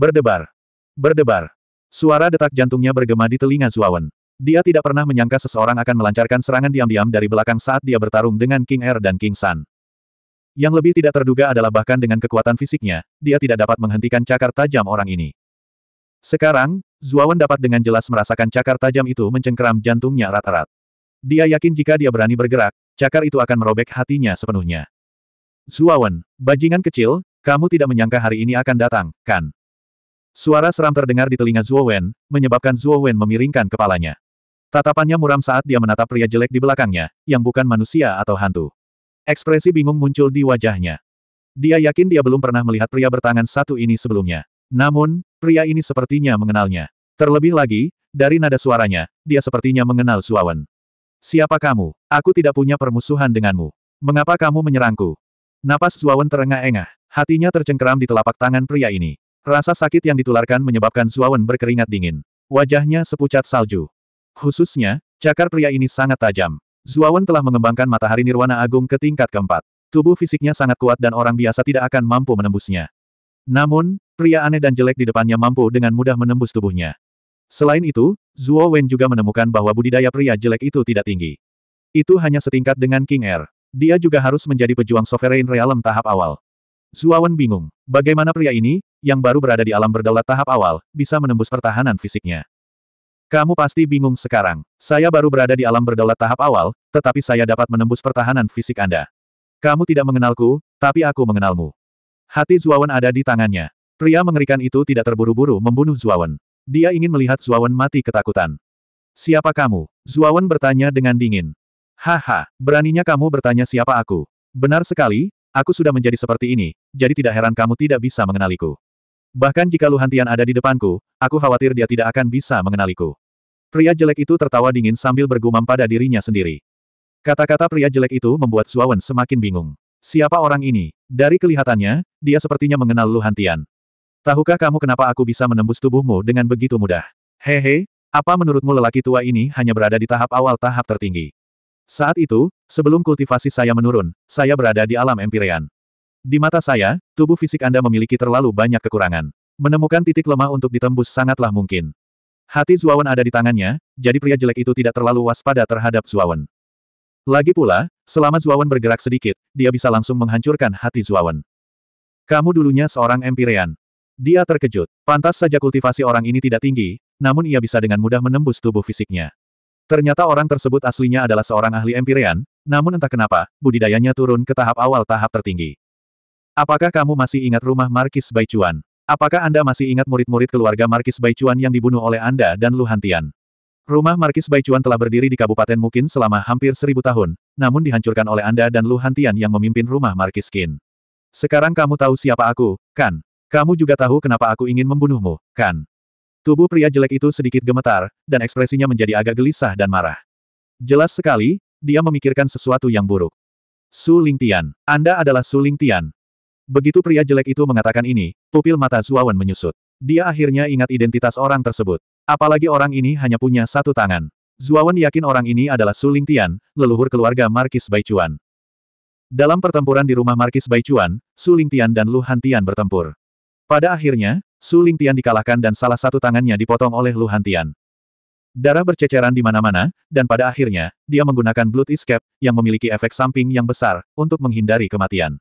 Berdebar. Berdebar. Suara detak jantungnya bergema di telinga Zuawan. Dia tidak pernah menyangka seseorang akan melancarkan serangan diam-diam dari belakang saat dia bertarung dengan King Air er dan King San. Yang lebih tidak terduga adalah bahkan dengan kekuatan fisiknya, dia tidak dapat menghentikan cakar tajam orang ini. Sekarang, Zuawan dapat dengan jelas merasakan cakar tajam itu mencengkeram jantungnya erat-erat. Dia yakin jika dia berani bergerak, cakar itu akan merobek hatinya sepenuhnya. Zuawan, bajingan kecil, kamu tidak menyangka hari ini akan datang, kan? Suara seram terdengar di telinga Zuo Wen, menyebabkan Zuo Wen memiringkan kepalanya. Tatapannya muram saat dia menatap pria jelek di belakangnya, yang bukan manusia atau hantu. Ekspresi bingung muncul di wajahnya. Dia yakin dia belum pernah melihat pria bertangan satu ini sebelumnya. Namun, pria ini sepertinya mengenalnya. Terlebih lagi, dari nada suaranya, dia sepertinya mengenal Zuo Wen. Siapa kamu? Aku tidak punya permusuhan denganmu. Mengapa kamu menyerangku? Napas Zuo Wen terengah-engah. Hatinya tercengkeram di telapak tangan pria ini. Rasa sakit yang ditularkan menyebabkan Zuawan berkeringat dingin. Wajahnya sepucat salju. Khususnya, cakar pria ini sangat tajam. Zuawan telah mengembangkan matahari nirwana agung ke tingkat keempat. Tubuh fisiknya sangat kuat dan orang biasa tidak akan mampu menembusnya. Namun, pria aneh dan jelek di depannya mampu dengan mudah menembus tubuhnya. Selain itu, Zuo Wen juga menemukan bahwa budidaya pria jelek itu tidak tinggi. Itu hanya setingkat dengan King Er. Dia juga harus menjadi pejuang sovereign Realm tahap awal. Zuo Wen bingung. Bagaimana pria ini, yang baru berada di alam berdaulat tahap awal, bisa menembus pertahanan fisiknya. Kamu pasti bingung sekarang. Saya baru berada di alam berdaulat tahap awal, tetapi saya dapat menembus pertahanan fisik Anda. Kamu tidak mengenalku, tapi aku mengenalmu. Hati Zuawan ada di tangannya. Pria mengerikan itu tidak terburu-buru membunuh Zuawan. Dia ingin melihat Zuawan mati ketakutan. Siapa kamu? Zuawan bertanya dengan dingin. Haha, beraninya kamu bertanya siapa aku. Benar sekali, aku sudah menjadi seperti ini, jadi tidak heran kamu tidak bisa mengenaliku. Bahkan jika Luhantian ada di depanku, aku khawatir dia tidak akan bisa mengenaliku. Pria jelek itu tertawa dingin sambil bergumam pada dirinya sendiri. Kata-kata pria jelek itu membuat Zuawan semakin bingung. Siapa orang ini? Dari kelihatannya, dia sepertinya mengenal Luhantian. Tahukah kamu kenapa aku bisa menembus tubuhmu dengan begitu mudah? Hehe, apa menurutmu lelaki tua ini hanya berada di tahap awal tahap tertinggi? Saat itu, sebelum kultivasi saya menurun, saya berada di alam empirean. Di mata saya, tubuh fisik Anda memiliki terlalu banyak kekurangan. Menemukan titik lemah untuk ditembus sangatlah mungkin. Hati Zuawan ada di tangannya, jadi pria jelek itu tidak terlalu waspada terhadap Zuawan. Lagi pula, selama Zuawan bergerak sedikit, dia bisa langsung menghancurkan hati Zuawan. Kamu dulunya seorang empirean. Dia terkejut. Pantas saja kultivasi orang ini tidak tinggi, namun ia bisa dengan mudah menembus tubuh fisiknya. Ternyata orang tersebut aslinya adalah seorang ahli empirean, namun entah kenapa, budidayanya turun ke tahap awal tahap tertinggi. Apakah kamu masih ingat rumah Markis Baichuan? Apakah Anda masih ingat murid-murid keluarga Markis Baichuan yang dibunuh oleh Anda dan Lu Hantian? Rumah Markis Baichuan telah berdiri di Kabupaten Mukin selama hampir seribu tahun, namun dihancurkan oleh Anda dan Lu Hantian yang memimpin rumah Markis Qin. Sekarang kamu tahu siapa aku, kan? Kamu juga tahu kenapa aku ingin membunuhmu, kan? Tubuh pria jelek itu sedikit gemetar, dan ekspresinya menjadi agak gelisah dan marah. Jelas sekali, dia memikirkan sesuatu yang buruk. Su Lingtian, Anda adalah Su Lingtian, Begitu pria jelek itu mengatakan ini, pupil mata Zuawan menyusut. Dia akhirnya ingat identitas orang tersebut. Apalagi orang ini hanya punya satu tangan. Zuawan yakin orang ini adalah Ling Tian, leluhur keluarga Markis Baichuan. Dalam pertempuran di rumah Markis Baichuan, Ling Tian dan Lu Han bertempur. Pada akhirnya, Ling Tian dikalahkan dan salah satu tangannya dipotong oleh Lu Han Darah berceceran di mana-mana, dan pada akhirnya, dia menggunakan Blood Escape, yang memiliki efek samping yang besar, untuk menghindari kematian.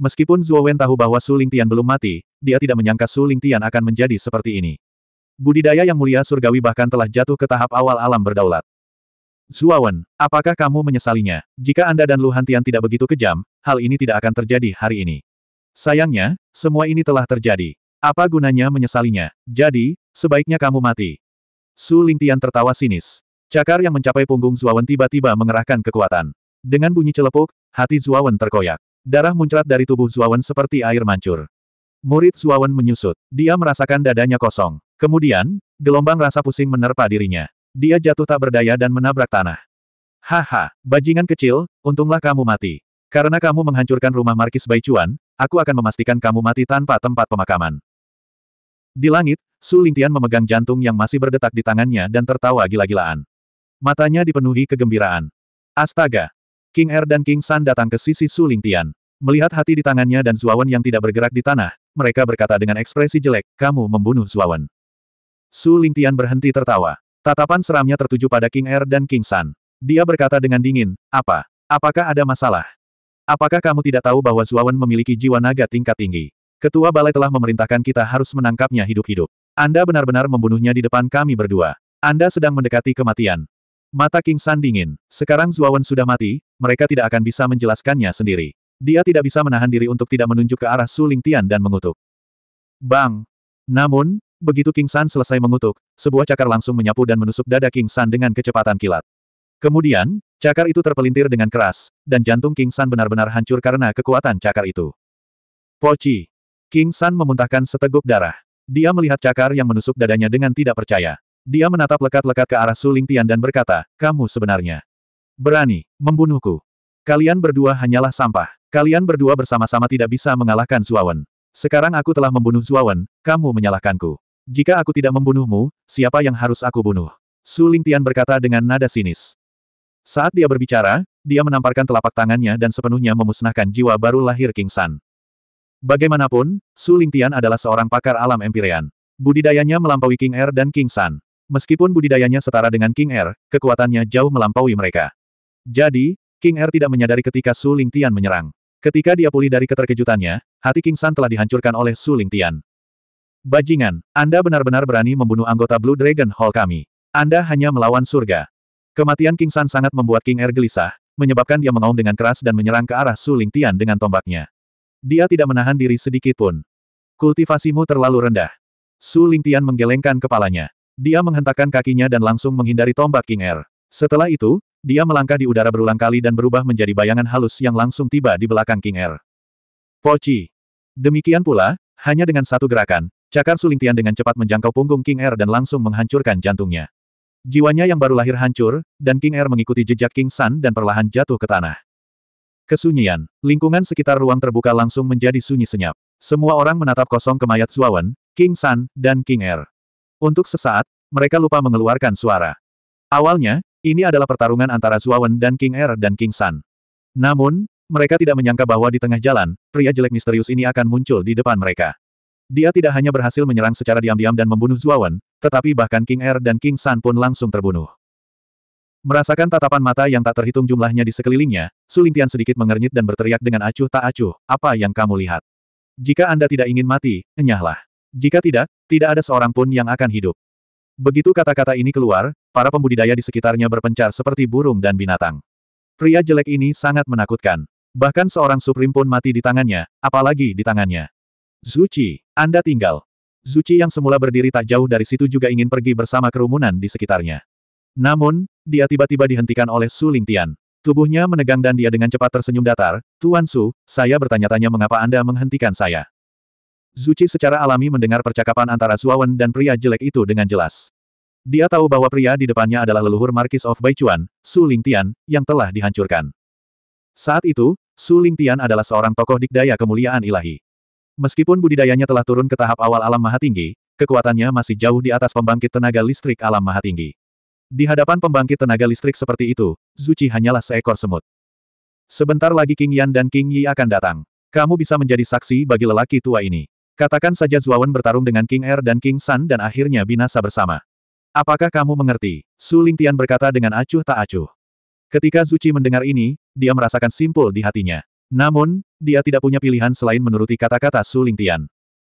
Meskipun Zuo Wen tahu bahwa Su Lingtian belum mati, dia tidak menyangka Su Lingtian akan menjadi seperti ini. Budidaya yang mulia surgawi bahkan telah jatuh ke tahap awal alam berdaulat. Zuawan, apakah kamu menyesalinya? Jika Anda dan Lu Tian tidak begitu kejam, hal ini tidak akan terjadi hari ini. Sayangnya, semua ini telah terjadi. Apa gunanya menyesalinya? Jadi, sebaiknya kamu mati. Su Lingtian tertawa sinis. Cakar yang mencapai punggung Zuawan tiba-tiba mengerahkan kekuatan. Dengan bunyi celepuk, hati Zuawan terkoyak. Darah muncrat dari tubuh Zuawan seperti air mancur. Murid Zuawan menyusut. Dia merasakan dadanya kosong. Kemudian, gelombang rasa pusing menerpa dirinya. Dia jatuh tak berdaya dan menabrak tanah. Haha, bajingan kecil, untunglah kamu mati. Karena kamu menghancurkan rumah Markis Baicuan, aku akan memastikan kamu mati tanpa tempat pemakaman. Di langit, Su Lingtian memegang jantung yang masih berdetak di tangannya dan tertawa gila-gilaan. Matanya dipenuhi kegembiraan. Astaga, King Er dan King San datang ke sisi Su Lingtian. Melihat hati di tangannya dan Zuawan yang tidak bergerak di tanah, mereka berkata dengan ekspresi jelek, kamu membunuh Zuawan. Su Lingtian berhenti tertawa. Tatapan seramnya tertuju pada King Er dan King San. Dia berkata dengan dingin, apa? Apakah ada masalah? Apakah kamu tidak tahu bahwa Zuawan memiliki jiwa naga tingkat tinggi? Ketua balai telah memerintahkan kita harus menangkapnya hidup-hidup. Anda benar-benar membunuhnya di depan kami berdua. Anda sedang mendekati kematian. Mata King San dingin. Sekarang Zuawan sudah mati, mereka tidak akan bisa menjelaskannya sendiri. Dia tidak bisa menahan diri untuk tidak menunjuk ke arah Su Lingtian dan mengutuk. Bang! Namun, begitu King San selesai mengutuk, sebuah cakar langsung menyapu dan menusuk dada King San dengan kecepatan kilat. Kemudian, cakar itu terpelintir dengan keras, dan jantung King San benar-benar hancur karena kekuatan cakar itu. Poci! King San memuntahkan seteguk darah. Dia melihat cakar yang menusuk dadanya dengan tidak percaya. Dia menatap lekat-lekat ke arah Suling Tian dan berkata, kamu sebenarnya berani membunuhku. Kalian berdua hanyalah sampah. Kalian berdua bersama-sama tidak bisa mengalahkan Zuawan. Sekarang aku telah membunuh Zuawan, kamu menyalahkanku. Jika aku tidak membunuhmu, siapa yang harus aku bunuh? Suling Tian berkata dengan nada sinis. Saat dia berbicara, dia menamparkan telapak tangannya dan sepenuhnya memusnahkan jiwa baru lahir King San. Bagaimanapun, Su Lingtian adalah seorang pakar alam Empyrean. Budidayanya melampaui King Er dan King San. Meskipun budidayanya setara dengan King Air, kekuatannya jauh melampaui mereka. Jadi, King Air tidak menyadari ketika Su Lingtian menyerang. Ketika dia pulih dari keterkejutannya, hati King San telah dihancurkan oleh Su Lingtian. Bajingan, Anda benar-benar berani membunuh anggota Blue Dragon Hall kami. Anda hanya melawan surga. Kematian King San sangat membuat King Air gelisah, menyebabkan dia mengaum dengan keras dan menyerang ke arah Su Lingtian dengan tombaknya. Dia tidak menahan diri sedikit pun. Kultivasimu terlalu rendah. Su Lingtian menggelengkan kepalanya. Dia menghentakkan kakinya dan langsung menghindari tombak King Air. Er. Setelah itu, dia melangkah di udara berulang kali dan berubah menjadi bayangan halus yang langsung tiba di belakang King Air. Er. Poci. Demikian pula, hanya dengan satu gerakan, cakar sulingtian dengan cepat menjangkau punggung King Air er dan langsung menghancurkan jantungnya. Jiwanya yang baru lahir hancur, dan King Air mengikuti jejak King Sun dan perlahan jatuh ke tanah. Kesunyian, lingkungan sekitar ruang terbuka langsung menjadi sunyi senyap. Semua orang menatap kosong ke mayat Zuawan, King Sun, dan King Air. Untuk sesaat, mereka lupa mengeluarkan suara. Awalnya, ini adalah pertarungan antara Zuawan dan King Er dan King San. Namun, mereka tidak menyangka bahwa di tengah jalan, pria jelek misterius ini akan muncul di depan mereka. Dia tidak hanya berhasil menyerang secara diam-diam dan membunuh Zuawan, tetapi bahkan King Er dan King San pun langsung terbunuh. Merasakan tatapan mata yang tak terhitung jumlahnya di sekelilingnya, Sulintian sedikit mengernyit dan berteriak dengan acuh tak acuh, apa yang kamu lihat? Jika Anda tidak ingin mati, enyahlah. Jika tidak, tidak ada seorang pun yang akan hidup. Begitu kata-kata ini keluar, para pembudidaya di sekitarnya berpencar seperti burung dan binatang. Pria jelek ini sangat menakutkan. Bahkan seorang Suprim pun mati di tangannya, apalagi di tangannya. Zuci, Anda tinggal. Zuci yang semula berdiri tak jauh dari situ juga ingin pergi bersama kerumunan di sekitarnya. Namun, dia tiba-tiba dihentikan oleh Su Lingtian. Tubuhnya menegang dan dia dengan cepat tersenyum datar, Tuan Su, saya bertanya-tanya mengapa Anda menghentikan saya. Zuci secara alami mendengar percakapan antara Zuawan dan pria jelek itu dengan jelas. Dia tahu bahwa pria di depannya adalah leluhur Markis of Baichuan, Su Lingtian, yang telah dihancurkan. Saat itu, Su Lingtian adalah seorang tokoh dikdaya kemuliaan ilahi. Meskipun budidayanya telah turun ke tahap awal alam maha tinggi, kekuatannya masih jauh di atas pembangkit tenaga listrik alam maha tinggi. Di hadapan pembangkit tenaga listrik seperti itu, Zuci hanyalah seekor semut. Sebentar lagi King Yan dan King Yi akan datang. Kamu bisa menjadi saksi bagi lelaki tua ini. Katakan saja Zuawan bertarung dengan King Er dan King San dan akhirnya binasa bersama. Apakah kamu mengerti? Su Lingtian berkata dengan acuh tak acuh. Ketika Zuci mendengar ini, dia merasakan simpul di hatinya. Namun, dia tidak punya pilihan selain menuruti kata-kata Su Lingtian.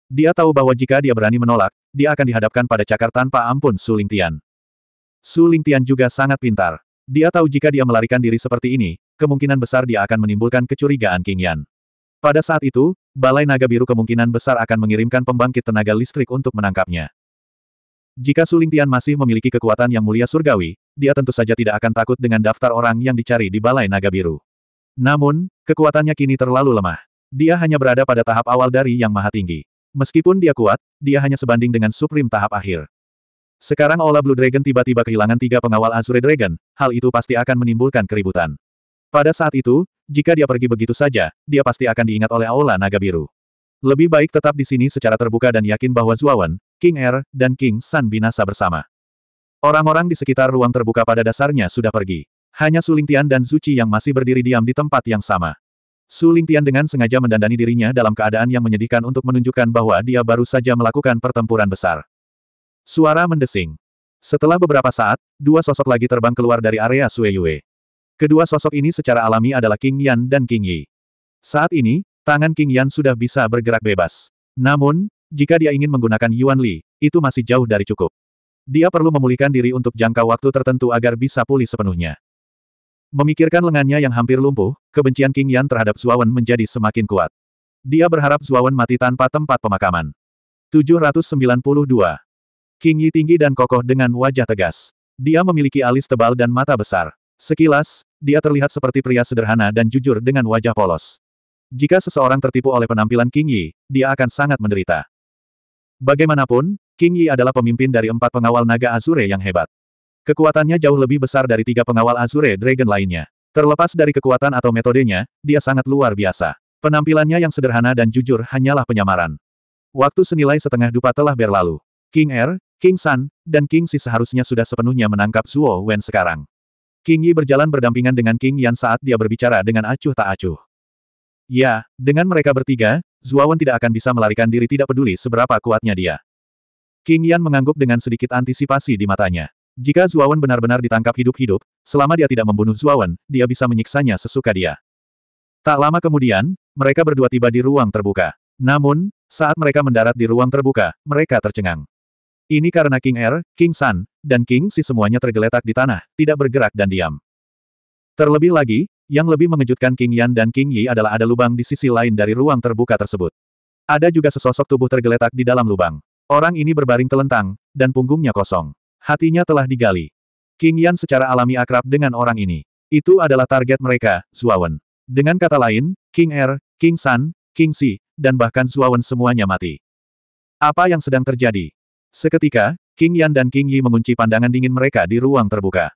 Dia tahu bahwa jika dia berani menolak, dia akan dihadapkan pada cakar tanpa ampun Su Lingtian. Su Lingtian juga sangat pintar. Dia tahu jika dia melarikan diri seperti ini, kemungkinan besar dia akan menimbulkan kecurigaan King Yan. Pada saat itu, Balai Naga Biru kemungkinan besar akan mengirimkan pembangkit tenaga listrik untuk menangkapnya. Jika Suling Tian masih memiliki kekuatan yang mulia surgawi, dia tentu saja tidak akan takut dengan daftar orang yang dicari di Balai Naga Biru. Namun, kekuatannya kini terlalu lemah. Dia hanya berada pada tahap awal dari Yang Maha Tinggi. Meskipun dia kuat, dia hanya sebanding dengan Supreme tahap akhir. Sekarang Ola Blue Dragon tiba-tiba kehilangan tiga pengawal Azure Dragon, hal itu pasti akan menimbulkan keributan. Pada saat itu, jika dia pergi begitu saja, dia pasti akan diingat oleh Aula Naga Biru. Lebih baik tetap di sini secara terbuka dan yakin bahwa Zuawan, King Er, dan King San binasa bersama. Orang-orang di sekitar ruang terbuka pada dasarnya sudah pergi. Hanya Su dan Zuci yang masih berdiri diam di tempat yang sama. Su dengan sengaja mendandani dirinya dalam keadaan yang menyedihkan untuk menunjukkan bahwa dia baru saja melakukan pertempuran besar. Suara mendesing. Setelah beberapa saat, dua sosok lagi terbang keluar dari area Sueyue. Kedua sosok ini secara alami adalah King Yan dan King Yi. Saat ini, tangan King Yan sudah bisa bergerak bebas. Namun, jika dia ingin menggunakan Yuan Li, itu masih jauh dari cukup. Dia perlu memulihkan diri untuk jangka waktu tertentu agar bisa pulih sepenuhnya. Memikirkan lengannya yang hampir lumpuh, kebencian King Yan terhadap Zuawan menjadi semakin kuat. Dia berharap Zuawan mati tanpa tempat pemakaman. 792. King Yi tinggi dan kokoh dengan wajah tegas. Dia memiliki alis tebal dan mata besar. Sekilas, dia terlihat seperti pria sederhana dan jujur dengan wajah polos. Jika seseorang tertipu oleh penampilan King Yi, dia akan sangat menderita. Bagaimanapun, King Yi adalah pemimpin dari empat pengawal naga Azure yang hebat. Kekuatannya jauh lebih besar dari tiga pengawal Azure Dragon lainnya. Terlepas dari kekuatan atau metodenya, dia sangat luar biasa. Penampilannya yang sederhana dan jujur hanyalah penyamaran. Waktu senilai setengah dupa telah berlalu. King Er, King San, dan King Si seharusnya sudah sepenuhnya menangkap Zuo Wen sekarang. King Yi berjalan berdampingan dengan King Yan saat dia berbicara dengan acuh tak acuh. Ya, dengan mereka bertiga, Zuawan tidak akan bisa melarikan diri tidak peduli seberapa kuatnya dia. King Yan mengangguk dengan sedikit antisipasi di matanya. Jika Zuawan benar-benar ditangkap hidup-hidup, selama dia tidak membunuh Zuawan, dia bisa menyiksanya sesuka dia. Tak lama kemudian, mereka berdua tiba di ruang terbuka. Namun, saat mereka mendarat di ruang terbuka, mereka tercengang. Ini karena King Er, King Sun, dan King Si semuanya tergeletak di tanah, tidak bergerak dan diam. Terlebih lagi, yang lebih mengejutkan King Yan dan King Yi adalah ada lubang di sisi lain dari ruang terbuka tersebut. Ada juga sesosok tubuh tergeletak di dalam lubang. Orang ini berbaring telentang, dan punggungnya kosong. Hatinya telah digali. King Yan secara alami akrab dengan orang ini. Itu adalah target mereka, Zuawan. Dengan kata lain, King Er, King Sun, King Si, dan bahkan Zuawan semuanya mati. Apa yang sedang terjadi? Seketika, King Yan dan King Yi mengunci pandangan dingin mereka di ruang terbuka.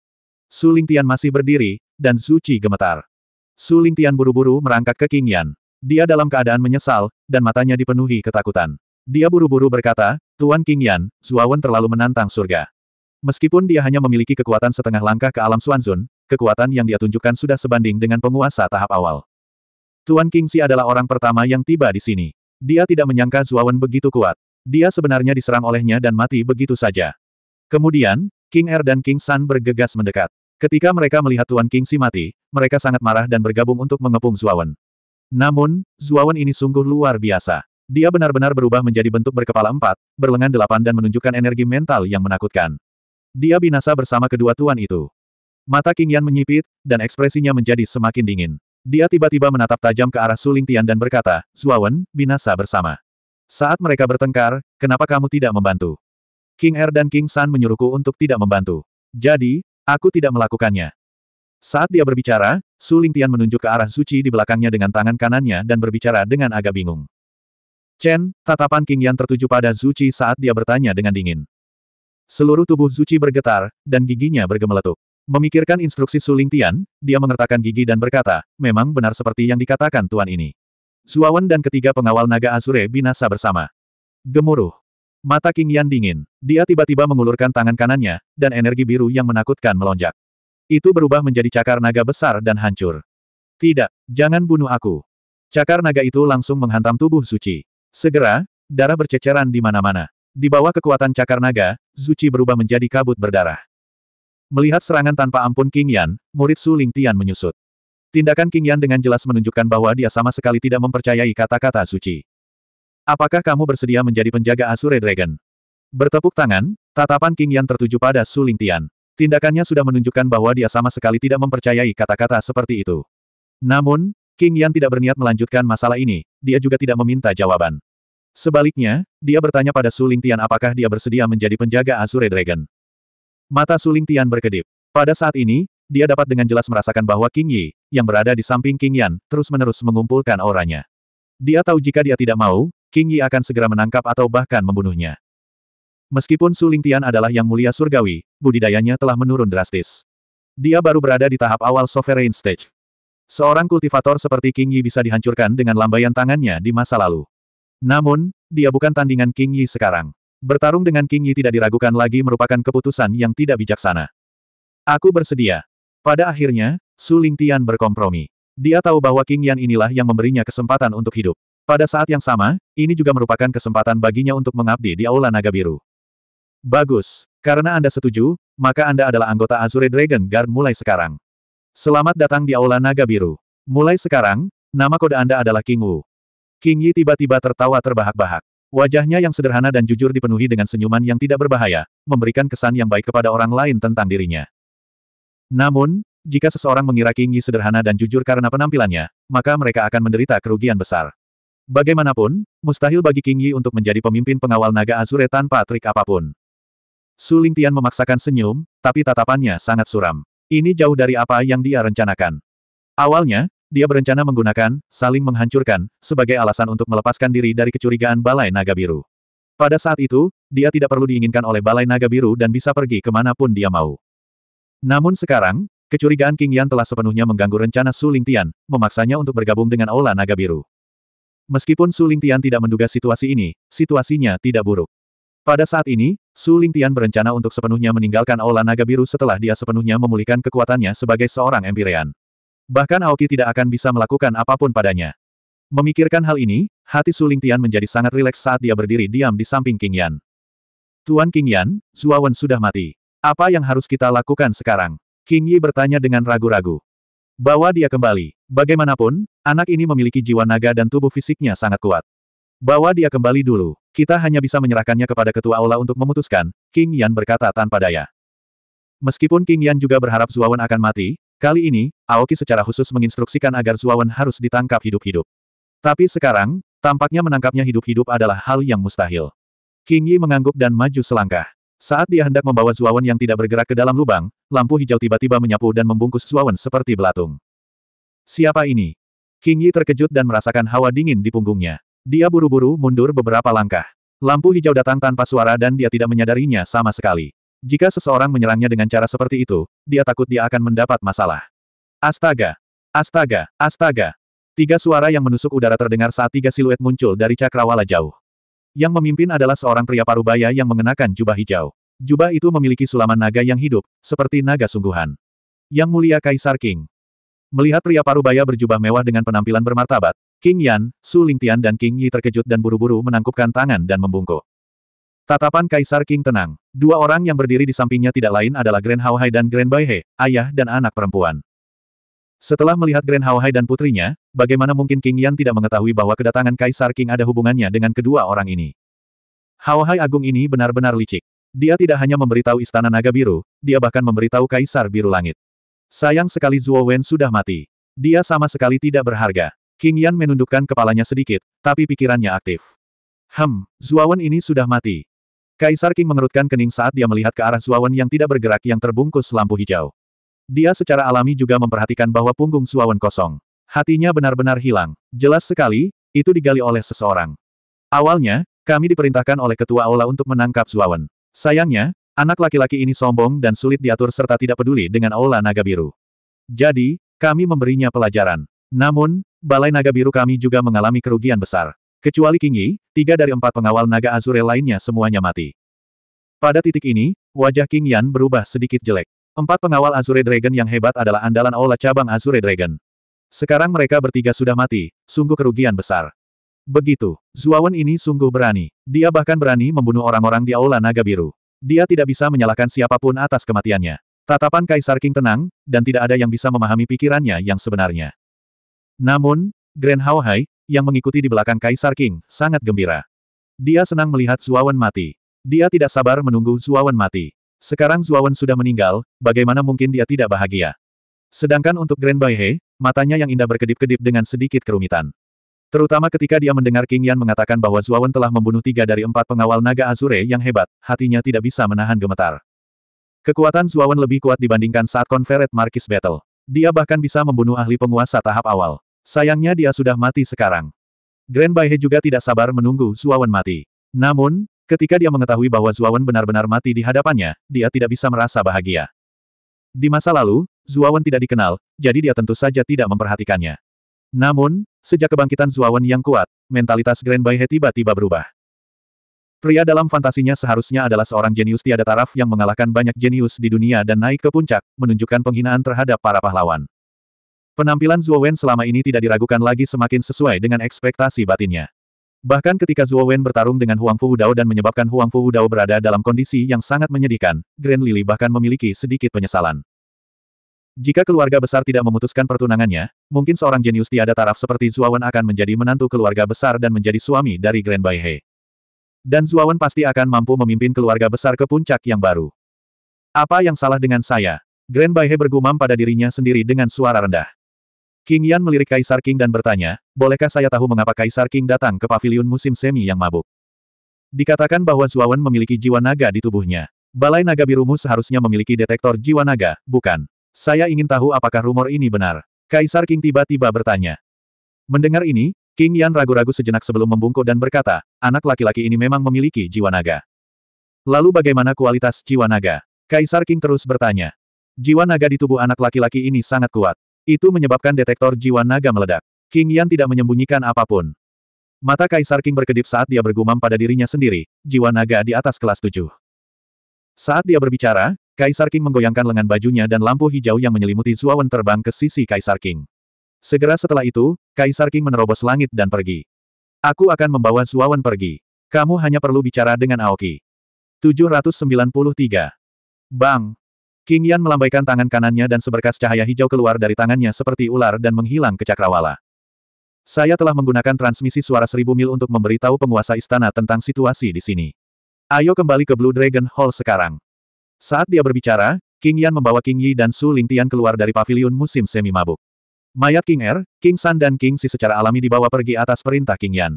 Su Ling Tian masih berdiri, dan Su Qi gemetar. Su Ling Tian buru-buru merangkak ke King Yan. Dia dalam keadaan menyesal, dan matanya dipenuhi ketakutan. Dia buru-buru berkata, Tuan King Yan, Zuawan terlalu menantang surga. Meskipun dia hanya memiliki kekuatan setengah langkah ke alam Suanzun, kekuatan yang dia tunjukkan sudah sebanding dengan penguasa tahap awal. Tuan King Xi adalah orang pertama yang tiba di sini. Dia tidak menyangka Zuawan begitu kuat. Dia sebenarnya diserang olehnya dan mati begitu saja. Kemudian, King Er dan King San bergegas mendekat. Ketika mereka melihat Tuan King Si mati, mereka sangat marah dan bergabung untuk mengepung Zuawan. Namun, Zuawan ini sungguh luar biasa. Dia benar-benar berubah menjadi bentuk berkepala empat, berlengan delapan dan menunjukkan energi mental yang menakutkan. Dia binasa bersama kedua tuan itu. Mata King Yan menyipit, dan ekspresinya menjadi semakin dingin. Dia tiba-tiba menatap tajam ke arah Suling Tian dan berkata, Zuawan, binasa bersama. Saat mereka bertengkar, kenapa kamu tidak membantu? King Er dan King San menyuruhku untuk tidak membantu. Jadi, aku tidak melakukannya. Saat dia berbicara, Su Lingtian menunjuk ke arah Suci di belakangnya dengan tangan kanannya dan berbicara dengan agak bingung. Chen, tatapan King Yan tertuju pada Zuci saat dia bertanya dengan dingin. Seluruh tubuh Zuci bergetar, dan giginya bergemeletuk. Memikirkan instruksi Su Tian, dia mengertakkan gigi dan berkata, memang benar seperti yang dikatakan Tuan ini. Zuawan dan ketiga pengawal naga Azure binasa bersama. Gemuruh. Mata King Yan dingin. Dia tiba-tiba mengulurkan tangan kanannya, dan energi biru yang menakutkan melonjak. Itu berubah menjadi cakar naga besar dan hancur. Tidak, jangan bunuh aku. Cakar naga itu langsung menghantam tubuh Suci. Segera, darah berceceran di mana-mana. Di bawah kekuatan cakar naga, Zuci berubah menjadi kabut berdarah. Melihat serangan tanpa ampun King Yan, murid Su Ling Tian menyusut. Tindakan King Yan dengan jelas menunjukkan bahwa dia sama sekali tidak mempercayai kata-kata suci. Apakah kamu bersedia menjadi penjaga Asure Dragon? Bertepuk tangan, tatapan King Yan tertuju pada Su Tian. Tindakannya sudah menunjukkan bahwa dia sama sekali tidak mempercayai kata-kata seperti itu. Namun, King Yan tidak berniat melanjutkan masalah ini, dia juga tidak meminta jawaban. Sebaliknya, dia bertanya pada Su Tian apakah dia bersedia menjadi penjaga Azure Dragon. Mata Su Tian berkedip. Pada saat ini, dia dapat dengan jelas merasakan bahwa King Yi, yang berada di samping King Yan, terus-menerus mengumpulkan auranya. Dia tahu jika dia tidak mau, King Yi akan segera menangkap atau bahkan membunuhnya. Meskipun Su Lingtian adalah yang mulia surgawi, budidayanya telah menurun drastis. Dia baru berada di tahap awal sovereign stage. Seorang kultivator seperti King Yi bisa dihancurkan dengan lambaian tangannya di masa lalu. Namun, dia bukan tandingan King Yi sekarang. Bertarung dengan King Yi tidak diragukan lagi merupakan keputusan yang tidak bijaksana. Aku bersedia. Pada akhirnya, Su Lingtian berkompromi. Dia tahu bahwa King Yan inilah yang memberinya kesempatan untuk hidup. Pada saat yang sama, ini juga merupakan kesempatan baginya untuk mengabdi di Aula Naga Biru. Bagus. Karena Anda setuju, maka Anda adalah anggota Azure Dragon Guard mulai sekarang. Selamat datang di Aula Naga Biru. Mulai sekarang, nama kode Anda adalah King Wu. King Yi tiba-tiba tertawa terbahak-bahak. Wajahnya yang sederhana dan jujur dipenuhi dengan senyuman yang tidak berbahaya, memberikan kesan yang baik kepada orang lain tentang dirinya. Namun, jika seseorang mengira King Yi sederhana dan jujur karena penampilannya, maka mereka akan menderita kerugian besar. Bagaimanapun, mustahil bagi King Yi untuk menjadi pemimpin pengawal naga Azure tanpa trik apapun. Su Tian memaksakan senyum, tapi tatapannya sangat suram. Ini jauh dari apa yang dia rencanakan. Awalnya, dia berencana menggunakan saling menghancurkan sebagai alasan untuk melepaskan diri dari kecurigaan Balai Naga Biru. Pada saat itu, dia tidak perlu diinginkan oleh Balai Naga Biru dan bisa pergi kemanapun dia mau. Namun sekarang, kecurigaan King Yan telah sepenuhnya mengganggu rencana Su Tian, memaksanya untuk bergabung dengan Aula Naga Biru. Meskipun Su Tian tidak menduga situasi ini, situasinya tidak buruk. Pada saat ini, Su Tian berencana untuk sepenuhnya meninggalkan Aula Naga Biru setelah dia sepenuhnya memulihkan kekuatannya sebagai seorang Empirean. Bahkan Aoki tidak akan bisa melakukan apapun padanya. Memikirkan hal ini, hati Su Tian menjadi sangat rileks saat dia berdiri diam di samping King Yan. Tuan King Yan, Wen sudah mati. Apa yang harus kita lakukan sekarang? King Yi bertanya dengan ragu-ragu. Bawa dia kembali. Bagaimanapun, anak ini memiliki jiwa naga dan tubuh fisiknya sangat kuat. Bawa dia kembali dulu. Kita hanya bisa menyerahkannya kepada Ketua Aula untuk memutuskan, King Yan berkata tanpa daya. Meskipun King Yan juga berharap Zuawan akan mati, kali ini, Aoki secara khusus menginstruksikan agar Zuawan harus ditangkap hidup-hidup. Tapi sekarang, tampaknya menangkapnya hidup-hidup adalah hal yang mustahil. King Yi mengangguk dan maju selangkah. Saat dia hendak membawa Zuawan yang tidak bergerak ke dalam lubang, lampu hijau tiba-tiba menyapu dan membungkus Zuawan seperti belatung. Siapa ini? King Yi terkejut dan merasakan hawa dingin di punggungnya. Dia buru-buru mundur beberapa langkah. Lampu hijau datang tanpa suara dan dia tidak menyadarinya sama sekali. Jika seseorang menyerangnya dengan cara seperti itu, dia takut dia akan mendapat masalah. Astaga! Astaga! Astaga! Tiga suara yang menusuk udara terdengar saat tiga siluet muncul dari cakrawala jauh. Yang memimpin adalah seorang pria parubaya yang mengenakan jubah hijau. Jubah itu memiliki sulaman naga yang hidup, seperti naga sungguhan. Yang Mulia Kaisar King. Melihat pria parubaya berjubah mewah dengan penampilan bermartabat, King Yan, Su Lingtian dan King Yi terkejut dan buru-buru menangkupkan tangan dan membungkuk. Tatapan Kaisar King tenang. Dua orang yang berdiri di sampingnya tidak lain adalah Grand Hao Hai dan Grand Bai He, ayah dan anak perempuan. Setelah melihat Grand Haohai dan putrinya, bagaimana mungkin King Yan tidak mengetahui bahwa kedatangan Kaisar King ada hubungannya dengan kedua orang ini. Haohai Agung ini benar-benar licik. Dia tidak hanya memberitahu Istana Naga Biru, dia bahkan memberitahu Kaisar Biru Langit. Sayang sekali Zuo Wen sudah mati. Dia sama sekali tidak berharga. King Yan menundukkan kepalanya sedikit, tapi pikirannya aktif. Hem, Zuawan ini sudah mati. Kaisar King mengerutkan kening saat dia melihat ke arah Zuawan yang tidak bergerak yang terbungkus lampu hijau. Dia secara alami juga memperhatikan bahwa punggung Suawan kosong. Hatinya benar-benar hilang. Jelas sekali, itu digali oleh seseorang. Awalnya, kami diperintahkan oleh Ketua Aula untuk menangkap Suawan. Sayangnya, anak laki-laki ini sombong dan sulit diatur serta tidak peduli dengan Aula Naga Biru. Jadi, kami memberinya pelajaran. Namun, Balai Naga Biru kami juga mengalami kerugian besar. Kecuali King Yi, tiga dari empat pengawal Naga Azure lainnya semuanya mati. Pada titik ini, wajah King Yan berubah sedikit jelek. Empat pengawal Azure Dragon yang hebat adalah andalan aula cabang Azure Dragon. Sekarang mereka bertiga sudah mati, sungguh kerugian besar. Begitu, Zuawan ini sungguh berani. Dia bahkan berani membunuh orang-orang di aula naga biru. Dia tidak bisa menyalahkan siapapun atas kematiannya. Tatapan Kaisar King tenang, dan tidak ada yang bisa memahami pikirannya yang sebenarnya. Namun, Grand Hai, yang mengikuti di belakang Kaisar King, sangat gembira. Dia senang melihat Zuawan mati. Dia tidak sabar menunggu Zuawan mati. Sekarang Zuawan sudah meninggal, bagaimana mungkin dia tidak bahagia? Sedangkan untuk Grand Baihe, matanya yang indah berkedip-kedip dengan sedikit kerumitan. Terutama ketika dia mendengar King Yan mengatakan bahwa Zuawan telah membunuh tiga dari empat pengawal naga Azure yang hebat, hatinya tidak bisa menahan gemetar. Kekuatan Zuawan lebih kuat dibandingkan saat konferet Markis Battle. Dia bahkan bisa membunuh ahli penguasa tahap awal. Sayangnya dia sudah mati sekarang. Grand Baihe juga tidak sabar menunggu Zuawan mati. Namun, Ketika dia mengetahui bahwa Zuawan benar-benar mati di hadapannya, dia tidak bisa merasa bahagia. Di masa lalu, Zuawan tidak dikenal, jadi dia tentu saja tidak memperhatikannya. Namun, sejak kebangkitan Zuawan yang kuat, mentalitas Grand Baihe tiba-tiba berubah. Pria dalam fantasinya seharusnya adalah seorang jenius tiada taraf yang mengalahkan banyak jenius di dunia dan naik ke puncak, menunjukkan penghinaan terhadap para pahlawan. Penampilan Zuowen selama ini tidak diragukan lagi semakin sesuai dengan ekspektasi batinnya. Bahkan ketika Zuo Wen bertarung dengan Huang Fu Dao dan menyebabkan Huang Fu Dao berada dalam kondisi yang sangat menyedihkan, Grand Lily bahkan memiliki sedikit penyesalan. Jika keluarga besar tidak memutuskan pertunangannya, mungkin seorang jenius tiada taraf seperti Zuawan akan menjadi menantu keluarga besar dan menjadi suami dari Grand Baihe. Dan Zuawan pasti akan mampu memimpin keluarga besar ke puncak yang baru. Apa yang salah dengan saya? Grand Baihe bergumam pada dirinya sendiri dengan suara rendah. King Yan melirik Kaisar King dan bertanya, bolehkah saya tahu mengapa Kaisar King datang ke paviliun musim semi yang mabuk? Dikatakan bahwa Zuawan memiliki jiwa naga di tubuhnya. Balai naga birumu seharusnya memiliki detektor jiwa naga, bukan? Saya ingin tahu apakah rumor ini benar. Kaisar King tiba-tiba bertanya. Mendengar ini, King Yan ragu-ragu sejenak sebelum membungkuk dan berkata, anak laki-laki ini memang memiliki jiwa naga. Lalu bagaimana kualitas jiwa naga? Kaisar King terus bertanya. Jiwa naga di tubuh anak laki-laki ini sangat kuat. Itu menyebabkan detektor jiwa naga meledak. King Yan tidak menyembunyikan apapun. Mata Kaisar King berkedip saat dia bergumam pada dirinya sendiri, jiwa naga di atas kelas tujuh. Saat dia berbicara, Kaisar King menggoyangkan lengan bajunya dan lampu hijau yang menyelimuti Zuawan terbang ke sisi Kaisar King. Segera setelah itu, Kaisar King menerobos langit dan pergi. Aku akan membawa Zuawan pergi. Kamu hanya perlu bicara dengan Aoki. 793. Bang! King Yan melambaikan tangan kanannya dan seberkas cahaya hijau keluar dari tangannya seperti ular dan menghilang ke cakrawala. Saya telah menggunakan transmisi suara seribu mil untuk memberitahu penguasa istana tentang situasi di sini. Ayo kembali ke Blue Dragon Hall sekarang. Saat dia berbicara, King Yan membawa King Yi dan Su Lingtian keluar dari Pavilion musim semi mabuk. Mayat King Er, King San dan King Si secara alami dibawa pergi atas perintah King Yan.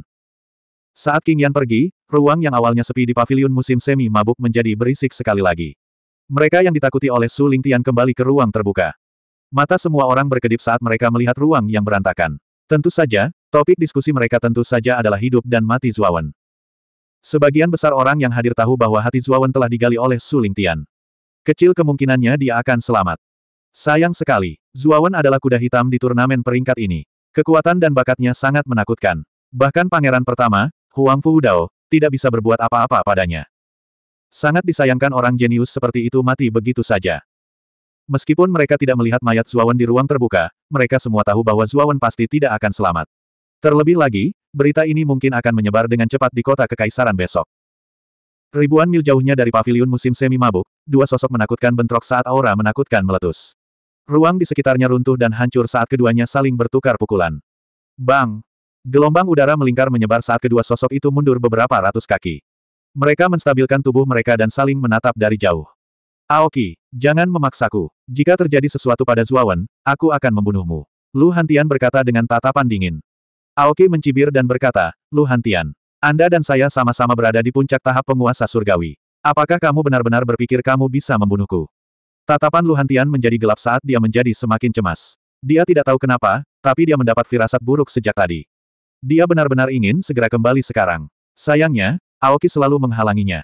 Saat King Yan pergi, ruang yang awalnya sepi di Pavilion musim semi mabuk menjadi berisik sekali lagi. Mereka yang ditakuti oleh Su Lingtian kembali ke ruang terbuka. Mata semua orang berkedip saat mereka melihat ruang yang berantakan. Tentu saja, topik diskusi mereka tentu saja adalah hidup dan mati Zuawan. Sebagian besar orang yang hadir tahu bahwa hati Zuawan telah digali oleh Su Lingtian. Kecil kemungkinannya dia akan selamat. Sayang sekali, Zuawan adalah kuda hitam di turnamen peringkat ini. Kekuatan dan bakatnya sangat menakutkan. Bahkan pangeran pertama, Huang Fu Dao, tidak bisa berbuat apa-apa padanya. Sangat disayangkan orang jenius seperti itu mati begitu saja. Meskipun mereka tidak melihat mayat Zuawan di ruang terbuka, mereka semua tahu bahwa Zuawan pasti tidak akan selamat. Terlebih lagi, berita ini mungkin akan menyebar dengan cepat di kota kekaisaran besok. Ribuan mil jauhnya dari pavilion musim semi mabuk, dua sosok menakutkan bentrok saat aura menakutkan meletus. Ruang di sekitarnya runtuh dan hancur saat keduanya saling bertukar pukulan. Bang! Gelombang udara melingkar menyebar saat kedua sosok itu mundur beberapa ratus kaki. Mereka menstabilkan tubuh mereka dan saling menatap dari jauh. Aoki, jangan memaksaku. Jika terjadi sesuatu pada Zuawan, aku akan membunuhmu. Lu Hantian berkata dengan tatapan dingin. Aoki mencibir dan berkata, Lu Hantian, Anda dan saya sama-sama berada di puncak tahap penguasa surgawi. Apakah kamu benar-benar berpikir kamu bisa membunuhku? Tatapan Lu Hantian menjadi gelap saat dia menjadi semakin cemas. Dia tidak tahu kenapa, tapi dia mendapat firasat buruk sejak tadi. Dia benar-benar ingin segera kembali sekarang. Sayangnya, Aoki selalu menghalanginya.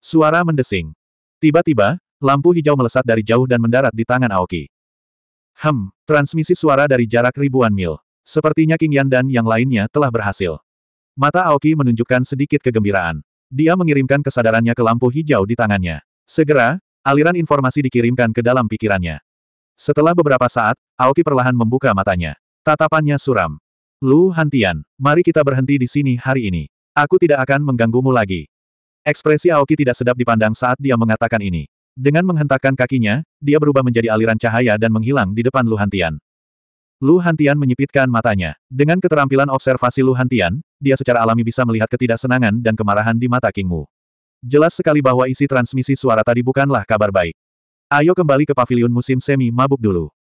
Suara mendesing. Tiba-tiba, lampu hijau melesat dari jauh dan mendarat di tangan Aoki. Hem, transmisi suara dari jarak ribuan mil. Sepertinya King Yan dan yang lainnya telah berhasil. Mata Aoki menunjukkan sedikit kegembiraan. Dia mengirimkan kesadarannya ke lampu hijau di tangannya. Segera, aliran informasi dikirimkan ke dalam pikirannya. Setelah beberapa saat, Aoki perlahan membuka matanya. Tatapannya suram. Lu Hantian, mari kita berhenti di sini hari ini. Aku tidak akan mengganggumu lagi. Ekspresi Aoki tidak sedap dipandang saat dia mengatakan ini. Dengan menghentakkan kakinya, dia berubah menjadi aliran cahaya dan menghilang di depan Lu Hantian. Lu Hantian menyipitkan matanya. Dengan keterampilan observasi Lu Hantian, dia secara alami bisa melihat ketidaksenangan dan kemarahan di mata King Wu. Jelas sekali bahwa isi transmisi suara tadi bukanlah kabar baik. Ayo kembali ke pavilion musim semi mabuk dulu.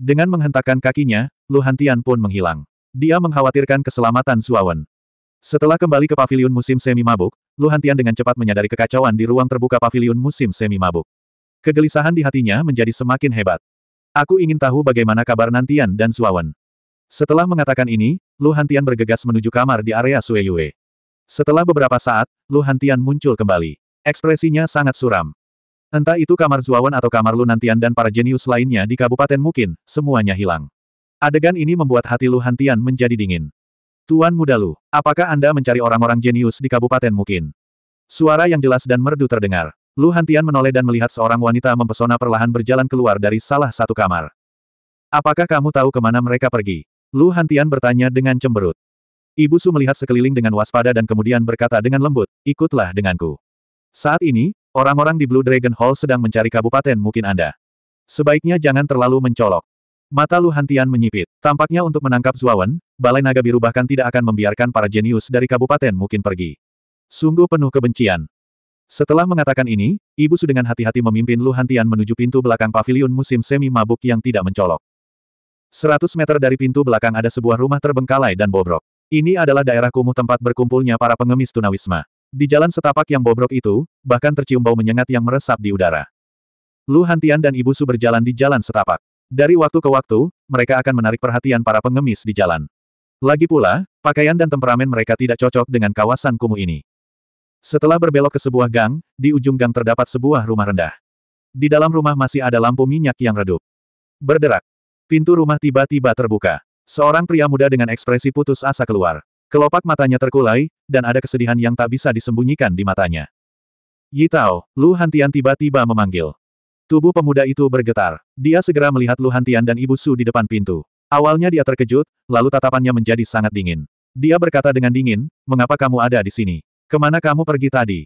Dengan menghentakkan kakinya, Lu Hantian pun menghilang. Dia mengkhawatirkan keselamatan Suawen. Setelah kembali ke pavilion musim semi mabuk, Luhantian dengan cepat menyadari kekacauan di ruang terbuka pavilion musim semi mabuk. Kegelisahan di hatinya menjadi semakin hebat. Aku ingin tahu bagaimana kabar Nantian dan Suawan. Setelah mengatakan ini, Luhantian bergegas menuju kamar di area Sueyue. Setelah beberapa saat, Luhantian muncul kembali. Ekspresinya sangat suram. Entah itu kamar Zuawan atau kamar Luhantian dan para jenius lainnya di Kabupaten Mungkin semuanya hilang. Adegan ini membuat hati Luhantian menjadi dingin. Tuan Muda Lu, apakah Anda mencari orang-orang jenius di Kabupaten Mukin? Suara yang jelas dan merdu terdengar. Lu Hantian menoleh dan melihat seorang wanita mempesona perlahan berjalan keluar dari salah satu kamar. Apakah kamu tahu kemana mereka pergi? Lu Hantian bertanya dengan cemberut. Ibu Su melihat sekeliling dengan waspada dan kemudian berkata dengan lembut, ikutlah denganku. Saat ini, orang-orang di Blue Dragon Hall sedang mencari kabupaten mungkin Anda. Sebaiknya jangan terlalu mencolok. Mata Lu Hantian menyipit. Tampaknya untuk menangkap Zuawan, Balai Naga Biru bahkan tidak akan membiarkan para jenius dari kabupaten mungkin pergi. Sungguh penuh kebencian. Setelah mengatakan ini, Ibu Su dengan hati-hati memimpin Lu Hantian menuju pintu belakang pavilion musim semi mabuk yang tidak mencolok. Seratus meter dari pintu belakang ada sebuah rumah terbengkalai dan bobrok. Ini adalah daerah kumuh tempat berkumpulnya para pengemis tunawisma. Di jalan setapak yang bobrok itu, bahkan tercium bau menyengat yang meresap di udara. Lu Hantian dan Ibu Su berjalan di jalan setapak. Dari waktu ke waktu, mereka akan menarik perhatian para pengemis di jalan. Lagi pula, pakaian dan temperamen mereka tidak cocok dengan kawasan kumuh ini. Setelah berbelok ke sebuah gang, di ujung gang terdapat sebuah rumah rendah. Di dalam rumah masih ada lampu minyak yang redup. Berderak. Pintu rumah tiba-tiba terbuka. Seorang pria muda dengan ekspresi putus asa keluar. Kelopak matanya terkulai, dan ada kesedihan yang tak bisa disembunyikan di matanya. Yitao, Lu Hantian tiba-tiba memanggil. Tubuh pemuda itu bergetar. Dia segera melihat Luhantian dan Ibu Su di depan pintu. Awalnya dia terkejut, lalu tatapannya menjadi sangat dingin. Dia berkata dengan dingin, mengapa kamu ada di sini? Kemana kamu pergi tadi?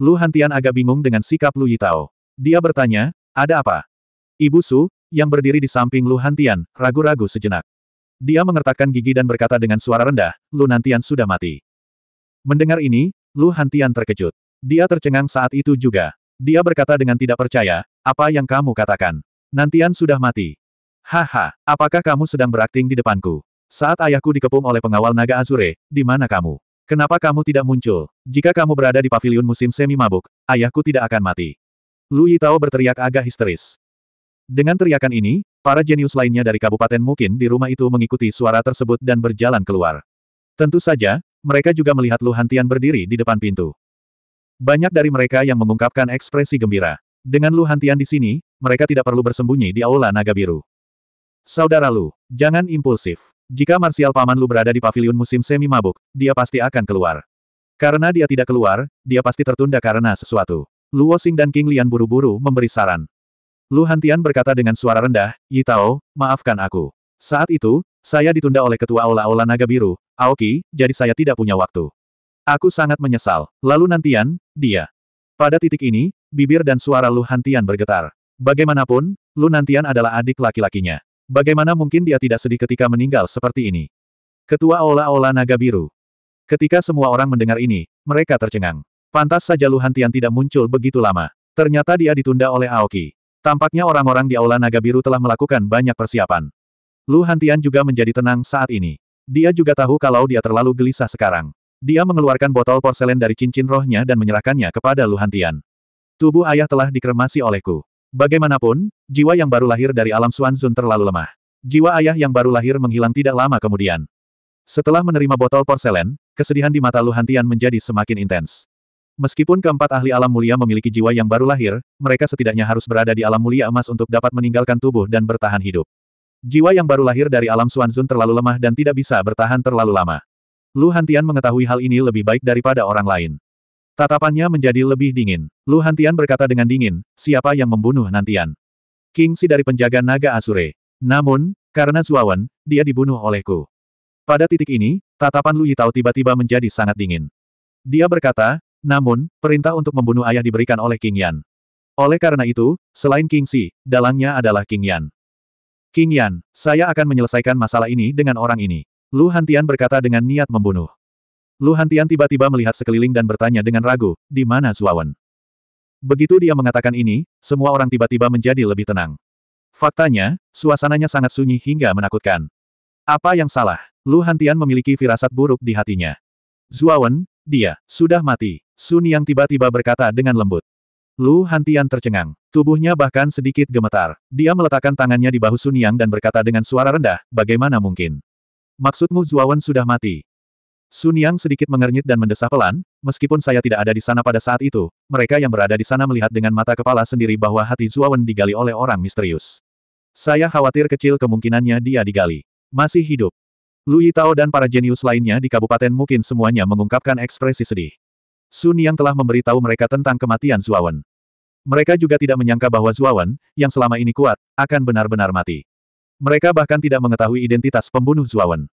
Lu Hantian agak bingung dengan sikap Lu Yitao. Dia bertanya, ada apa? Ibu Su, yang berdiri di samping Lu Hantian, ragu-ragu sejenak. Dia mengertakkan gigi dan berkata dengan suara rendah, Lu Nantian sudah mati. Mendengar ini, Lu Hantian terkejut. Dia tercengang saat itu juga. Dia berkata dengan tidak percaya, apa yang kamu katakan? Nantian sudah mati. Haha, apakah kamu sedang berakting di depanku? Saat ayahku dikepung oleh pengawal naga Azure, di mana kamu? Kenapa kamu tidak muncul? Jika kamu berada di paviliun musim semi mabuk, ayahku tidak akan mati. Lu Yitao berteriak agak histeris. Dengan teriakan ini, para jenius lainnya dari kabupaten mungkin di rumah itu mengikuti suara tersebut dan berjalan keluar. Tentu saja, mereka juga melihat Lu Hantian berdiri di depan pintu. Banyak dari mereka yang mengungkapkan ekspresi gembira. Dengan Lu Hantian di sini, mereka tidak perlu bersembunyi di Aula Naga Biru. Saudara Lu, jangan impulsif. Jika Marsial Paman Lu berada di Pavilion musim semi mabuk, dia pasti akan keluar. Karena dia tidak keluar, dia pasti tertunda karena sesuatu. Luo Xing dan King Lian buru-buru memberi saran. Lu Hantian berkata dengan suara rendah, Yi Tao, maafkan aku. Saat itu, saya ditunda oleh Ketua Aula-Aula Naga Biru, Aoki, jadi saya tidak punya waktu. Aku sangat menyesal. Lalu Nantian, dia. Pada titik ini, bibir dan suara Lu Hantian bergetar. Bagaimanapun, Lu Nantian adalah adik laki-lakinya. Bagaimana mungkin dia tidak sedih ketika meninggal seperti ini? Ketua Ola-Ola Naga Biru. Ketika semua orang mendengar ini, mereka tercengang. Pantas saja Lu Hantian tidak muncul begitu lama. Ternyata dia ditunda oleh Aoki. Tampaknya orang-orang di Aula Naga Biru telah melakukan banyak persiapan. Lu Hantian juga menjadi tenang saat ini. Dia juga tahu kalau dia terlalu gelisah sekarang. Dia mengeluarkan botol porselen dari cincin rohnya dan menyerahkannya kepada Luhantian. Tubuh ayah telah dikremasi olehku. Bagaimanapun, jiwa yang baru lahir dari alam Suanzun terlalu lemah. Jiwa ayah yang baru lahir menghilang tidak lama kemudian. Setelah menerima botol porselen, kesedihan di mata Luhantian menjadi semakin intens. Meskipun keempat ahli alam mulia memiliki jiwa yang baru lahir, mereka setidaknya harus berada di alam mulia emas untuk dapat meninggalkan tubuh dan bertahan hidup. Jiwa yang baru lahir dari alam Suanzun terlalu lemah dan tidak bisa bertahan terlalu lama. Lu Hantian mengetahui hal ini lebih baik daripada orang lain. Tatapannya menjadi lebih dingin. Lu Hantian berkata dengan dingin, siapa yang membunuh Nantian? King Si dari penjaga naga Asure. Namun, karena Zuawan, dia dibunuh olehku. Pada titik ini, tatapan Lu Yitao tiba-tiba menjadi sangat dingin. Dia berkata, namun, perintah untuk membunuh ayah diberikan oleh King Yan. Oleh karena itu, selain King Si, dalangnya adalah King Yan. King Yan, saya akan menyelesaikan masalah ini dengan orang ini. Lu Hantian berkata dengan niat membunuh. Lu Hantian tiba-tiba melihat sekeliling dan bertanya dengan ragu, di mana Zuawan? Begitu dia mengatakan ini, semua orang tiba-tiba menjadi lebih tenang. Faktanya, suasananya sangat sunyi hingga menakutkan. Apa yang salah? Lu Hantian memiliki firasat buruk di hatinya. Zuawan, dia, sudah mati. Sun yang tiba-tiba berkata dengan lembut. Lu Hantian tercengang. Tubuhnya bahkan sedikit gemetar. Dia meletakkan tangannya di bahu Sun Yang dan berkata dengan suara rendah, bagaimana mungkin? Maksudmu Zuawan sudah mati? Sun Yang sedikit mengernyit dan mendesah pelan, meskipun saya tidak ada di sana pada saat itu, mereka yang berada di sana melihat dengan mata kepala sendiri bahwa hati Zuawan digali oleh orang misterius. Saya khawatir kecil kemungkinannya dia digali. Masih hidup. Lu Yitao dan para jenius lainnya di kabupaten mungkin semuanya mengungkapkan ekspresi sedih. Sun Yang telah memberitahu mereka tentang kematian Zuawan. Mereka juga tidak menyangka bahwa Zuawan, yang selama ini kuat, akan benar-benar mati. Mereka bahkan tidak mengetahui identitas pembunuh Zuawan.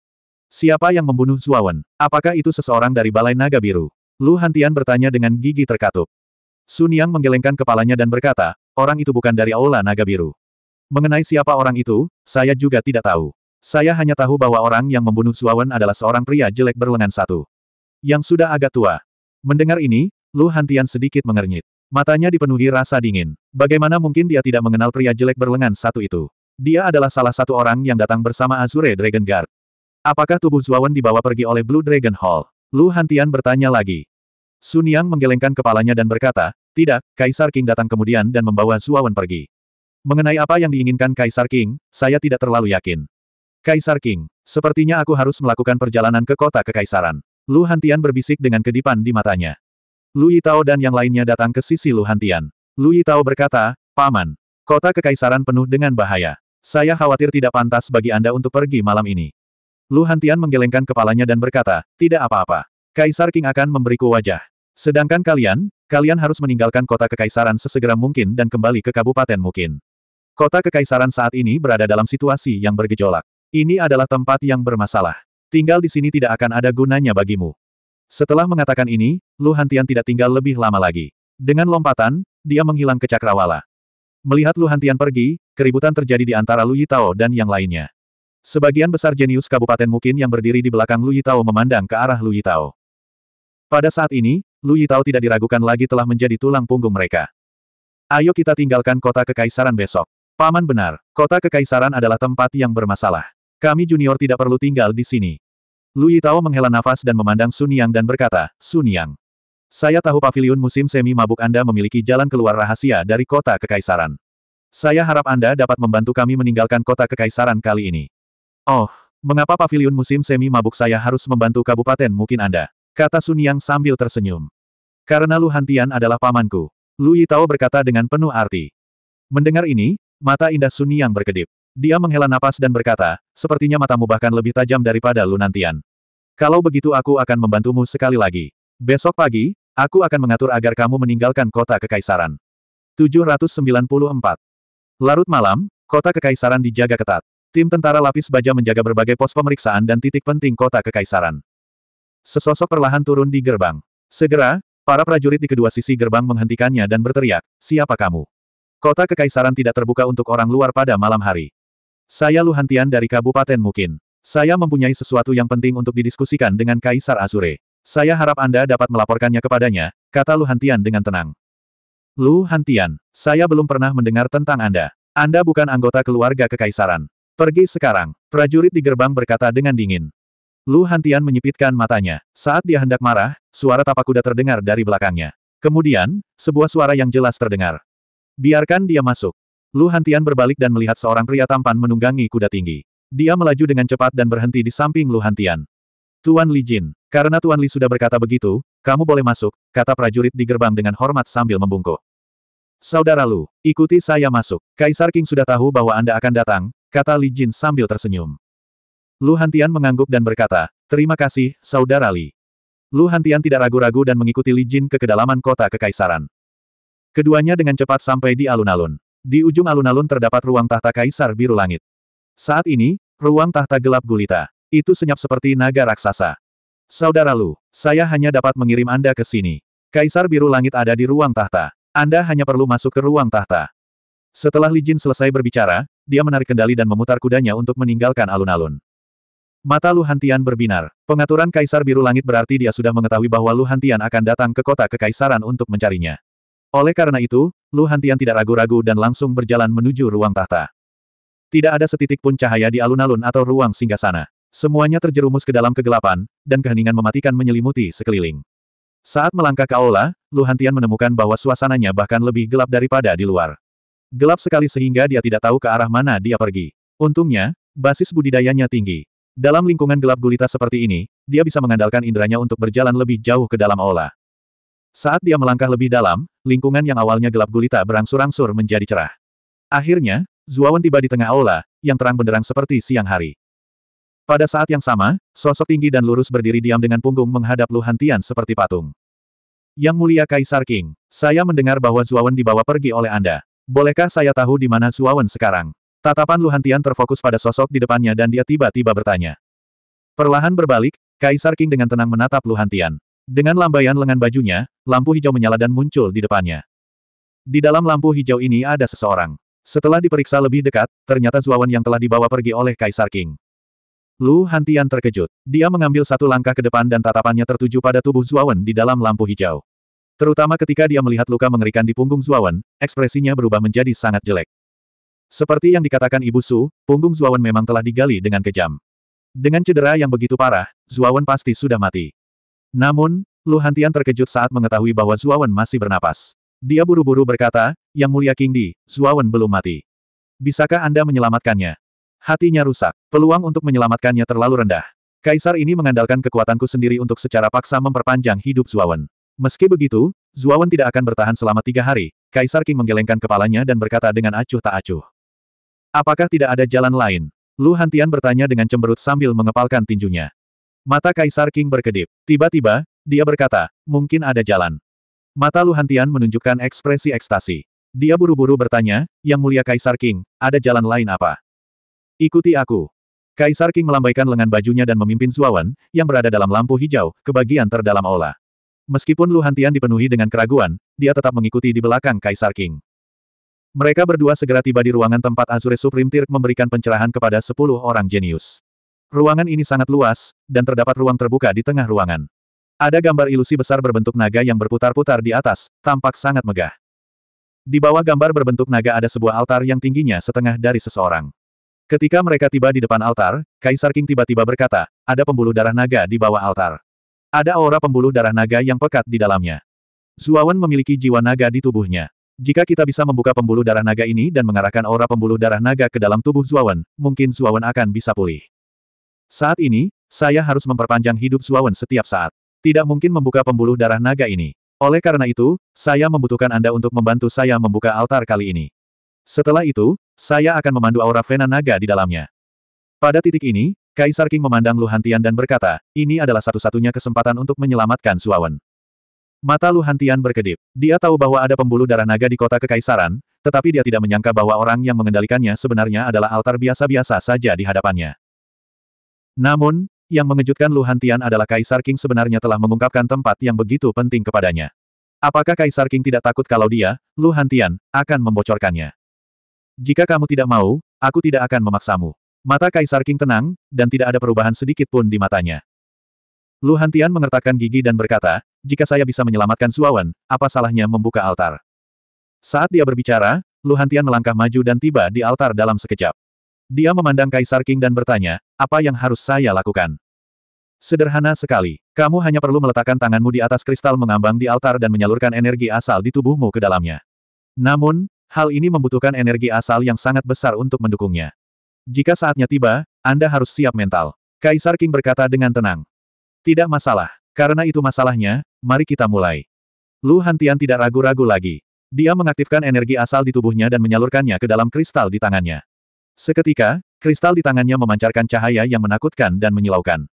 Siapa yang membunuh Zuawan? Apakah itu seseorang dari Balai Naga Biru? Lu Hantian bertanya dengan gigi terkatup. Sun Yang menggelengkan kepalanya dan berkata, orang itu bukan dari Aula Naga Biru. Mengenai siapa orang itu, saya juga tidak tahu. Saya hanya tahu bahwa orang yang membunuh Zuawan adalah seorang pria jelek berlengan satu. Yang sudah agak tua. Mendengar ini, Lu Hantian sedikit mengernyit. Matanya dipenuhi rasa dingin. Bagaimana mungkin dia tidak mengenal pria jelek berlengan satu itu? Dia adalah salah satu orang yang datang bersama Azure Dragon Guard. Apakah tubuh Zuawan dibawa pergi oleh Blue Dragon Hall? Lu Hantian bertanya lagi. Sun Yang menggelengkan kepalanya dan berkata, tidak, Kaisar King datang kemudian dan membawa Zuawan pergi. Mengenai apa yang diinginkan Kaisar King, saya tidak terlalu yakin. Kaisar King, sepertinya aku harus melakukan perjalanan ke kota kekaisaran. Lu Hantian berbisik dengan kedipan di matanya. Lu Yitao dan yang lainnya datang ke sisi Lu Hantian. Lu Yitao berkata, Paman, kota kekaisaran penuh dengan bahaya. Saya khawatir tidak pantas bagi Anda untuk pergi malam ini. Lu Hantian menggelengkan kepalanya dan berkata, tidak apa-apa. Kaisar King akan memberiku wajah. Sedangkan kalian, kalian harus meninggalkan kota kekaisaran sesegera mungkin dan kembali ke kabupaten mungkin. Kota kekaisaran saat ini berada dalam situasi yang bergejolak. Ini adalah tempat yang bermasalah. Tinggal di sini tidak akan ada gunanya bagimu. Setelah mengatakan ini, Lu Hantian tidak tinggal lebih lama lagi. Dengan lompatan, dia menghilang ke cakrawala. Melihat Lu Hantian pergi, keributan terjadi di antara Lu Yitao dan yang lainnya. Sebagian besar jenius Kabupaten mungkin yang berdiri di belakang Lu Yitao memandang ke arah Lu Yitao. Pada saat ini, Lu Yitao tidak diragukan lagi telah menjadi tulang punggung mereka. Ayo kita tinggalkan kota kekaisaran besok. Paman benar, kota kekaisaran adalah tempat yang bermasalah. Kami junior tidak perlu tinggal di sini. Lu Yitao menghela nafas dan memandang Sun Yang dan berkata, Sun Yang. Saya tahu pavilion musim semi mabuk Anda memiliki jalan keluar rahasia dari kota kekaisaran. Saya harap Anda dapat membantu kami meninggalkan kota kekaisaran kali ini. Oh, mengapa pavilion musim semi mabuk saya harus membantu kabupaten mungkin Anda? Kata Sun Yang sambil tersenyum. Karena Lu Hantian adalah pamanku. Lu Yitao berkata dengan penuh arti. Mendengar ini, mata indah Sun Yang berkedip. Dia menghela napas dan berkata, sepertinya matamu bahkan lebih tajam daripada Lu Nantian. Kalau begitu aku akan membantumu sekali lagi. Besok pagi, Aku akan mengatur agar kamu meninggalkan kota kekaisaran. 794. Larut malam, kota kekaisaran dijaga ketat. Tim tentara lapis baja menjaga berbagai pos pemeriksaan dan titik penting kota kekaisaran. Sesosok perlahan turun di gerbang. Segera, para prajurit di kedua sisi gerbang menghentikannya dan berteriak, siapa kamu? Kota kekaisaran tidak terbuka untuk orang luar pada malam hari. Saya Luhantian dari Kabupaten Mukin. Saya mempunyai sesuatu yang penting untuk didiskusikan dengan Kaisar Azure. Saya harap Anda dapat melaporkannya kepadanya, kata Lu Hantian dengan tenang. Lu Hantian, saya belum pernah mendengar tentang Anda. Anda bukan anggota keluarga kekaisaran. Pergi sekarang, prajurit di gerbang berkata dengan dingin. Lu Hantian menyipitkan matanya. Saat dia hendak marah, suara tapak kuda terdengar dari belakangnya. Kemudian, sebuah suara yang jelas terdengar. Biarkan dia masuk. Lu Hantian berbalik dan melihat seorang pria tampan menunggangi kuda tinggi. Dia melaju dengan cepat dan berhenti di samping Lu Hantian. Tuan Li Jin, karena Tuan Li sudah berkata begitu, kamu boleh masuk, kata prajurit di gerbang dengan hormat sambil membungkuk. Saudara Lu, ikuti saya masuk. Kaisar King sudah tahu bahwa Anda akan datang, kata Li Jin sambil tersenyum. Lu Hantian mengangguk dan berkata, terima kasih, Saudara Li. Lu Hantian tidak ragu-ragu dan mengikuti Li Jin ke kedalaman kota kekaisaran. Keduanya dengan cepat sampai di alun-alun. Di ujung alun-alun terdapat ruang tahta kaisar biru langit. Saat ini, ruang tahta gelap gulita. Itu senyap seperti naga raksasa. Saudara Lu, saya hanya dapat mengirim Anda ke sini. Kaisar Biru Langit ada di ruang tahta. Anda hanya perlu masuk ke ruang tahta. Setelah Li Jin selesai berbicara, dia menarik kendali dan memutar kudanya untuk meninggalkan alun-alun. Mata Lu Hantian berbinar. Pengaturan Kaisar Biru Langit berarti dia sudah mengetahui bahwa Lu Hantian akan datang ke kota kekaisaran untuk mencarinya. Oleh karena itu, Lu Hantian tidak ragu-ragu dan langsung berjalan menuju ruang tahta. Tidak ada setitik pun cahaya di alun-alun atau ruang singgasana. Semuanya terjerumus ke dalam kegelapan, dan keheningan mematikan menyelimuti sekeliling. Saat melangkah ke aula, Luhantian menemukan bahwa suasananya bahkan lebih gelap daripada di luar. Gelap sekali sehingga dia tidak tahu ke arah mana dia pergi. Untungnya, basis budidayanya tinggi. Dalam lingkungan gelap gulita seperti ini, dia bisa mengandalkan inderanya untuk berjalan lebih jauh ke dalam aula. Saat dia melangkah lebih dalam, lingkungan yang awalnya gelap gulita berangsur-angsur menjadi cerah. Akhirnya, Zuawan tiba di tengah aula, yang terang benderang seperti siang hari. Pada saat yang sama, sosok tinggi dan lurus berdiri diam dengan punggung menghadap Luhan Tian seperti patung. Yang mulia Kaisar King, saya mendengar bahwa Zuawan dibawa pergi oleh Anda. Bolehkah saya tahu di mana Zuawan sekarang? Tatapan Luhan Tian terfokus pada sosok di depannya dan dia tiba-tiba bertanya. Perlahan berbalik, Kaisar King dengan tenang menatap Luhan Tian. Dengan lambaian lengan bajunya, lampu hijau menyala dan muncul di depannya. Di dalam lampu hijau ini ada seseorang. Setelah diperiksa lebih dekat, ternyata Zuawan yang telah dibawa pergi oleh Kaisar King. Lu Hantian terkejut. Dia mengambil satu langkah ke depan dan tatapannya tertuju pada tubuh Zuawan di dalam lampu hijau. Terutama ketika dia melihat luka mengerikan di punggung Zuawan, ekspresinya berubah menjadi sangat jelek. Seperti yang dikatakan Ibu Su, punggung Zuawan memang telah digali dengan kejam. Dengan cedera yang begitu parah, Zuawan pasti sudah mati. Namun, Lu Hantian terkejut saat mengetahui bahwa Zuawan masih bernapas. Dia buru-buru berkata, Yang Mulia King Di, Zuawan belum mati. Bisakah Anda menyelamatkannya? Hatinya rusak. Peluang untuk menyelamatkannya terlalu rendah. Kaisar ini mengandalkan kekuatanku sendiri untuk secara paksa memperpanjang hidup Zuawan. Meski begitu, Zuawan tidak akan bertahan selama tiga hari. Kaisar King menggelengkan kepalanya dan berkata dengan acuh tak acuh. Apakah tidak ada jalan lain? Lu Hantian bertanya dengan cemberut sambil mengepalkan tinjunya. Mata Kaisar King berkedip. Tiba-tiba, dia berkata, mungkin ada jalan. Mata Lu Hantian menunjukkan ekspresi ekstasi. Dia buru-buru bertanya, Yang Mulia Kaisar King, ada jalan lain apa? Ikuti aku. Kaisar King melambaikan lengan bajunya dan memimpin Zuawan, yang berada dalam lampu hijau, ke bagian terdalam aula. Meskipun Lu dipenuhi dengan keraguan, dia tetap mengikuti di belakang Kaisar King. Mereka berdua segera tiba di ruangan tempat Azure Supreme Tirk memberikan pencerahan kepada sepuluh orang jenius. Ruangan ini sangat luas, dan terdapat ruang terbuka di tengah ruangan. Ada gambar ilusi besar berbentuk naga yang berputar-putar di atas, tampak sangat megah. Di bawah gambar berbentuk naga ada sebuah altar yang tingginya setengah dari seseorang. Ketika mereka tiba di depan altar, Kaisar King tiba-tiba berkata, ada pembuluh darah naga di bawah altar. Ada aura pembuluh darah naga yang pekat di dalamnya. Zuawan memiliki jiwa naga di tubuhnya. Jika kita bisa membuka pembuluh darah naga ini dan mengarahkan aura pembuluh darah naga ke dalam tubuh Zuawan, mungkin Zuawan akan bisa pulih. Saat ini, saya harus memperpanjang hidup Zuawan setiap saat. Tidak mungkin membuka pembuluh darah naga ini. Oleh karena itu, saya membutuhkan Anda untuk membantu saya membuka altar kali ini. Setelah itu, saya akan memandu aura Vena Naga di dalamnya. Pada titik ini, Kaisar King memandang Luhantian dan berkata, ini adalah satu-satunya kesempatan untuk menyelamatkan Suawen. Mata Luhantian berkedip. Dia tahu bahwa ada pembuluh darah naga di kota kekaisaran, tetapi dia tidak menyangka bahwa orang yang mengendalikannya sebenarnya adalah altar biasa-biasa saja di hadapannya. Namun, yang mengejutkan Luhantian adalah Kaisar King sebenarnya telah mengungkapkan tempat yang begitu penting kepadanya. Apakah Kaisar King tidak takut kalau dia, Luhantian, akan membocorkannya? Jika kamu tidak mau, aku tidak akan memaksamu. Mata Kaisar King tenang, dan tidak ada perubahan sedikit pun di matanya. Lu Hantian mengertakkan gigi dan berkata, jika saya bisa menyelamatkan Suawan, apa salahnya membuka altar? Saat dia berbicara, Lu Hantian melangkah maju dan tiba di altar dalam sekejap. Dia memandang Kaisar King dan bertanya, apa yang harus saya lakukan? Sederhana sekali. Kamu hanya perlu meletakkan tanganmu di atas kristal mengambang di altar dan menyalurkan energi asal di tubuhmu ke dalamnya. Namun, Hal ini membutuhkan energi asal yang sangat besar untuk mendukungnya. Jika saatnya tiba, Anda harus siap mental. Kaisar King berkata dengan tenang. Tidak masalah. Karena itu masalahnya, mari kita mulai. Lu Hantian tidak ragu-ragu lagi. Dia mengaktifkan energi asal di tubuhnya dan menyalurkannya ke dalam kristal di tangannya. Seketika, kristal di tangannya memancarkan cahaya yang menakutkan dan menyilaukan.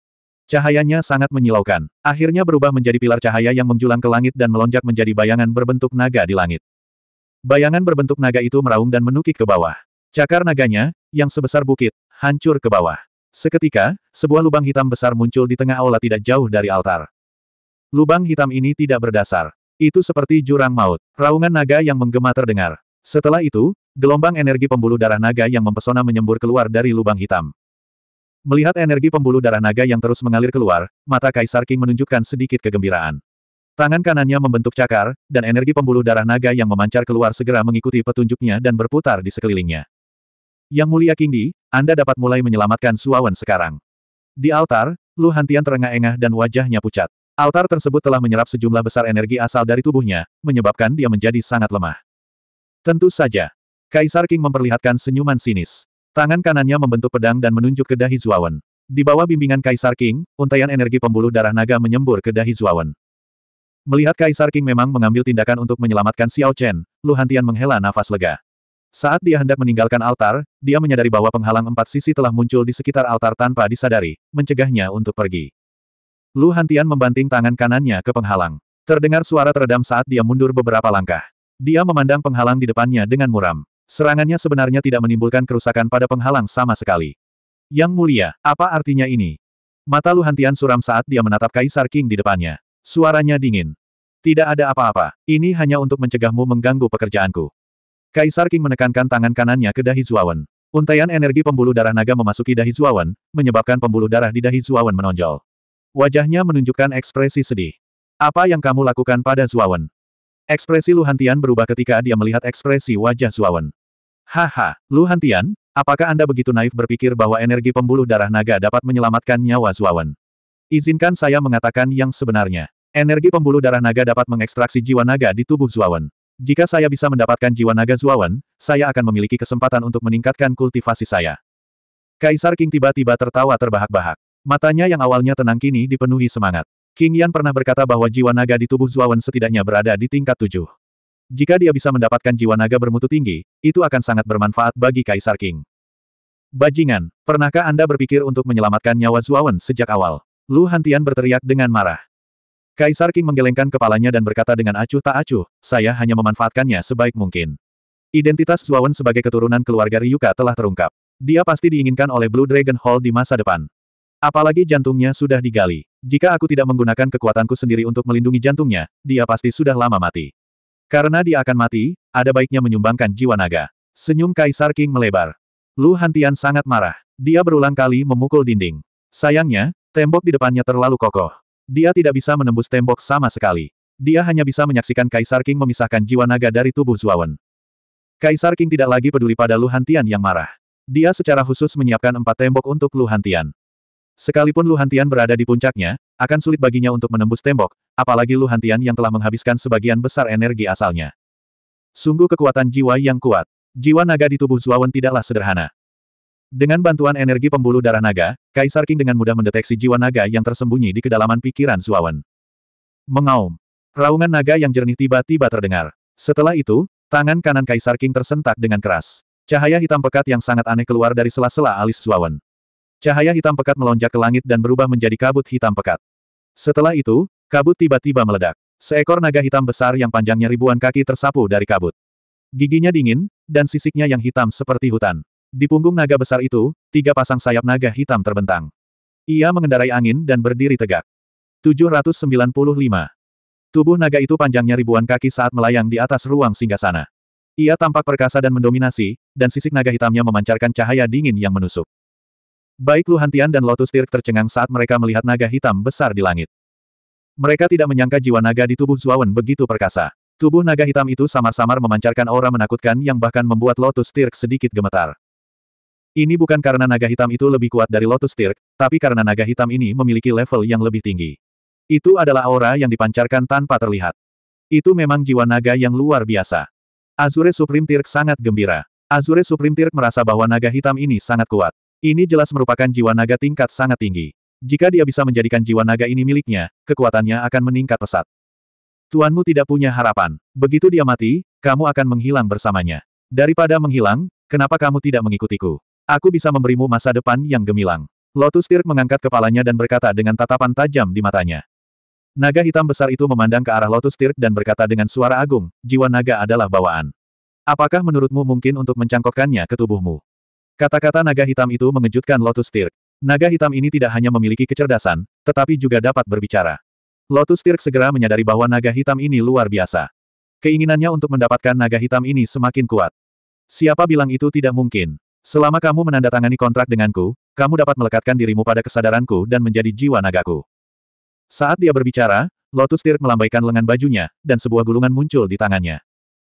Cahayanya sangat menyilaukan. Akhirnya berubah menjadi pilar cahaya yang menjulang ke langit dan melonjak menjadi bayangan berbentuk naga di langit. Bayangan berbentuk naga itu meraung dan menukik ke bawah. Cakar naganya, yang sebesar bukit, hancur ke bawah. Seketika, sebuah lubang hitam besar muncul di tengah aula tidak jauh dari altar. Lubang hitam ini tidak berdasar. Itu seperti jurang maut. Raungan naga yang menggema terdengar. Setelah itu, gelombang energi pembuluh darah naga yang mempesona menyembur keluar dari lubang hitam. Melihat energi pembuluh darah naga yang terus mengalir keluar, mata Kaisar King menunjukkan sedikit kegembiraan. Tangan kanannya membentuk cakar, dan energi pembuluh darah naga yang memancar keluar segera mengikuti petunjuknya dan berputar di sekelilingnya. Yang Mulia Kingdi, Anda dapat mulai menyelamatkan Suawan sekarang. Di altar, Lu Hantian terengah-engah dan wajahnya pucat. Altar tersebut telah menyerap sejumlah besar energi asal dari tubuhnya, menyebabkan dia menjadi sangat lemah. Tentu saja. Kaisar King memperlihatkan senyuman sinis. Tangan kanannya membentuk pedang dan menunjuk ke dahi Zuawan. Di bawah bimbingan Kaisar King, untaian energi pembuluh darah naga menyembur ke dahi Zuawan. Melihat Kaisar King memang mengambil tindakan untuk menyelamatkan Xiao Chen, Lu Hantian menghela nafas lega. Saat dia hendak meninggalkan altar, dia menyadari bahwa penghalang empat sisi telah muncul di sekitar altar tanpa disadari, mencegahnya untuk pergi. Lu Hantian membanting tangan kanannya ke penghalang. Terdengar suara teredam saat dia mundur beberapa langkah. Dia memandang penghalang di depannya dengan muram. Serangannya sebenarnya tidak menimbulkan kerusakan pada penghalang sama sekali. Yang mulia, apa artinya ini? Mata Lu Hantian suram saat dia menatap Kaisar King di depannya. Suaranya dingin. Tidak ada apa-apa, ini hanya untuk mencegahmu mengganggu pekerjaanku. Kaisar King menekankan tangan kanannya ke dahi Zuawan. Untaian energi pembuluh darah naga memasuki dahi Zuawan, menyebabkan pembuluh darah di dahi Zuawan menonjol. Wajahnya menunjukkan ekspresi sedih. Apa yang kamu lakukan pada Zuawan? Ekspresi Luhantian berubah ketika dia melihat ekspresi wajah Zuawan. Haha, Luhantian, apakah Anda begitu naif berpikir bahwa energi pembuluh darah naga dapat menyelamatkan nyawa Zuawan? Izinkan saya mengatakan yang sebenarnya. Energi pembuluh darah naga dapat mengekstraksi jiwa naga di tubuh Zuawan. Jika saya bisa mendapatkan jiwa naga Zuawan, saya akan memiliki kesempatan untuk meningkatkan kultivasi saya. Kaisar King tiba-tiba tertawa terbahak-bahak. Matanya yang awalnya tenang kini dipenuhi semangat. King Yan pernah berkata bahwa jiwa naga di tubuh Zuawan setidaknya berada di tingkat tujuh. Jika dia bisa mendapatkan jiwa naga bermutu tinggi, itu akan sangat bermanfaat bagi Kaisar King. Bajingan, pernahkah Anda berpikir untuk menyelamatkan nyawa Zuawan sejak awal? Lu Hantian berteriak dengan marah. Kaisar King menggelengkan kepalanya dan berkata dengan acuh tak acuh, saya hanya memanfaatkannya sebaik mungkin. Identitas Zuawan sebagai keturunan keluarga Ryuka telah terungkap. Dia pasti diinginkan oleh Blue Dragon Hall di masa depan. Apalagi jantungnya sudah digali. Jika aku tidak menggunakan kekuatanku sendiri untuk melindungi jantungnya, dia pasti sudah lama mati. Karena dia akan mati, ada baiknya menyumbangkan jiwa naga. Senyum Kaisar King melebar. Lu Hantian sangat marah. Dia berulang kali memukul dinding. Sayangnya, tembok di depannya terlalu kokoh. Dia tidak bisa menembus tembok sama sekali. Dia hanya bisa menyaksikan Kaisar King memisahkan jiwa naga dari tubuh Zuawan. Kaisar King tidak lagi peduli pada Luhantian yang marah. Dia secara khusus menyiapkan empat tembok untuk Luhantian. Sekalipun Luhantian berada di puncaknya, akan sulit baginya untuk menembus tembok, apalagi Luhantian yang telah menghabiskan sebagian besar energi asalnya. Sungguh kekuatan jiwa yang kuat. Jiwa naga di tubuh Zuawan tidaklah sederhana. Dengan bantuan energi pembuluh darah naga, Kaisar King dengan mudah mendeteksi jiwa naga yang tersembunyi di kedalaman pikiran Zuawan. Mengaum. Raungan naga yang jernih tiba-tiba terdengar. Setelah itu, tangan kanan Kaisar King tersentak dengan keras. Cahaya hitam pekat yang sangat aneh keluar dari sela-sela alis Zuawan. Cahaya hitam pekat melonjak ke langit dan berubah menjadi kabut hitam pekat. Setelah itu, kabut tiba-tiba meledak. Seekor naga hitam besar yang panjangnya ribuan kaki tersapu dari kabut. Giginya dingin, dan sisiknya yang hitam seperti hutan. Di punggung naga besar itu, tiga pasang sayap naga hitam terbentang. Ia mengendarai angin dan berdiri tegak. 795. Tubuh naga itu panjangnya ribuan kaki saat melayang di atas ruang singgasana. Ia tampak perkasa dan mendominasi, dan sisik naga hitamnya memancarkan cahaya dingin yang menusuk. Baik Luhantian dan Lotus Tirk tercengang saat mereka melihat naga hitam besar di langit. Mereka tidak menyangka jiwa naga di tubuh Zuawan begitu perkasa. Tubuh naga hitam itu samar-samar memancarkan aura menakutkan yang bahkan membuat Lotus Tirk sedikit gemetar. Ini bukan karena naga hitam itu lebih kuat dari Lotus Tirk, tapi karena naga hitam ini memiliki level yang lebih tinggi. Itu adalah aura yang dipancarkan tanpa terlihat. Itu memang jiwa naga yang luar biasa. Azure Supreme Tirk sangat gembira. Azure Supreme Tirk merasa bahwa naga hitam ini sangat kuat. Ini jelas merupakan jiwa naga tingkat sangat tinggi. Jika dia bisa menjadikan jiwa naga ini miliknya, kekuatannya akan meningkat pesat. Tuanmu tidak punya harapan. Begitu dia mati, kamu akan menghilang bersamanya. Daripada menghilang, kenapa kamu tidak mengikutiku? Aku bisa memberimu masa depan yang gemilang. Lotus Tirk mengangkat kepalanya dan berkata dengan tatapan tajam di matanya. Naga hitam besar itu memandang ke arah Lotus Tirk dan berkata dengan suara agung, jiwa naga adalah bawaan. Apakah menurutmu mungkin untuk mencangkokkannya ke tubuhmu? Kata-kata naga hitam itu mengejutkan Lotus Tirk. Naga hitam ini tidak hanya memiliki kecerdasan, tetapi juga dapat berbicara. Lotus Tirk segera menyadari bahwa naga hitam ini luar biasa. Keinginannya untuk mendapatkan naga hitam ini semakin kuat. Siapa bilang itu tidak mungkin? Selama kamu menandatangani kontrak denganku, kamu dapat melekatkan dirimu pada kesadaranku dan menjadi jiwa nagaku. Saat dia berbicara, Lotus Tirk melambaikan lengan bajunya, dan sebuah gulungan muncul di tangannya.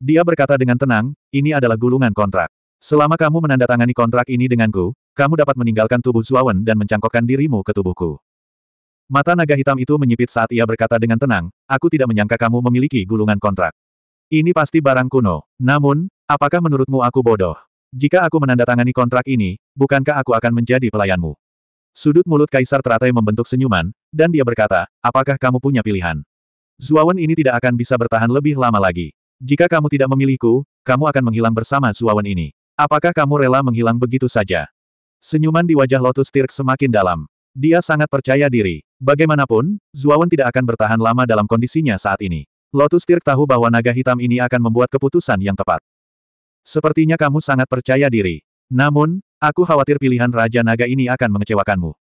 Dia berkata dengan tenang, ini adalah gulungan kontrak. Selama kamu menandatangani kontrak ini denganku, kamu dapat meninggalkan tubuh Zuawan dan mencangkokkan dirimu ke tubuhku. Mata naga hitam itu menyipit saat ia berkata dengan tenang, aku tidak menyangka kamu memiliki gulungan kontrak. Ini pasti barang kuno. Namun, apakah menurutmu aku bodoh? Jika aku menandatangani kontrak ini, bukankah aku akan menjadi pelayanmu? Sudut mulut Kaisar teratai membentuk senyuman, dan dia berkata, apakah kamu punya pilihan? Zuawan ini tidak akan bisa bertahan lebih lama lagi. Jika kamu tidak memilihku, kamu akan menghilang bersama Zuawan ini. Apakah kamu rela menghilang begitu saja? Senyuman di wajah Lotus Tirk semakin dalam. Dia sangat percaya diri. Bagaimanapun, Zuawan tidak akan bertahan lama dalam kondisinya saat ini. Lotus Tirk tahu bahwa naga hitam ini akan membuat keputusan yang tepat. Sepertinya kamu sangat percaya diri. Namun, aku khawatir pilihan Raja Naga ini akan mengecewakanmu.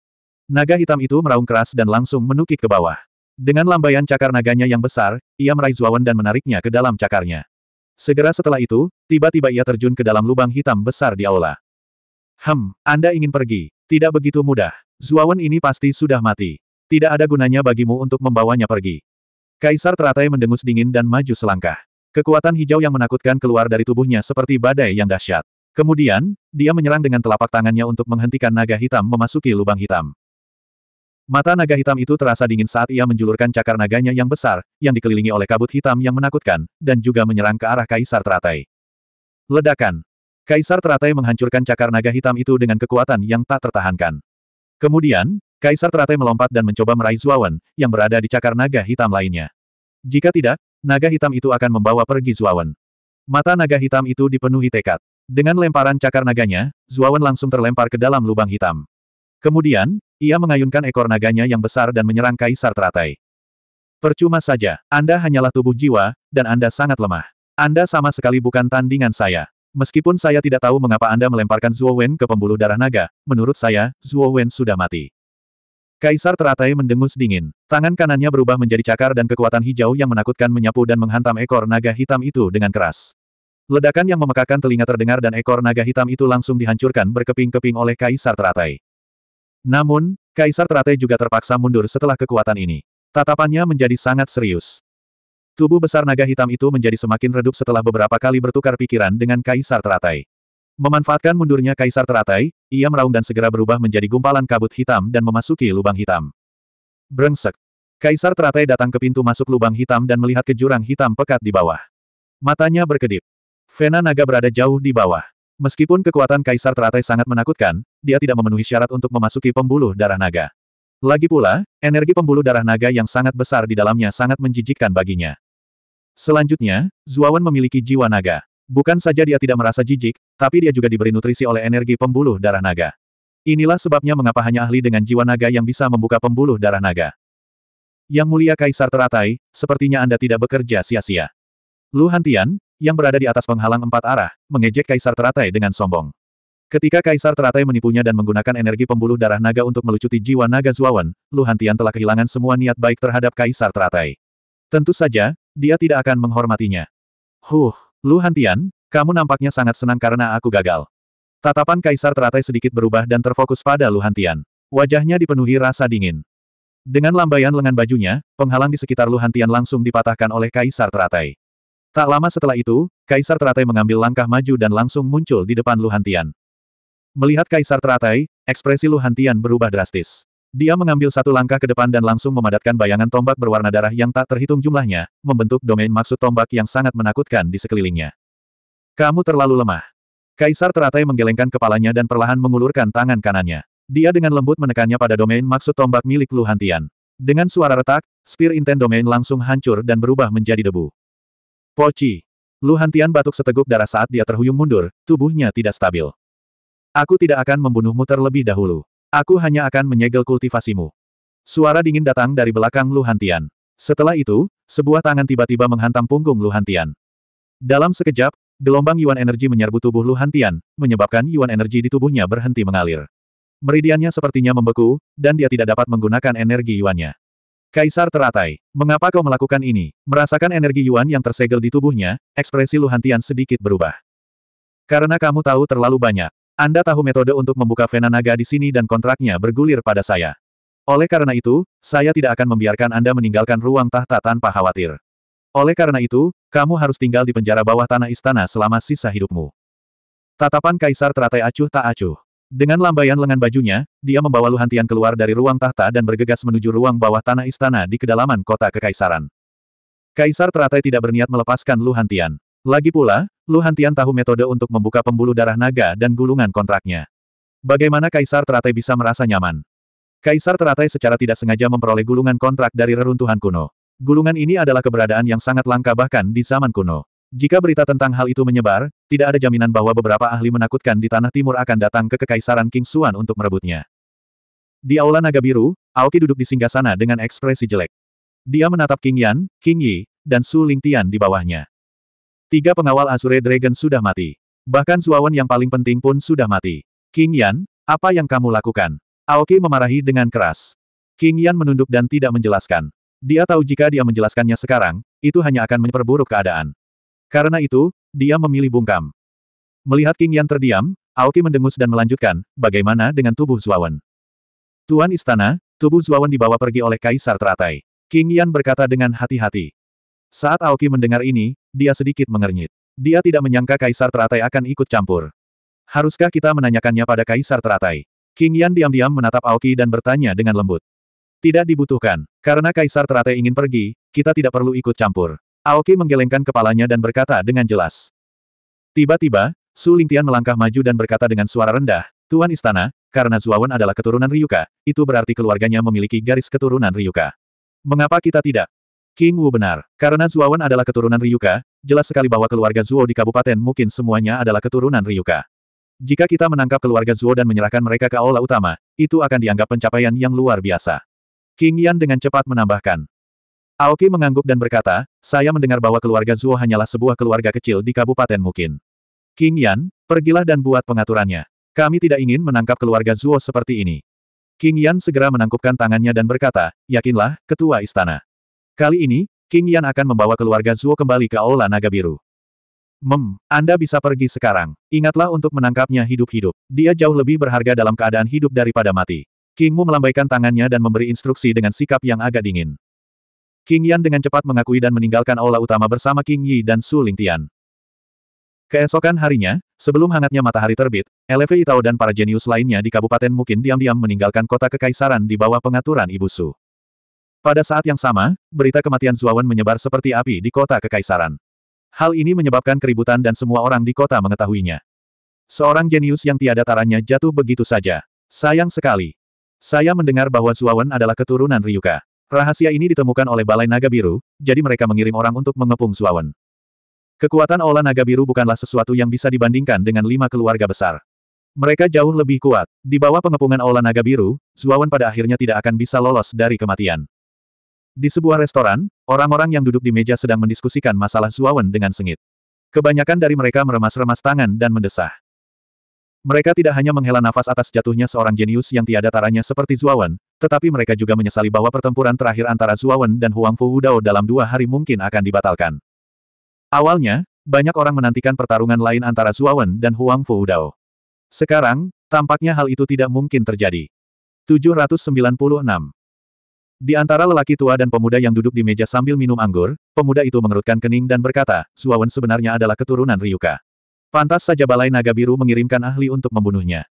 Naga hitam itu meraung keras dan langsung menukik ke bawah. Dengan lambaian cakar naganya yang besar, ia meraih Zuawan dan menariknya ke dalam cakarnya. Segera setelah itu, tiba-tiba ia terjun ke dalam lubang hitam besar di aula. Hem, Anda ingin pergi. Tidak begitu mudah. Zuawan ini pasti sudah mati. Tidak ada gunanya bagimu untuk membawanya pergi. Kaisar teratai mendengus dingin dan maju selangkah. Kekuatan hijau yang menakutkan keluar dari tubuhnya seperti badai yang dahsyat. Kemudian, dia menyerang dengan telapak tangannya untuk menghentikan naga hitam memasuki lubang hitam. Mata naga hitam itu terasa dingin saat ia menjulurkan cakar naganya yang besar, yang dikelilingi oleh kabut hitam yang menakutkan, dan juga menyerang ke arah Kaisar Teratai. Ledakan. Kaisar Teratai menghancurkan cakar naga hitam itu dengan kekuatan yang tak tertahankan. Kemudian, Kaisar Teratai melompat dan mencoba meraih Zuawan, yang berada di cakar naga hitam lainnya. Jika tidak, naga hitam itu akan membawa pergi Zuawan. Mata naga hitam itu dipenuhi tekad. Dengan lemparan cakar naganya, Zuawan langsung terlempar ke dalam lubang hitam. Kemudian, ia mengayunkan ekor naganya yang besar dan menyerang Kaisar Teratai. Percuma saja, Anda hanyalah tubuh jiwa, dan Anda sangat lemah. Anda sama sekali bukan tandingan saya. Meskipun saya tidak tahu mengapa Anda melemparkan Zuo Wen ke pembuluh darah naga, menurut saya, Zuo Wen sudah mati. Kaisar teratai mendengus dingin. Tangan kanannya berubah menjadi cakar dan kekuatan hijau yang menakutkan menyapu dan menghantam ekor naga hitam itu dengan keras. Ledakan yang memekakan telinga terdengar dan ekor naga hitam itu langsung dihancurkan berkeping-keping oleh Kaisar teratai. Namun, Kaisar teratai juga terpaksa mundur setelah kekuatan ini. Tatapannya menjadi sangat serius. Tubuh besar naga hitam itu menjadi semakin redup setelah beberapa kali bertukar pikiran dengan Kaisar teratai. Memanfaatkan mundurnya Kaisar teratai, ia meraung dan segera berubah menjadi gumpalan kabut hitam dan memasuki lubang hitam. Brengsek. Kaisar teratai datang ke pintu masuk lubang hitam dan melihat ke jurang hitam pekat di bawah. Matanya berkedip. Vena naga berada jauh di bawah. Meskipun kekuatan Kaisar teratai sangat menakutkan, dia tidak memenuhi syarat untuk memasuki pembuluh darah naga. Lagi pula, energi pembuluh darah naga yang sangat besar di dalamnya sangat menjijikkan baginya. Selanjutnya, Zuawan memiliki jiwa naga. Bukan saja dia tidak merasa jijik, tapi dia juga diberi nutrisi oleh energi pembuluh darah naga. Inilah sebabnya mengapa hanya ahli dengan jiwa naga yang bisa membuka pembuluh darah naga. Yang mulia Kaisar Teratai, sepertinya Anda tidak bekerja sia-sia. Lu Hantian, yang berada di atas penghalang empat arah, mengejek Kaisar Teratai dengan sombong. Ketika Kaisar Teratai menipunya dan menggunakan energi pembuluh darah naga untuk melucuti jiwa naga Zuawan, Lu Hantian telah kehilangan semua niat baik terhadap Kaisar Teratai. Tentu saja, dia tidak akan menghormatinya. Huh, Lu Hantian, kamu nampaknya sangat senang karena aku gagal. Tatapan Kaisar teratai sedikit berubah dan terfokus pada Lu Hantian. Wajahnya dipenuhi rasa dingin. Dengan lambaian lengan bajunya, penghalang di sekitar Lu Hantian langsung dipatahkan oleh Kaisar teratai. Tak lama setelah itu, Kaisar teratai mengambil langkah maju dan langsung muncul di depan Lu Hantian. Melihat Kaisar teratai, ekspresi Lu Hantian berubah drastis. Dia mengambil satu langkah ke depan dan langsung memadatkan bayangan tombak berwarna darah yang tak terhitung jumlahnya, membentuk domain maksud tombak yang sangat menakutkan di sekelilingnya. Kamu terlalu lemah. Kaisar teratai menggelengkan kepalanya dan perlahan mengulurkan tangan kanannya. Dia dengan lembut menekannya pada domain maksud tombak milik Luhantian. Dengan suara retak, spear intent domain langsung hancur dan berubah menjadi debu. Poci. Luhantian batuk seteguk darah saat dia terhuyung mundur, tubuhnya tidak stabil. Aku tidak akan membunuhmu terlebih dahulu. Aku hanya akan menyegel kultivasimu. Suara dingin datang dari belakang Luhantian. Setelah itu, sebuah tangan tiba-tiba menghantam punggung Luhantian. Dalam sekejap, gelombang Yuan energi menyerbu tubuh Luhantian, menyebabkan Yuan energi di tubuhnya berhenti mengalir. Meridiannya sepertinya membeku, dan dia tidak dapat menggunakan energi Yuannya. Kaisar teratai, mengapa kau melakukan ini? Merasakan energi Yuan yang tersegel di tubuhnya, ekspresi Luhantian sedikit berubah. Karena kamu tahu terlalu banyak. Anda tahu metode untuk membuka vena naga di sini dan kontraknya bergulir pada saya. Oleh karena itu, saya tidak akan membiarkan Anda meninggalkan ruang tahta tanpa khawatir. Oleh karena itu, kamu harus tinggal di penjara bawah tanah istana selama sisa hidupmu. Tatapan kaisar teratai acuh tak acuh. Dengan lambaian lengan bajunya, dia membawa Luhantian keluar dari ruang tahta dan bergegas menuju ruang bawah tanah istana di kedalaman kota kekaisaran. Kaisar teratai tidak berniat melepaskan Luhantian. Lagi pula, Lu Hantian tahu metode untuk membuka pembuluh darah naga dan gulungan kontraknya. Bagaimana Kaisar Teratai bisa merasa nyaman? Kaisar Teratai secara tidak sengaja memperoleh gulungan kontrak dari reruntuhan kuno. Gulungan ini adalah keberadaan yang sangat langka bahkan di zaman kuno. Jika berita tentang hal itu menyebar, tidak ada jaminan bahwa beberapa ahli menakutkan di Tanah Timur akan datang ke Kekaisaran King Suan untuk merebutnya. Di Aula Naga Biru, Aoki duduk di singgasana dengan ekspresi jelek. Dia menatap King Yan, King Yi, dan Su Ling Tian di bawahnya. Tiga pengawal Azure Dragon sudah mati. Bahkan Suawan yang paling penting pun sudah mati. King Yan, apa yang kamu lakukan? Aoki memarahi dengan keras. King Yan menunduk dan tidak menjelaskan. Dia tahu jika dia menjelaskannya sekarang, itu hanya akan memperburuk keadaan. Karena itu, dia memilih bungkam. Melihat King Yan terdiam, Aoki mendengus dan melanjutkan, bagaimana dengan tubuh Zuawan? Tuan Istana, tubuh Zuawan dibawa pergi oleh Kaisar Teratai. King Yan berkata dengan hati-hati. Saat Aoki mendengar ini, dia sedikit mengernyit. Dia tidak menyangka Kaisar Teratai akan ikut campur. Haruskah kita menanyakannya pada Kaisar Teratai? King Yan diam-diam menatap Aoki dan bertanya dengan lembut. Tidak dibutuhkan, karena Kaisar Teratai ingin pergi, kita tidak perlu ikut campur. Aoki menggelengkan kepalanya dan berkata dengan jelas. Tiba-tiba, Su Lingtian melangkah maju dan berkata dengan suara rendah, Tuan Istana, karena Zuawan adalah keturunan Ryuka, itu berarti keluarganya memiliki garis keturunan Ryuka. Mengapa kita tidak? King Wu benar. Karena Zuawan adalah keturunan Ryuka, jelas sekali bahwa keluarga Zuo di kabupaten mungkin semuanya adalah keturunan Ryuka. Jika kita menangkap keluarga Zuo dan menyerahkan mereka ke aula utama, itu akan dianggap pencapaian yang luar biasa. King Yan dengan cepat menambahkan. Aoki mengangguk dan berkata, saya mendengar bahwa keluarga Zuo hanyalah sebuah keluarga kecil di kabupaten mungkin. King Yan, pergilah dan buat pengaturannya. Kami tidak ingin menangkap keluarga Zuo seperti ini. King Yan segera menangkupkan tangannya dan berkata, yakinlah, ketua istana. Kali ini, King Yan akan membawa keluarga Zuo kembali ke Aula Naga Biru. Mem, Anda bisa pergi sekarang. Ingatlah untuk menangkapnya hidup-hidup. Dia jauh lebih berharga dalam keadaan hidup daripada mati. King Mu melambaikan tangannya dan memberi instruksi dengan sikap yang agak dingin. King Yan dengan cepat mengakui dan meninggalkan aula utama bersama King Yi dan Su Lingtian. Keesokan harinya, sebelum hangatnya matahari terbit, LV Itao dan para jenius lainnya di kabupaten mungkin diam-diam meninggalkan kota kekaisaran di bawah pengaturan Ibu Su. Pada saat yang sama, berita kematian Zuawan menyebar seperti api di kota kekaisaran. Hal ini menyebabkan keributan dan semua orang di kota mengetahuinya. Seorang jenius yang tiada taranya jatuh begitu saja. Sayang sekali. Saya mendengar bahwa Zuawan adalah keturunan Ryuka. Rahasia ini ditemukan oleh Balai Naga Biru, jadi mereka mengirim orang untuk mengepung Zuawan. Kekuatan Ola Naga Biru bukanlah sesuatu yang bisa dibandingkan dengan lima keluarga besar. Mereka jauh lebih kuat. Di bawah pengepungan Ola Naga Biru, Zuawan pada akhirnya tidak akan bisa lolos dari kematian. Di sebuah restoran, orang-orang yang duduk di meja sedang mendiskusikan masalah Zuawan dengan sengit. Kebanyakan dari mereka meremas-remas tangan dan mendesah. Mereka tidak hanya menghela nafas atas jatuhnya seorang jenius yang tiada taranya seperti Zuawan, tetapi mereka juga menyesali bahwa pertempuran terakhir antara Zuawan dan Huang Fu Hudao dalam dua hari mungkin akan dibatalkan. Awalnya, banyak orang menantikan pertarungan lain antara Zuawan dan Huang Fu Hudao. Sekarang, tampaknya hal itu tidak mungkin terjadi. 796 di antara lelaki tua dan pemuda yang duduk di meja sambil minum anggur, pemuda itu mengerutkan kening dan berkata, Suawen sebenarnya adalah keturunan Ryuka. Pantas saja Balai Naga Biru mengirimkan ahli untuk membunuhnya.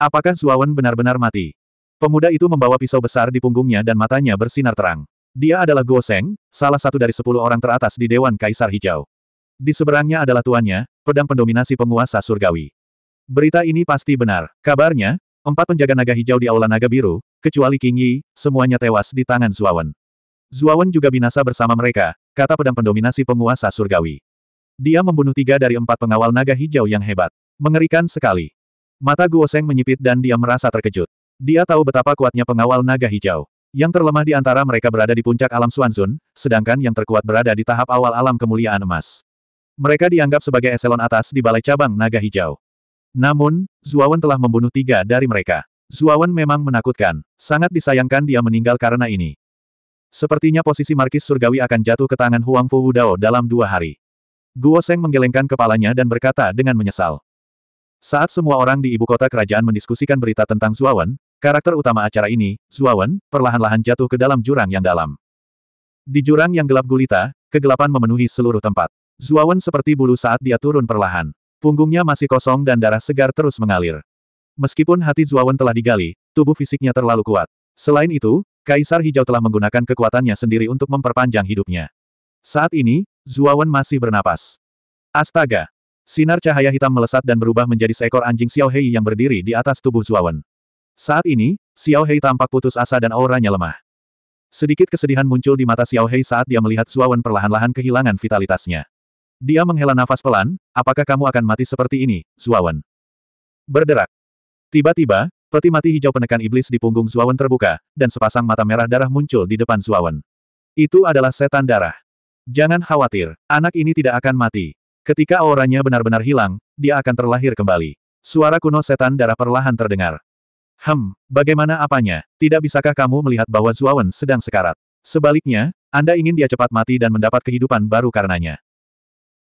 Apakah Suawen benar-benar mati? Pemuda itu membawa pisau besar di punggungnya dan matanya bersinar terang. Dia adalah Goseng, salah satu dari sepuluh orang teratas di Dewan Kaisar Hijau. Di seberangnya adalah tuannya, pedang pendominasi penguasa surgawi. Berita ini pasti benar. Kabarnya, Empat penjaga naga hijau di Aula Naga Biru, kecuali King Yi, semuanya tewas di tangan Zuawan. Zuawan juga binasa bersama mereka, kata pedang pendominasi penguasa surgawi. Dia membunuh tiga dari empat pengawal naga hijau yang hebat. Mengerikan sekali. Mata Guo Seng menyipit dan dia merasa terkejut. Dia tahu betapa kuatnya pengawal naga hijau. Yang terlemah di antara mereka berada di puncak alam Suanzun, sedangkan yang terkuat berada di tahap awal alam kemuliaan emas. Mereka dianggap sebagai eselon atas di balai cabang naga hijau. Namun, Zuawan telah membunuh tiga dari mereka. Zuawan memang menakutkan. Sangat disayangkan dia meninggal karena ini. Sepertinya posisi Markis Surgawi akan jatuh ke tangan Huang Fu Wudao dalam dua hari. Guo Seng menggelengkan kepalanya dan berkata dengan menyesal. Saat semua orang di ibu kota kerajaan mendiskusikan berita tentang Zuawan, karakter utama acara ini, Zuawan, perlahan-lahan jatuh ke dalam jurang yang dalam. Di jurang yang gelap gulita, kegelapan memenuhi seluruh tempat. Zuawan seperti bulu saat dia turun perlahan. Punggungnya masih kosong dan darah segar terus mengalir. Meskipun hati Zuawan telah digali, tubuh fisiknya terlalu kuat. Selain itu, Kaisar Hijau telah menggunakan kekuatannya sendiri untuk memperpanjang hidupnya. Saat ini, Zuawan masih bernapas. Astaga! Sinar cahaya hitam melesat dan berubah menjadi seekor anjing Xiao Hei yang berdiri di atas tubuh Zuawan. Saat ini, Xiao Hei tampak putus asa dan auranya lemah. Sedikit kesedihan muncul di mata Xiao Hei saat dia melihat Zuawan perlahan-lahan kehilangan vitalitasnya. Dia menghela nafas pelan, apakah kamu akan mati seperti ini, Zuawan? Berderak. Tiba-tiba, peti mati hijau penekan iblis di punggung Zuawan terbuka, dan sepasang mata merah darah muncul di depan Zuawan. Itu adalah setan darah. Jangan khawatir, anak ini tidak akan mati. Ketika auranya benar-benar hilang, dia akan terlahir kembali. Suara kuno setan darah perlahan terdengar. Hem, bagaimana apanya? Tidak bisakah kamu melihat bahwa Zuawan sedang sekarat? Sebaliknya, Anda ingin dia cepat mati dan mendapat kehidupan baru karenanya.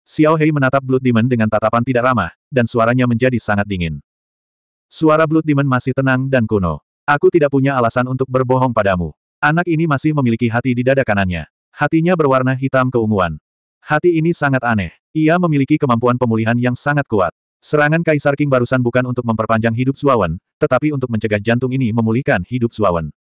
Xiao Hei menatap Blood Demon dengan tatapan tidak ramah, dan suaranya menjadi sangat dingin. Suara Blood Demon masih tenang dan kuno. Aku tidak punya alasan untuk berbohong padamu. Anak ini masih memiliki hati di dada kanannya. Hatinya berwarna hitam keunguan. Hati ini sangat aneh. Ia memiliki kemampuan pemulihan yang sangat kuat. Serangan Kaisar King barusan bukan untuk memperpanjang hidup Zuawan, tetapi untuk mencegah jantung ini memulihkan hidup Zuawan.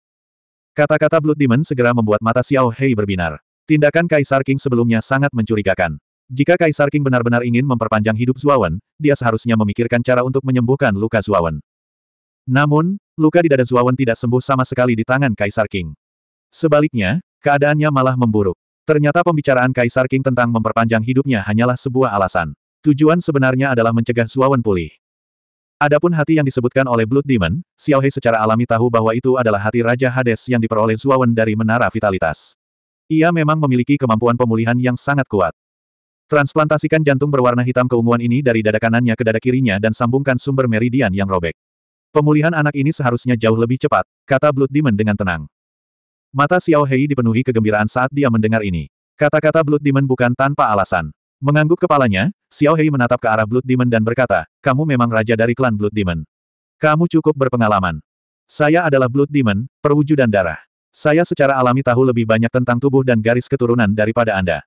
Kata-kata Blood Demon segera membuat mata Xiao Hei berbinar. Tindakan Kaisar King sebelumnya sangat mencurigakan. Jika Kaisar King benar-benar ingin memperpanjang hidup Zuawan, dia seharusnya memikirkan cara untuk menyembuhkan luka Zuawan. Namun, luka di dada Zuawan tidak sembuh sama sekali di tangan Kaisar King. Sebaliknya, keadaannya malah memburuk. Ternyata pembicaraan Kaisar King tentang memperpanjang hidupnya hanyalah sebuah alasan. Tujuan sebenarnya adalah mencegah Zuawan pulih. Adapun hati yang disebutkan oleh Blood Demon, Xiao Hei secara alami tahu bahwa itu adalah hati Raja Hades yang diperoleh Zuawan dari Menara Vitalitas. Ia memang memiliki kemampuan pemulihan yang sangat kuat. Transplantasikan jantung berwarna hitam keunguan ini dari dada kanannya ke dada kirinya dan sambungkan sumber meridian yang robek. Pemulihan anak ini seharusnya jauh lebih cepat, kata Blood Demon dengan tenang. Mata Xiao Hei dipenuhi kegembiraan saat dia mendengar ini. Kata-kata Blood Demon bukan tanpa alasan. Mengangguk kepalanya, Xiao Hei menatap ke arah Blood Demon dan berkata, kamu memang raja dari klan Blood Demon. Kamu cukup berpengalaman. Saya adalah Blood Demon, perwujudan darah. Saya secara alami tahu lebih banyak tentang tubuh dan garis keturunan daripada Anda.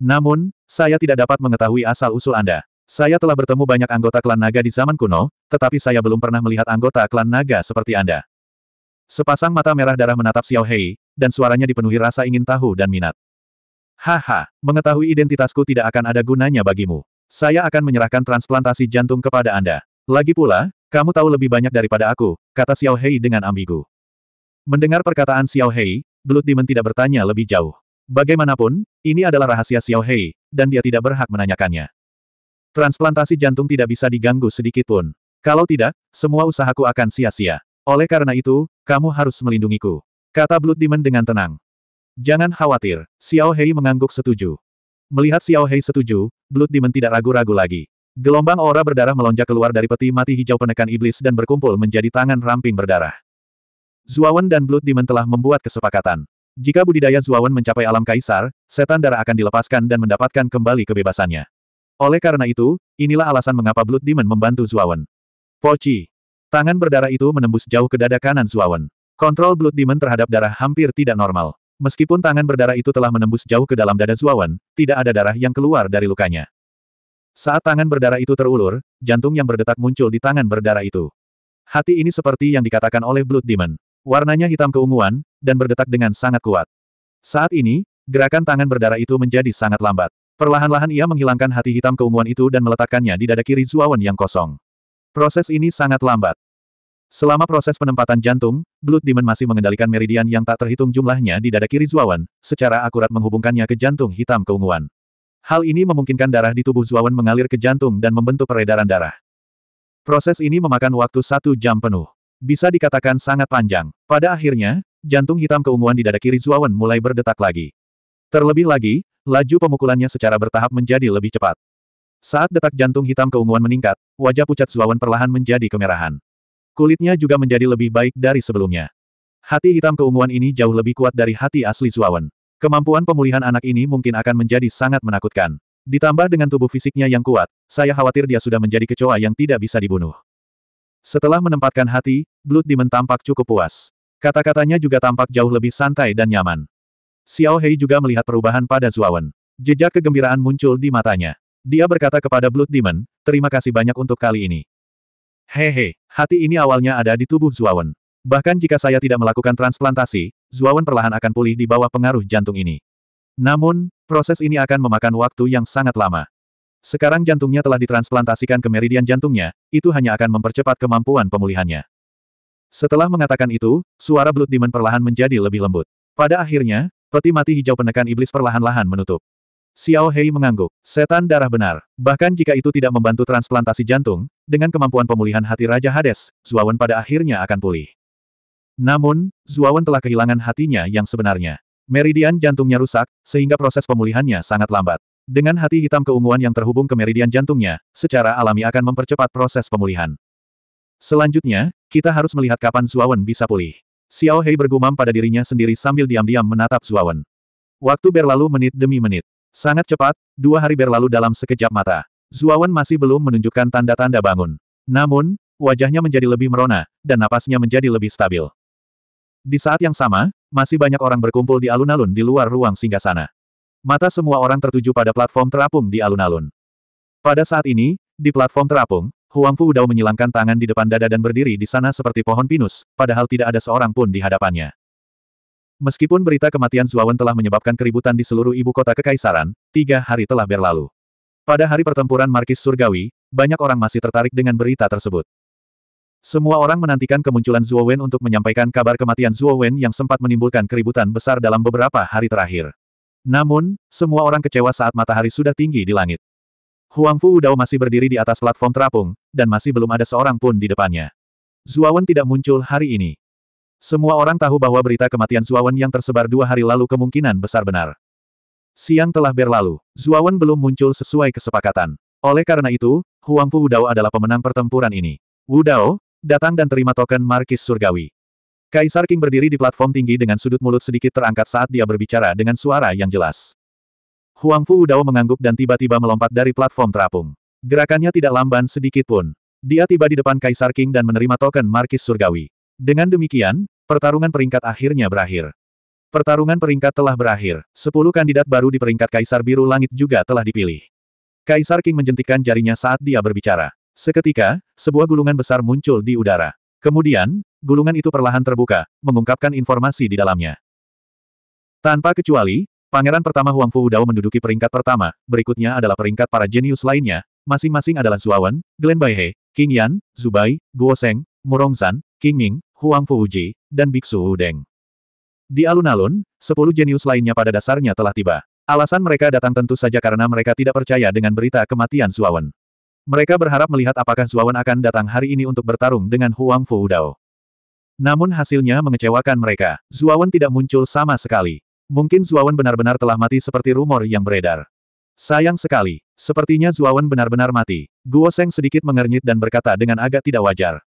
Namun, saya tidak dapat mengetahui asal-usul Anda. Saya telah bertemu banyak anggota klan naga di zaman kuno, tetapi saya belum pernah melihat anggota klan naga seperti Anda. Sepasang mata merah darah menatap Xiao Hei, dan suaranya dipenuhi rasa ingin tahu dan minat. Haha, mengetahui identitasku tidak akan ada gunanya bagimu. Saya akan menyerahkan transplantasi jantung kepada Anda. Lagi pula, kamu tahu lebih banyak daripada aku, kata Xiao Hei dengan ambigu. Mendengar perkataan Xiao Hei, Blood Demon tidak bertanya lebih jauh. Bagaimanapun, ini adalah rahasia Xiao Hei, dan dia tidak berhak menanyakannya. Transplantasi jantung tidak bisa diganggu sedikitpun. Kalau tidak, semua usahaku akan sia-sia. Oleh karena itu, kamu harus melindungiku. Kata Blood Demon dengan tenang. Jangan khawatir, Xiao Hei mengangguk setuju. Melihat Xiao Hei setuju, Blood Demon tidak ragu-ragu lagi. Gelombang aura berdarah melonjak keluar dari peti mati hijau penekan iblis dan berkumpul menjadi tangan ramping berdarah. Zuawan dan Blood Demon telah membuat kesepakatan. Jika budidaya Zuawan mencapai alam kaisar, setan darah akan dilepaskan dan mendapatkan kembali kebebasannya. Oleh karena itu, inilah alasan mengapa Blood Demon membantu Zuawan. Poci. Tangan berdarah itu menembus jauh ke dada kanan Zuawan. Kontrol Blood Demon terhadap darah hampir tidak normal. Meskipun tangan berdarah itu telah menembus jauh ke dalam dada Zuawan, tidak ada darah yang keluar dari lukanya. Saat tangan berdarah itu terulur, jantung yang berdetak muncul di tangan berdarah itu. Hati ini seperti yang dikatakan oleh Blood Demon. Warnanya hitam keunguan, dan berdetak dengan sangat kuat. Saat ini, gerakan tangan berdarah itu menjadi sangat lambat. Perlahan-lahan ia menghilangkan hati hitam keunguan itu dan meletakkannya di dada kiri Zuawan yang kosong. Proses ini sangat lambat. Selama proses penempatan jantung, Blood Demon masih mengendalikan meridian yang tak terhitung jumlahnya di dada kiri Zuawan, secara akurat menghubungkannya ke jantung hitam keunguan. Hal ini memungkinkan darah di tubuh Zuawan mengalir ke jantung dan membentuk peredaran darah. Proses ini memakan waktu satu jam penuh. Bisa dikatakan sangat panjang. Pada akhirnya, jantung hitam keunguan di dada kiri Zuawan mulai berdetak lagi. Terlebih lagi, laju pemukulannya secara bertahap menjadi lebih cepat. Saat detak jantung hitam keunguan meningkat, wajah pucat Zuawan perlahan menjadi kemerahan. Kulitnya juga menjadi lebih baik dari sebelumnya. Hati hitam keunguan ini jauh lebih kuat dari hati asli Zuawan. Kemampuan pemulihan anak ini mungkin akan menjadi sangat menakutkan. Ditambah dengan tubuh fisiknya yang kuat, saya khawatir dia sudah menjadi kecoa yang tidak bisa dibunuh. Setelah menempatkan hati, Blood Demon tampak cukup puas. Kata-katanya juga tampak jauh lebih santai dan nyaman. Xiao Hei juga melihat perubahan pada Zuawan. Jejak kegembiraan muncul di matanya. Dia berkata kepada Blood Demon, terima kasih banyak untuk kali ini. Hehe, hati ini awalnya ada di tubuh Zuawan. Bahkan jika saya tidak melakukan transplantasi, Zuawan perlahan akan pulih di bawah pengaruh jantung ini. Namun, proses ini akan memakan waktu yang sangat lama. Sekarang jantungnya telah ditransplantasikan ke meridian jantungnya, itu hanya akan mempercepat kemampuan pemulihannya. Setelah mengatakan itu, suara Blood Demon perlahan menjadi lebih lembut. Pada akhirnya, peti mati hijau penekan iblis perlahan-lahan menutup. Xiao Hei mengangguk. Setan darah benar. Bahkan jika itu tidak membantu transplantasi jantung, dengan kemampuan pemulihan hati Raja Hades, Zuawan pada akhirnya akan pulih. Namun, Zuawan telah kehilangan hatinya yang sebenarnya. Meridian jantungnya rusak, sehingga proses pemulihannya sangat lambat. Dengan hati hitam keunguan yang terhubung ke meridian jantungnya, secara alami akan mempercepat proses pemulihan. Selanjutnya, kita harus melihat kapan Zuawan bisa pulih. Xiao Hei bergumam pada dirinya sendiri sambil diam-diam menatap Zuawan. Waktu berlalu menit demi menit. Sangat cepat, dua hari berlalu dalam sekejap mata. Zuawan masih belum menunjukkan tanda-tanda bangun. Namun, wajahnya menjadi lebih merona, dan napasnya menjadi lebih stabil. Di saat yang sama, masih banyak orang berkumpul di alun-alun di luar ruang singgasana. Mata semua orang tertuju pada platform terapung di alun-alun. Pada saat ini, di platform terapung, Huang Fu Dao menyilangkan tangan di depan dada dan berdiri di sana seperti pohon pinus, padahal tidak ada seorang pun di hadapannya. Meskipun berita kematian Zuawan telah menyebabkan keributan di seluruh ibu kota kekaisaran, tiga hari telah berlalu. Pada hari pertempuran Markis Surgawi, banyak orang masih tertarik dengan berita tersebut. Semua orang menantikan kemunculan Zuo Wen untuk menyampaikan kabar kematian Zuo Wen yang sempat menimbulkan keributan besar dalam beberapa hari terakhir. Namun, semua orang kecewa saat matahari sudah tinggi di langit. Huang Fu Udao masih berdiri di atas platform terapung, dan masih belum ada seorang pun di depannya. Zuawan tidak muncul hari ini. Semua orang tahu bahwa berita kematian Zuawan yang tersebar dua hari lalu kemungkinan besar benar. Siang telah berlalu, Zuawan belum muncul sesuai kesepakatan. Oleh karena itu, Huang Fu Udao adalah pemenang pertempuran ini. Udao, datang dan terima token Markis Surgawi. Kaisar King berdiri di platform tinggi dengan sudut mulut sedikit terangkat saat dia berbicara dengan suara yang jelas. Huang Fu Udao mengangguk dan tiba-tiba melompat dari platform terapung. Gerakannya tidak lamban sedikit pun. Dia tiba di depan Kaisar King dan menerima token Markis Surgawi. Dengan demikian, pertarungan peringkat akhirnya berakhir. Pertarungan peringkat telah berakhir. Sepuluh kandidat baru di peringkat Kaisar Biru Langit juga telah dipilih. Kaisar King menjentikkan jarinya saat dia berbicara. Seketika, sebuah gulungan besar muncul di udara. Kemudian, Gulungan itu perlahan terbuka, mengungkapkan informasi di dalamnya. Tanpa kecuali, pangeran pertama Huang Fu Dao menduduki peringkat pertama, berikutnya adalah peringkat para jenius lainnya, masing-masing adalah Zuawan, Glen Baihe, King Yan, Zubai, Guo Seng, San, King Ming, Huang Fu Uji, dan Biksu Udeng. Di alun-alun, sepuluh jenius lainnya pada dasarnya telah tiba. Alasan mereka datang tentu saja karena mereka tidak percaya dengan berita kematian Zuawan. Mereka berharap melihat apakah Zuawan akan datang hari ini untuk bertarung dengan Huang Fu Dao. Namun hasilnya mengecewakan mereka. Zuawan tidak muncul sama sekali. Mungkin Zuawan benar-benar telah mati seperti rumor yang beredar. Sayang sekali. Sepertinya Zuawan benar-benar mati. Guo Seng sedikit mengernyit dan berkata dengan agak tidak wajar.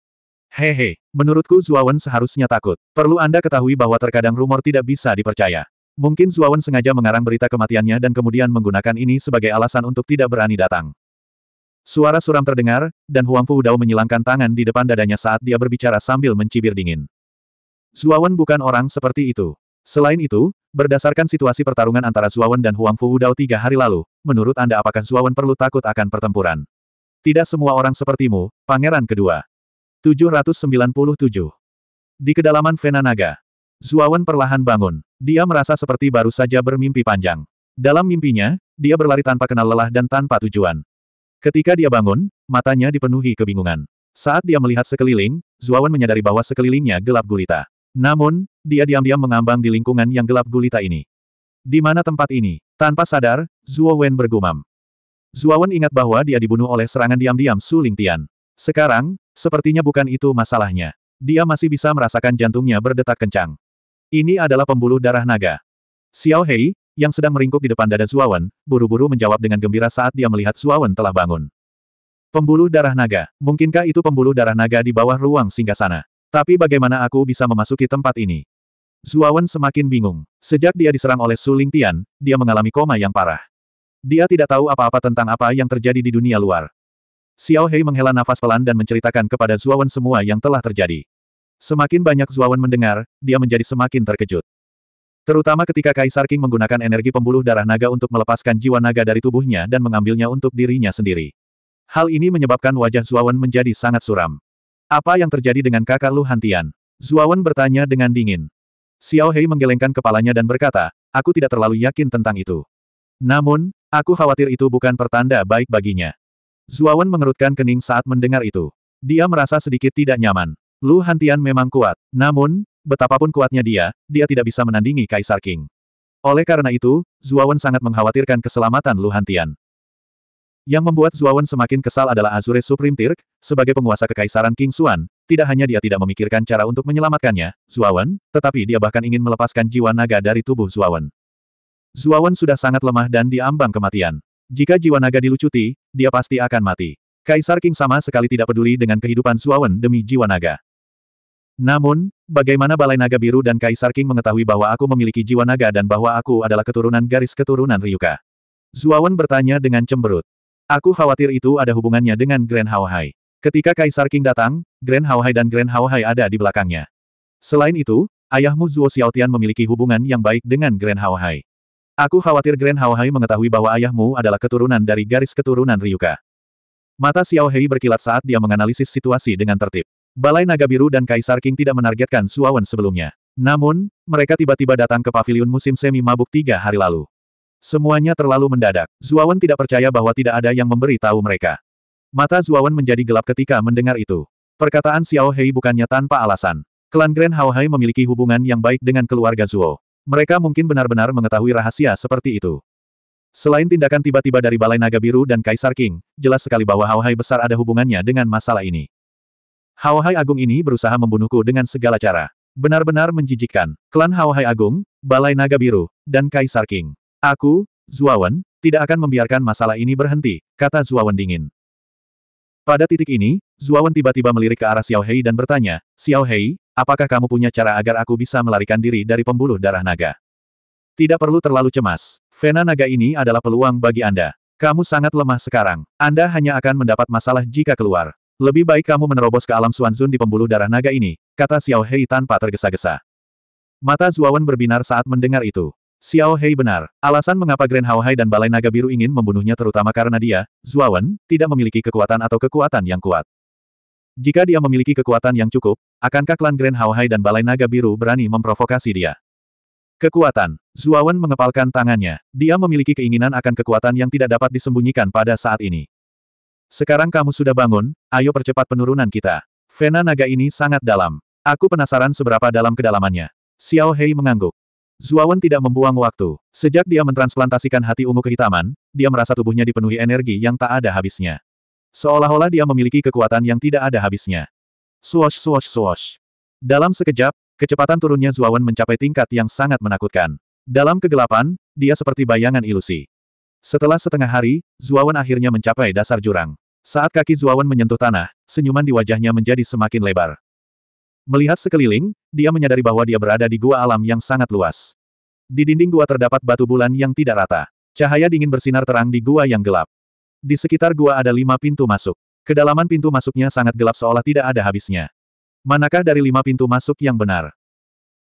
Hehe, menurutku Zuawan seharusnya takut. Perlu Anda ketahui bahwa terkadang rumor tidak bisa dipercaya. Mungkin Zuawan sengaja mengarang berita kematiannya dan kemudian menggunakan ini sebagai alasan untuk tidak berani datang. Suara suram terdengar, dan Huang Fu Dao menyilangkan tangan di depan dadanya saat dia berbicara sambil mencibir dingin. Zuawan bukan orang seperti itu. Selain itu, berdasarkan situasi pertarungan antara Zuawan dan Huang Fu Dao tiga hari lalu, menurut Anda apakah Zuawan perlu takut akan pertempuran? Tidak semua orang sepertimu, pangeran kedua. 797. Di kedalaman Vena Naga, Zuawan perlahan bangun. Dia merasa seperti baru saja bermimpi panjang. Dalam mimpinya, dia berlari tanpa kenal lelah dan tanpa tujuan. Ketika dia bangun, matanya dipenuhi kebingungan. Saat dia melihat sekeliling, Zuawan menyadari bahwa sekelilingnya gelap gulita. Namun, dia diam-diam mengambang di lingkungan yang gelap gulita ini. Di mana tempat ini? Tanpa sadar, Zuawan bergumam. Zuawan ingat bahwa dia dibunuh oleh serangan diam-diam Su Lingtian. Sekarang, sepertinya bukan itu masalahnya. Dia masih bisa merasakan jantungnya berdetak kencang. Ini adalah pembuluh darah naga. Xiao Hei, yang sedang meringkuk di depan dada Zuawan, buru-buru menjawab dengan gembira saat dia melihat Zuawan telah bangun. Pembuluh darah naga, mungkinkah itu pembuluh darah naga di bawah ruang singgasana? Tapi bagaimana aku bisa memasuki tempat ini? Zuawan semakin bingung. Sejak dia diserang oleh Su Tian, dia mengalami koma yang parah. Dia tidak tahu apa-apa tentang apa yang terjadi di dunia luar. Xiao Hei menghela nafas pelan dan menceritakan kepada Zuawan semua yang telah terjadi. Semakin banyak Zuawan mendengar, dia menjadi semakin terkejut. Terutama ketika Kaisar King menggunakan energi pembuluh darah naga untuk melepaskan jiwa naga dari tubuhnya dan mengambilnya untuk dirinya sendiri. Hal ini menyebabkan wajah Zuawan menjadi sangat suram. Apa yang terjadi dengan kakak Lu Hantian? Zuawan bertanya dengan dingin. Xiao Hei menggelengkan kepalanya dan berkata, aku tidak terlalu yakin tentang itu. Namun, aku khawatir itu bukan pertanda baik baginya. Zuawan mengerutkan kening saat mendengar itu. Dia merasa sedikit tidak nyaman. Lu Hantian memang kuat, namun, Betapapun kuatnya dia, dia tidak bisa menandingi Kaisar King. Oleh karena itu, Zuawan sangat mengkhawatirkan keselamatan Lu Hantian. Yang membuat Zuawan semakin kesal adalah Azure Supreme Tirk, sebagai penguasa kekaisaran King Xuan, tidak hanya dia tidak memikirkan cara untuk menyelamatkannya, Zuawan, tetapi dia bahkan ingin melepaskan jiwa naga dari tubuh Zuawan. Zuawan sudah sangat lemah dan diambang kematian. Jika jiwa naga dilucuti, dia pasti akan mati. Kaisar King sama sekali tidak peduli dengan kehidupan Zuawan demi jiwa naga. Namun, bagaimana Balai Naga Biru dan Kaisar King mengetahui bahwa aku memiliki jiwa naga dan bahwa aku adalah keturunan garis keturunan Ryuka? Zuawan bertanya dengan cemberut. Aku khawatir itu ada hubungannya dengan Grand Haohai. Ketika Kaisar King datang, Grand Haohai dan Grand Haohai ada di belakangnya. Selain itu, ayahmu Zuo Xiaotian memiliki hubungan yang baik dengan Grand Haohai. Aku khawatir Grand Haohai mengetahui bahwa ayahmu adalah keturunan dari garis keturunan Ryuka. Mata Xiao Hei berkilat saat dia menganalisis situasi dengan tertib. Balai Naga Biru dan Kaisar King tidak menargetkan Suawan sebelumnya. Namun, mereka tiba-tiba datang ke pavilion musim semi mabuk tiga hari lalu. Semuanya terlalu mendadak. Zuawan tidak percaya bahwa tidak ada yang memberi tahu mereka. Mata Zuawan menjadi gelap ketika mendengar itu. Perkataan Xiao Hei bukannya tanpa alasan. Klan Grand Hao Hai memiliki hubungan yang baik dengan keluarga Zuo. Mereka mungkin benar-benar mengetahui rahasia seperti itu. Selain tindakan tiba-tiba dari Balai Naga Biru dan Kaisar King, jelas sekali bahwa Hao Hai besar ada hubungannya dengan masalah ini. Hai Agung ini berusaha membunuhku dengan segala cara. Benar-benar menjijikkan. Klan Hai Agung, Balai Naga Biru, dan Kaisar King. Aku, Zuawan, tidak akan membiarkan masalah ini berhenti, kata Zuawan dingin. Pada titik ini, Zuawan tiba-tiba melirik ke arah Xiao Hei dan bertanya, Xiao Hei, apakah kamu punya cara agar aku bisa melarikan diri dari pembuluh darah naga? Tidak perlu terlalu cemas. Vena naga ini adalah peluang bagi Anda. Kamu sangat lemah sekarang. Anda hanya akan mendapat masalah jika keluar. Lebih baik kamu menerobos ke alam Suanzun di pembuluh darah naga ini, kata Xiao Hei tanpa tergesa-gesa. Mata Zuawan berbinar saat mendengar itu. Xiao Hei benar, alasan mengapa Grand Hao Hai dan Balai Naga Biru ingin membunuhnya terutama karena dia, Zuawan, tidak memiliki kekuatan atau kekuatan yang kuat. Jika dia memiliki kekuatan yang cukup, akankah klan Grand Hao Hai dan Balai Naga Biru berani memprovokasi dia? Kekuatan. Zuawan mengepalkan tangannya. Dia memiliki keinginan akan kekuatan yang tidak dapat disembunyikan pada saat ini. Sekarang kamu sudah bangun, ayo percepat penurunan kita. Vena naga ini sangat dalam. Aku penasaran seberapa dalam kedalamannya. Xiao Hei mengangguk. Zuawan tidak membuang waktu. Sejak dia mentransplantasikan hati ungu kehitaman, dia merasa tubuhnya dipenuhi energi yang tak ada habisnya. Seolah-olah dia memiliki kekuatan yang tidak ada habisnya. Swash swash swash. Dalam sekejap, kecepatan turunnya Zuawan mencapai tingkat yang sangat menakutkan. Dalam kegelapan, dia seperti bayangan ilusi. Setelah setengah hari, Zuawan akhirnya mencapai dasar jurang. Saat kaki Zuawan menyentuh tanah, senyuman di wajahnya menjadi semakin lebar. Melihat sekeliling, dia menyadari bahwa dia berada di gua alam yang sangat luas. Di dinding gua terdapat batu bulan yang tidak rata. Cahaya dingin bersinar terang di gua yang gelap. Di sekitar gua ada lima pintu masuk. Kedalaman pintu masuknya sangat gelap seolah tidak ada habisnya. Manakah dari lima pintu masuk yang benar?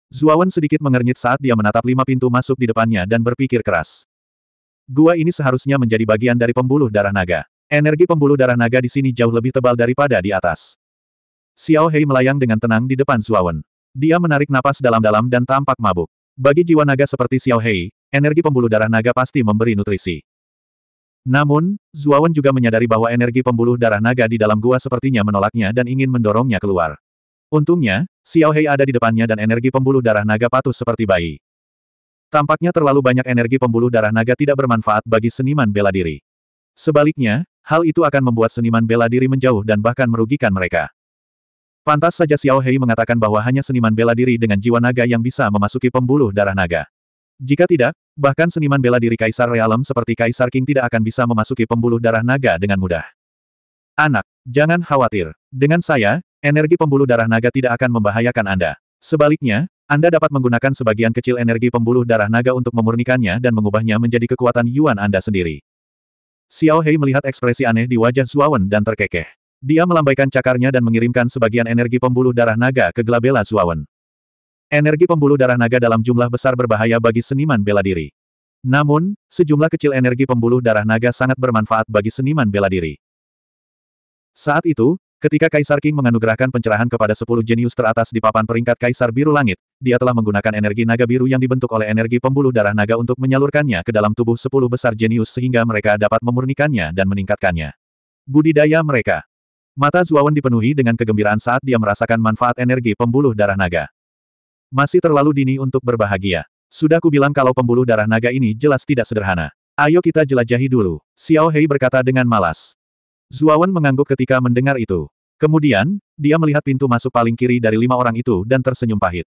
Zuawan sedikit mengernyit saat dia menatap lima pintu masuk di depannya dan berpikir keras. Gua ini seharusnya menjadi bagian dari pembuluh darah naga. Energi pembuluh darah naga di sini jauh lebih tebal daripada di atas. Xiao Hei melayang dengan tenang di depan Zuawan. Dia menarik napas dalam-dalam dan tampak mabuk. Bagi jiwa naga seperti Xiao Hei, energi pembuluh darah naga pasti memberi nutrisi. Namun, Zuawan juga menyadari bahwa energi pembuluh darah naga di dalam gua sepertinya menolaknya dan ingin mendorongnya keluar. Untungnya, Xiao Hei ada di depannya dan energi pembuluh darah naga patuh seperti bayi. Tampaknya terlalu banyak energi pembuluh darah naga tidak bermanfaat bagi seniman bela diri. Sebaliknya, Hal itu akan membuat seniman bela diri menjauh dan bahkan merugikan mereka. Pantas saja Xiao Hei mengatakan bahwa hanya seniman bela diri dengan jiwa naga yang bisa memasuki pembuluh darah naga. Jika tidak, bahkan seniman bela diri Kaisar Realem seperti Kaisar King tidak akan bisa memasuki pembuluh darah naga dengan mudah. Anak, jangan khawatir. Dengan saya, energi pembuluh darah naga tidak akan membahayakan Anda. Sebaliknya, Anda dapat menggunakan sebagian kecil energi pembuluh darah naga untuk memurnikannya dan mengubahnya menjadi kekuatan Yuan Anda sendiri. Xiao Hei melihat ekspresi aneh di wajah Zuawan dan terkekeh. Dia melambaikan cakarnya dan mengirimkan sebagian energi pembuluh darah naga ke Glabella Zuawan. Energi pembuluh darah naga dalam jumlah besar berbahaya bagi seniman bela diri. Namun, sejumlah kecil energi pembuluh darah naga sangat bermanfaat bagi seniman bela diri. Saat itu, Ketika Kaisar King menganugerahkan pencerahan kepada sepuluh jenius teratas di papan peringkat Kaisar Biru Langit, dia telah menggunakan energi naga biru yang dibentuk oleh energi pembuluh darah naga untuk menyalurkannya ke dalam tubuh sepuluh besar jenius sehingga mereka dapat memurnikannya dan meningkatkannya. Budidaya mereka. Mata Zuawan dipenuhi dengan kegembiraan saat dia merasakan manfaat energi pembuluh darah naga. Masih terlalu dini untuk berbahagia. Sudah kubilang kalau pembuluh darah naga ini jelas tidak sederhana. Ayo kita jelajahi dulu, Xiao Hei berkata dengan malas. Zuawan mengangguk ketika mendengar itu. Kemudian, dia melihat pintu masuk paling kiri dari lima orang itu dan tersenyum pahit.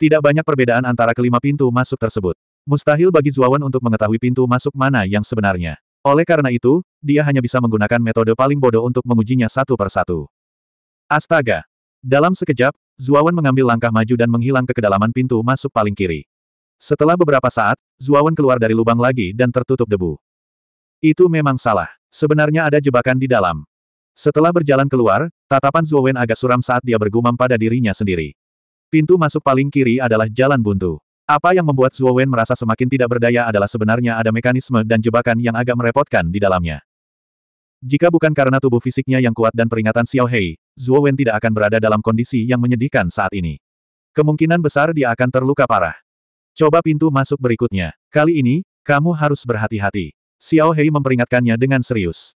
Tidak banyak perbedaan antara kelima pintu masuk tersebut. Mustahil bagi Zuawan untuk mengetahui pintu masuk mana yang sebenarnya. Oleh karena itu, dia hanya bisa menggunakan metode paling bodoh untuk mengujinya satu per satu. Astaga! Dalam sekejap, Zuawan mengambil langkah maju dan menghilang ke kedalaman pintu masuk paling kiri. Setelah beberapa saat, Zuawan keluar dari lubang lagi dan tertutup debu. Itu memang salah. Sebenarnya ada jebakan di dalam. Setelah berjalan keluar, tatapan Wen agak suram saat dia bergumam pada dirinya sendiri. Pintu masuk paling kiri adalah jalan buntu. Apa yang membuat Wen merasa semakin tidak berdaya adalah sebenarnya ada mekanisme dan jebakan yang agak merepotkan di dalamnya. Jika bukan karena tubuh fisiknya yang kuat dan peringatan Xiao Hei, Wen tidak akan berada dalam kondisi yang menyedihkan saat ini. Kemungkinan besar dia akan terluka parah. Coba pintu masuk berikutnya. Kali ini, kamu harus berhati-hati. Xiao Hei memperingatkannya dengan serius.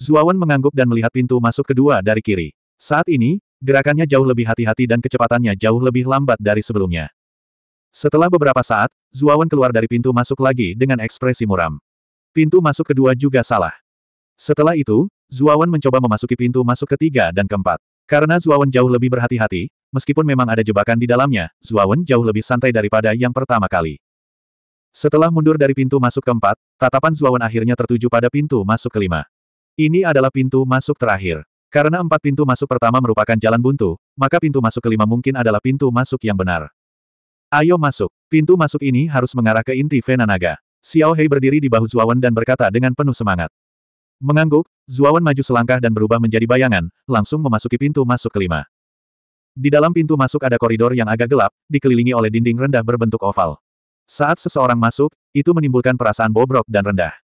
Zuawan mengangguk dan melihat pintu masuk kedua dari kiri. Saat ini, gerakannya jauh lebih hati-hati dan kecepatannya jauh lebih lambat dari sebelumnya. Setelah beberapa saat, Zuawan keluar dari pintu masuk lagi dengan ekspresi muram. Pintu masuk kedua juga salah. Setelah itu, Zuawan mencoba memasuki pintu masuk ketiga dan keempat. Karena Zuawan jauh lebih berhati-hati, meskipun memang ada jebakan di dalamnya, Zuawan jauh lebih santai daripada yang pertama kali. Setelah mundur dari pintu masuk keempat, tatapan Zuawan akhirnya tertuju pada pintu masuk kelima. Ini adalah pintu masuk terakhir. Karena empat pintu masuk pertama merupakan jalan buntu, maka pintu masuk kelima mungkin adalah pintu masuk yang benar. Ayo masuk. Pintu masuk ini harus mengarah ke inti Vena Naga. Xiao Hei berdiri di bahu Zuawan dan berkata dengan penuh semangat. Mengangguk, Zuawan maju selangkah dan berubah menjadi bayangan, langsung memasuki pintu masuk kelima. Di dalam pintu masuk ada koridor yang agak gelap, dikelilingi oleh dinding rendah berbentuk oval. Saat seseorang masuk, itu menimbulkan perasaan bobrok dan rendah.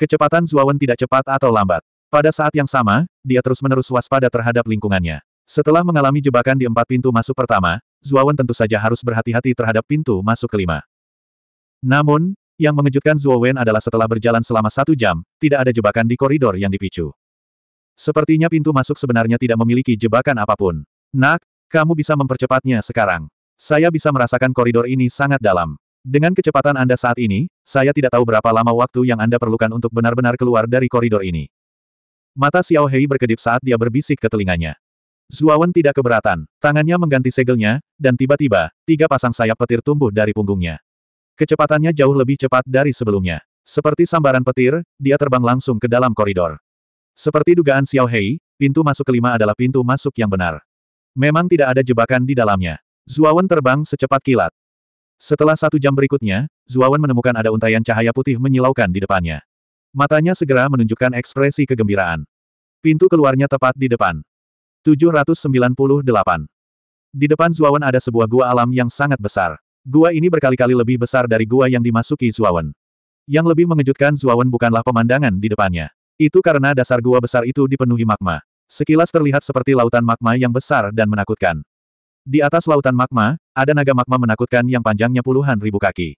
Kecepatan Zuawan tidak cepat atau lambat. Pada saat yang sama, dia terus-menerus waspada terhadap lingkungannya. Setelah mengalami jebakan di empat pintu masuk pertama, Zuawan tentu saja harus berhati-hati terhadap pintu masuk kelima. Namun, yang mengejutkan Zuawan adalah setelah berjalan selama satu jam, tidak ada jebakan di koridor yang dipicu. Sepertinya pintu masuk sebenarnya tidak memiliki jebakan apapun. Nak, kamu bisa mempercepatnya sekarang. Saya bisa merasakan koridor ini sangat dalam. Dengan kecepatan Anda saat ini, saya tidak tahu berapa lama waktu yang Anda perlukan untuk benar-benar keluar dari koridor ini. Mata Xiao Hei berkedip saat dia berbisik ke telinganya. Zuawan tidak keberatan, tangannya mengganti segelnya, dan tiba-tiba, tiga pasang sayap petir tumbuh dari punggungnya. Kecepatannya jauh lebih cepat dari sebelumnya. Seperti sambaran petir, dia terbang langsung ke dalam koridor. Seperti dugaan Xiao Hei, pintu masuk kelima adalah pintu masuk yang benar. Memang tidak ada jebakan di dalamnya. Zuawan terbang secepat kilat. Setelah satu jam berikutnya, Zuawan menemukan ada untaian cahaya putih menyilaukan di depannya. Matanya segera menunjukkan ekspresi kegembiraan. Pintu keluarnya tepat di depan. 798. Di depan Zuawan ada sebuah gua alam yang sangat besar. Gua ini berkali-kali lebih besar dari gua yang dimasuki Zuawan. Yang lebih mengejutkan Zuawan bukanlah pemandangan di depannya. Itu karena dasar gua besar itu dipenuhi magma. Sekilas terlihat seperti lautan magma yang besar dan menakutkan. Di atas lautan magma, ada naga magma menakutkan yang panjangnya puluhan ribu kaki.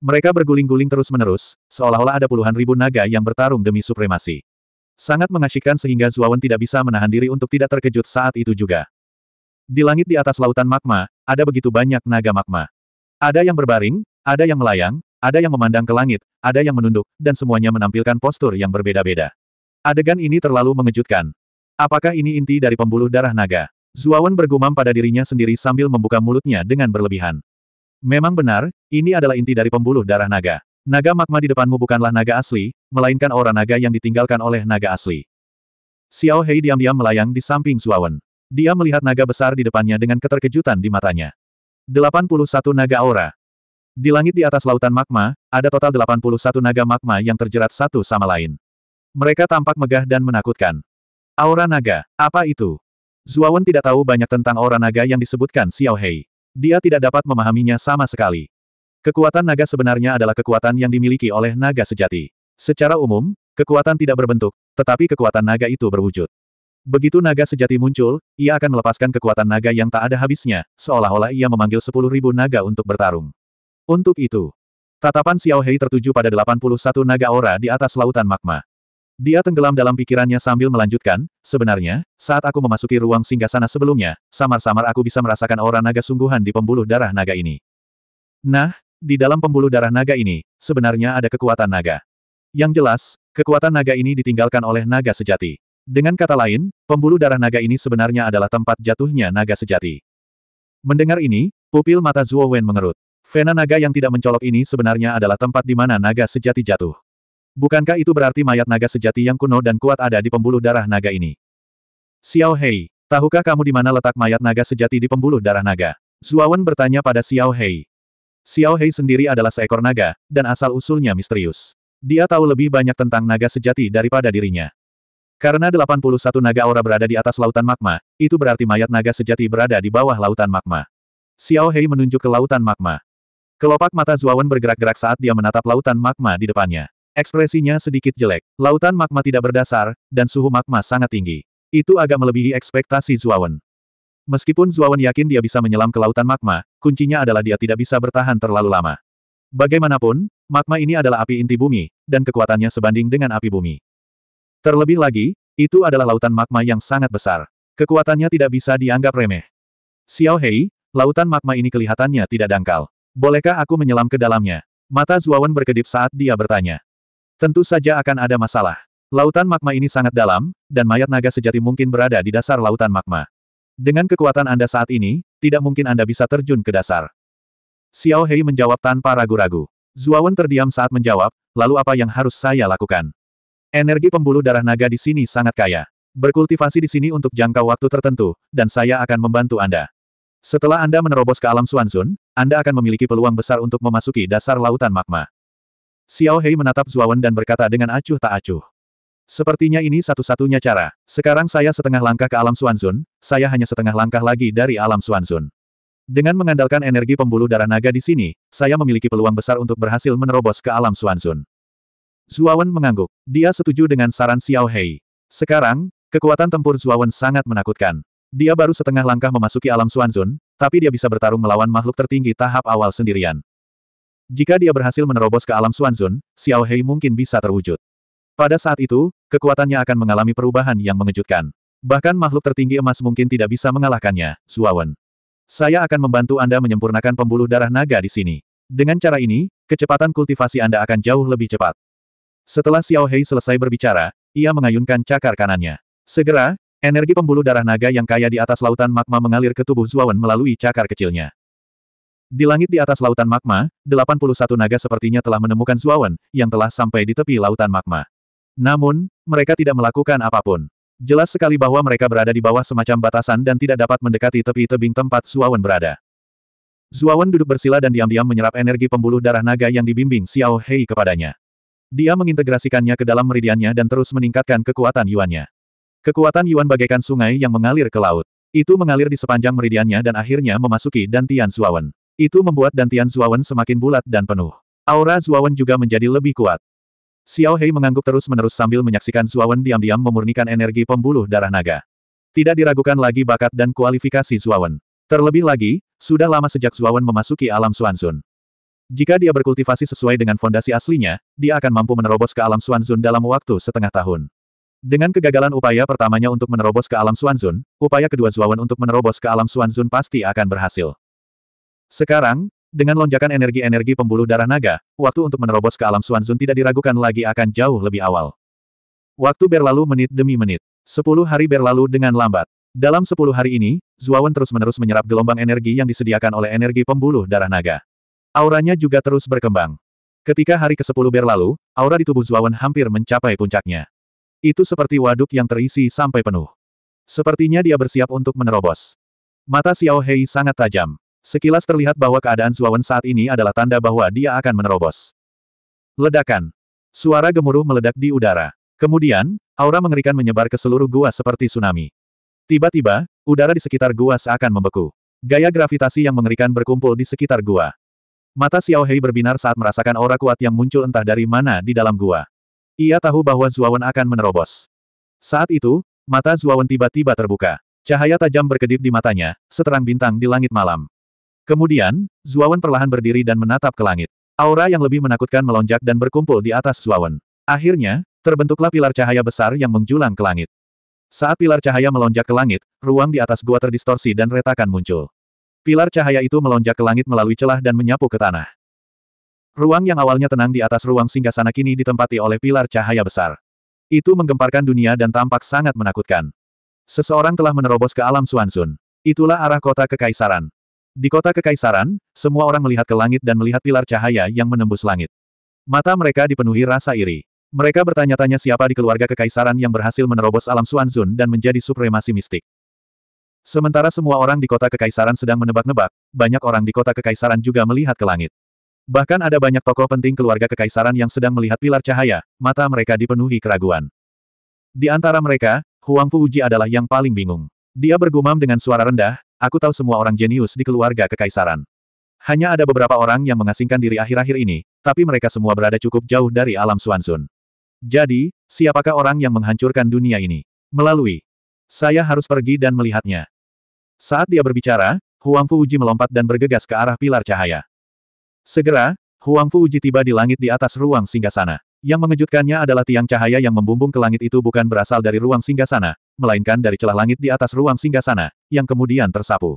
Mereka berguling-guling terus-menerus, seolah-olah ada puluhan ribu naga yang bertarung demi supremasi. Sangat mengasyikkan sehingga Zuawan tidak bisa menahan diri untuk tidak terkejut saat itu juga. Di langit di atas lautan magma, ada begitu banyak naga magma. Ada yang berbaring, ada yang melayang, ada yang memandang ke langit, ada yang menunduk, dan semuanya menampilkan postur yang berbeda-beda. Adegan ini terlalu mengejutkan. Apakah ini inti dari pembuluh darah naga? Zuawan bergumam pada dirinya sendiri sambil membuka mulutnya dengan berlebihan. Memang benar, ini adalah inti dari pembuluh darah naga. Naga magma di depanmu bukanlah naga asli, melainkan aura naga yang ditinggalkan oleh naga asli. Xiao Hei diam-diam melayang di samping Zuawan. Dia melihat naga besar di depannya dengan keterkejutan di matanya. 81 naga aura. Di langit di atas lautan magma, ada total 81 naga magma yang terjerat satu sama lain. Mereka tampak megah dan menakutkan. Aura naga, apa itu? Zuawan tidak tahu banyak tentang aura naga yang disebutkan Xiao Hei. Dia tidak dapat memahaminya sama sekali. Kekuatan naga sebenarnya adalah kekuatan yang dimiliki oleh naga sejati. Secara umum, kekuatan tidak berbentuk, tetapi kekuatan naga itu berwujud. Begitu naga sejati muncul, ia akan melepaskan kekuatan naga yang tak ada habisnya, seolah-olah ia memanggil sepuluh ribu naga untuk bertarung. Untuk itu, tatapan Xiao Hei tertuju pada 81 naga aura di atas lautan magma. Dia tenggelam dalam pikirannya sambil melanjutkan, sebenarnya, saat aku memasuki ruang singgasana sebelumnya, samar-samar aku bisa merasakan aura naga sungguhan di pembuluh darah naga ini. Nah, di dalam pembuluh darah naga ini, sebenarnya ada kekuatan naga. Yang jelas, kekuatan naga ini ditinggalkan oleh naga sejati. Dengan kata lain, pembuluh darah naga ini sebenarnya adalah tempat jatuhnya naga sejati. Mendengar ini, pupil mata Zuo Wen mengerut. Vena naga yang tidak mencolok ini sebenarnya adalah tempat di mana naga sejati jatuh. Bukankah itu berarti mayat naga sejati yang kuno dan kuat ada di pembuluh darah naga ini? Xiao Hei, tahukah kamu di mana letak mayat naga sejati di pembuluh darah naga? Zuawan bertanya pada Xiao Hei. Xiao Hei sendiri adalah seekor naga, dan asal-usulnya misterius. Dia tahu lebih banyak tentang naga sejati daripada dirinya. Karena 81 naga aura berada di atas lautan magma, itu berarti mayat naga sejati berada di bawah lautan magma. Xiao Hei menunjuk ke lautan magma. Kelopak mata Zuawan bergerak-gerak saat dia menatap lautan magma di depannya. Ekspresinya sedikit jelek, lautan magma tidak berdasar, dan suhu magma sangat tinggi. Itu agak melebihi ekspektasi Zuawan. Meskipun Zuawan yakin dia bisa menyelam ke lautan magma, kuncinya adalah dia tidak bisa bertahan terlalu lama. Bagaimanapun, magma ini adalah api inti bumi, dan kekuatannya sebanding dengan api bumi. Terlebih lagi, itu adalah lautan magma yang sangat besar. Kekuatannya tidak bisa dianggap remeh. Xiao Hei, lautan magma ini kelihatannya tidak dangkal. Bolehkah aku menyelam ke dalamnya? Mata Zuawan berkedip saat dia bertanya. Tentu saja akan ada masalah. Lautan magma ini sangat dalam, dan mayat naga sejati mungkin berada di dasar lautan magma. Dengan kekuatan Anda saat ini, tidak mungkin Anda bisa terjun ke dasar. Xiao Hei menjawab tanpa ragu-ragu. Zuawan terdiam saat menjawab, lalu apa yang harus saya lakukan? Energi pembuluh darah naga di sini sangat kaya. Berkultivasi di sini untuk jangka waktu tertentu, dan saya akan membantu Anda. Setelah Anda menerobos ke alam Suanzun, Anda akan memiliki peluang besar untuk memasuki dasar lautan magma. Xiao Hei menatap Zuawan dan berkata dengan acuh tak acuh. Sepertinya ini satu-satunya cara. Sekarang saya setengah langkah ke alam Suanzun, saya hanya setengah langkah lagi dari alam Suanzun. Dengan mengandalkan energi pembuluh darah naga di sini, saya memiliki peluang besar untuk berhasil menerobos ke alam Suanzun. Zuawan mengangguk. Dia setuju dengan saran Xiao Hei. Sekarang, kekuatan tempur Zuawan sangat menakutkan. Dia baru setengah langkah memasuki alam Suanzun, tapi dia bisa bertarung melawan makhluk tertinggi tahap awal sendirian. Jika dia berhasil menerobos ke alam Xuanzun, Xiao Hei mungkin bisa terwujud. Pada saat itu, kekuatannya akan mengalami perubahan yang mengejutkan. Bahkan makhluk tertinggi emas mungkin tidak bisa mengalahkannya, Wen. Saya akan membantu Anda menyempurnakan pembuluh darah naga di sini. Dengan cara ini, kecepatan kultivasi Anda akan jauh lebih cepat. Setelah Xiao Hei selesai berbicara, ia mengayunkan cakar kanannya. Segera, energi pembuluh darah naga yang kaya di atas lautan magma mengalir ke tubuh Zuawan melalui cakar kecilnya. Di langit di atas lautan magma, 81 naga sepertinya telah menemukan Zuawan, yang telah sampai di tepi lautan magma. Namun, mereka tidak melakukan apapun. Jelas sekali bahwa mereka berada di bawah semacam batasan dan tidak dapat mendekati tepi tebing tempat Zuawan berada. Zuawan duduk bersila dan diam-diam menyerap energi pembuluh darah naga yang dibimbing Xiao Hei kepadanya. Dia mengintegrasikannya ke dalam meridiannya dan terus meningkatkan kekuatan yuannya. Kekuatan yuan bagaikan sungai yang mengalir ke laut. Itu mengalir di sepanjang meridiannya dan akhirnya memasuki Dantian Zuawan. Itu membuat dantian Zuawan semakin bulat dan penuh. Aura Zuawan juga menjadi lebih kuat. Xiao Hei mengangguk terus-menerus sambil menyaksikan Zuawan diam-diam memurnikan energi pembuluh darah naga. Tidak diragukan lagi bakat dan kualifikasi Zuawan. Terlebih lagi, sudah lama sejak Zuawan memasuki alam Suansun. Jika dia berkultivasi sesuai dengan fondasi aslinya, dia akan mampu menerobos ke alam Suansun dalam waktu setengah tahun. Dengan kegagalan upaya pertamanya untuk menerobos ke alam Suansun, upaya kedua Zuawan untuk menerobos ke alam Suansun pasti akan berhasil. Sekarang, dengan lonjakan energi-energi pembuluh darah naga, waktu untuk menerobos ke alam Suanzun tidak diragukan lagi akan jauh lebih awal. Waktu berlalu menit demi menit. Sepuluh hari berlalu dengan lambat. Dalam sepuluh hari ini, Zuawan terus-menerus menyerap gelombang energi yang disediakan oleh energi pembuluh darah naga. Auranya juga terus berkembang. Ketika hari ke-10 berlalu, aura di tubuh Zuawan hampir mencapai puncaknya. Itu seperti waduk yang terisi sampai penuh. Sepertinya dia bersiap untuk menerobos. Mata Xiao Hei sangat tajam. Sekilas terlihat bahwa keadaan Zuawan saat ini adalah tanda bahwa dia akan menerobos. Ledakan. Suara gemuruh meledak di udara. Kemudian, aura mengerikan menyebar ke seluruh gua seperti tsunami. Tiba-tiba, udara di sekitar gua seakan membeku. Gaya gravitasi yang mengerikan berkumpul di sekitar gua. Mata Xiao Hei berbinar saat merasakan aura kuat yang muncul entah dari mana di dalam gua. Ia tahu bahwa Zuawan akan menerobos. Saat itu, mata Zuawan tiba-tiba terbuka. Cahaya tajam berkedip di matanya, seterang bintang di langit malam. Kemudian, Zuawan perlahan berdiri dan menatap ke langit. Aura yang lebih menakutkan melonjak dan berkumpul di atas Zuawan. Akhirnya, terbentuklah pilar cahaya besar yang menjulang ke langit. Saat pilar cahaya melonjak ke langit, ruang di atas gua terdistorsi dan retakan muncul. Pilar cahaya itu melonjak ke langit melalui celah dan menyapu ke tanah. Ruang yang awalnya tenang di atas ruang singgasana kini ditempati oleh pilar cahaya besar. Itu menggemparkan dunia dan tampak sangat menakutkan. Seseorang telah menerobos ke alam Suansun. Itulah arah kota kekaisaran. Di kota kekaisaran, semua orang melihat ke langit dan melihat pilar cahaya yang menembus langit. Mata mereka dipenuhi rasa iri. Mereka bertanya-tanya siapa di keluarga kekaisaran yang berhasil menerobos alam Suanzun dan menjadi supremasi mistik. Sementara semua orang di kota kekaisaran sedang menebak-nebak, banyak orang di kota kekaisaran juga melihat ke langit. Bahkan ada banyak tokoh penting keluarga kekaisaran yang sedang melihat pilar cahaya, mata mereka dipenuhi keraguan. Di antara mereka, Huang Fuji adalah yang paling bingung. Dia bergumam dengan suara rendah, Aku tahu semua orang jenius di keluarga kekaisaran. Hanya ada beberapa orang yang mengasingkan diri akhir-akhir ini, tapi mereka semua berada cukup jauh dari alam Suansun. Jadi, siapakah orang yang menghancurkan dunia ini? Melalui. Saya harus pergi dan melihatnya. Saat dia berbicara, Huang Fu Uji melompat dan bergegas ke arah pilar cahaya. Segera, Huang Fu Uji tiba di langit di atas ruang singgasana. Yang mengejutkannya adalah tiang cahaya yang membumbung ke langit itu bukan berasal dari ruang singgasana, melainkan dari celah langit di atas ruang singgasana, yang kemudian tersapu.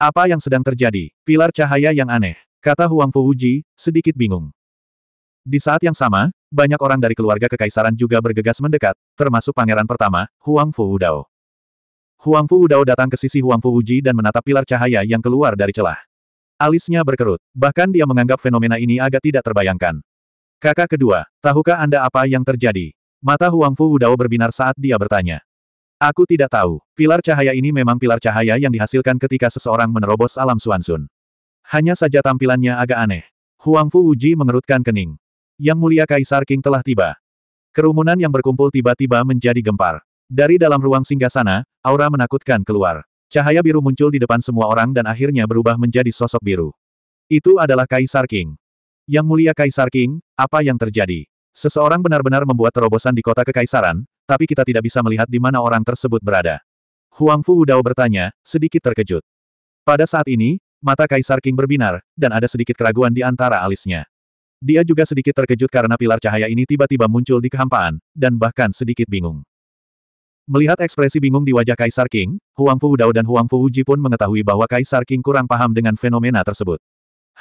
Apa yang sedang terjadi? Pilar cahaya yang aneh, kata Huang Fu Uji, sedikit bingung. Di saat yang sama, banyak orang dari keluarga kekaisaran juga bergegas mendekat, termasuk pangeran pertama, Huang Fu Udao. Huang Fu Udao datang ke sisi Huang Fu Uji dan menatap pilar cahaya yang keluar dari celah. Alisnya berkerut, bahkan dia menganggap fenomena ini agak tidak terbayangkan. Kakak kedua, tahukah Anda apa yang terjadi? Mata Huang Fu Udao berbinar saat dia bertanya. Aku tidak tahu. Pilar cahaya ini memang pilar cahaya yang dihasilkan ketika seseorang menerobos alam Suansun. Hanya saja tampilannya agak aneh. Huang Fu Uji mengerutkan kening. Yang mulia Kaisar King telah tiba. Kerumunan yang berkumpul tiba-tiba menjadi gempar. Dari dalam ruang singgasana, aura menakutkan keluar. Cahaya biru muncul di depan semua orang dan akhirnya berubah menjadi sosok biru. Itu adalah Kaisar King. Yang mulia Kaisar King, apa yang terjadi? Seseorang benar-benar membuat terobosan di kota kekaisaran, tapi kita tidak bisa melihat di mana orang tersebut berada. Huang Fu Udao bertanya, sedikit terkejut. Pada saat ini, mata Kaisar King berbinar, dan ada sedikit keraguan di antara alisnya. Dia juga sedikit terkejut karena pilar cahaya ini tiba-tiba muncul di kehampaan, dan bahkan sedikit bingung. Melihat ekspresi bingung di wajah Kaisar King, Huang Fu Udao dan Huang Fu Uji pun mengetahui bahwa Kaisar King kurang paham dengan fenomena tersebut.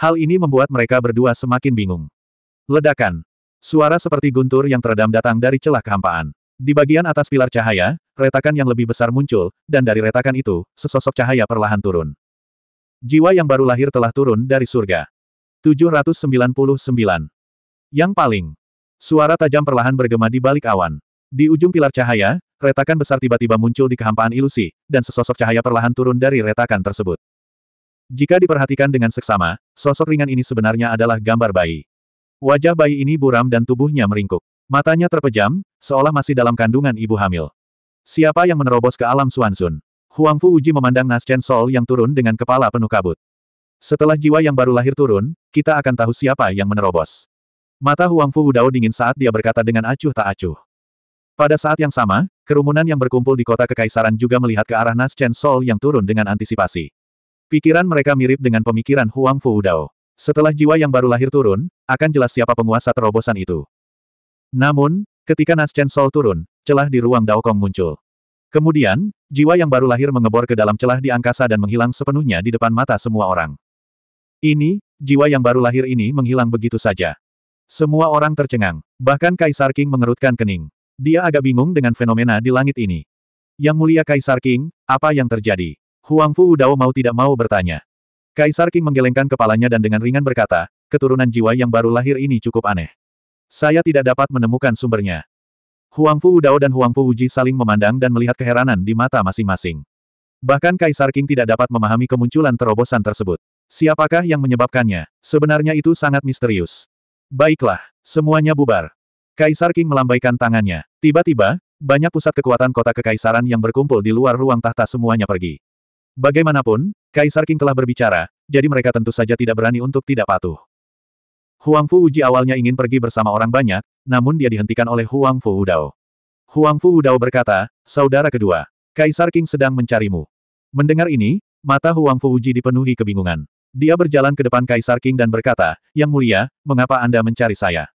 Hal ini membuat mereka berdua semakin bingung. Ledakan. Suara seperti guntur yang teredam datang dari celah kehampaan. Di bagian atas pilar cahaya, retakan yang lebih besar muncul, dan dari retakan itu, sesosok cahaya perlahan turun. Jiwa yang baru lahir telah turun dari surga. 799. Yang paling. Suara tajam perlahan bergema di balik awan. Di ujung pilar cahaya, retakan besar tiba-tiba muncul di kehampaan ilusi, dan sesosok cahaya perlahan turun dari retakan tersebut. Jika diperhatikan dengan seksama, sosok ringan ini sebenarnya adalah gambar bayi. Wajah bayi ini buram dan tubuhnya meringkuk. Matanya terpejam, seolah masih dalam kandungan ibu hamil. Siapa yang menerobos ke alam Suansun? Huangfu Fu Uji memandang Naschen Sol yang turun dengan kepala penuh kabut. Setelah jiwa yang baru lahir turun, kita akan tahu siapa yang menerobos. Mata Huangfu Fu Dao dingin saat dia berkata dengan acuh tak acuh. Pada saat yang sama, kerumunan yang berkumpul di kota kekaisaran juga melihat ke arah Naschen Sol yang turun dengan antisipasi. Pikiran mereka mirip dengan pemikiran Huang Fu Udao. Setelah jiwa yang baru lahir turun, akan jelas siapa penguasa terobosan itu. Namun, ketika naschen Sol turun, celah di ruang dao kong muncul. Kemudian, jiwa yang baru lahir mengebor ke dalam celah di angkasa dan menghilang sepenuhnya di depan mata semua orang. Ini, jiwa yang baru lahir ini menghilang begitu saja. Semua orang tercengang, bahkan Kaisar King mengerutkan kening. Dia agak bingung dengan fenomena di langit ini. Yang mulia Kaisar King, apa yang terjadi? Huang Fu Udao mau tidak mau bertanya. Kaisar King menggelengkan kepalanya dan dengan ringan berkata, keturunan jiwa yang baru lahir ini cukup aneh. Saya tidak dapat menemukan sumbernya. Huang Fu Udao dan Huang Fu Uji saling memandang dan melihat keheranan di mata masing-masing. Bahkan Kaisar King tidak dapat memahami kemunculan terobosan tersebut. Siapakah yang menyebabkannya? Sebenarnya itu sangat misterius. Baiklah, semuanya bubar. Kaisar King melambaikan tangannya. Tiba-tiba, banyak pusat kekuatan kota kekaisaran yang berkumpul di luar ruang tahta semuanya pergi. Bagaimanapun, Kaisar King telah berbicara, jadi mereka tentu saja tidak berani untuk tidak patuh. Huang Fu Uji awalnya ingin pergi bersama orang banyak, namun dia dihentikan oleh Huang Fu Udao. Huang Fu Udao berkata, Saudara kedua, Kaisar King sedang mencarimu. Mendengar ini, mata Huang Fu Uji dipenuhi kebingungan. Dia berjalan ke depan Kaisar King dan berkata, Yang mulia, mengapa Anda mencari saya?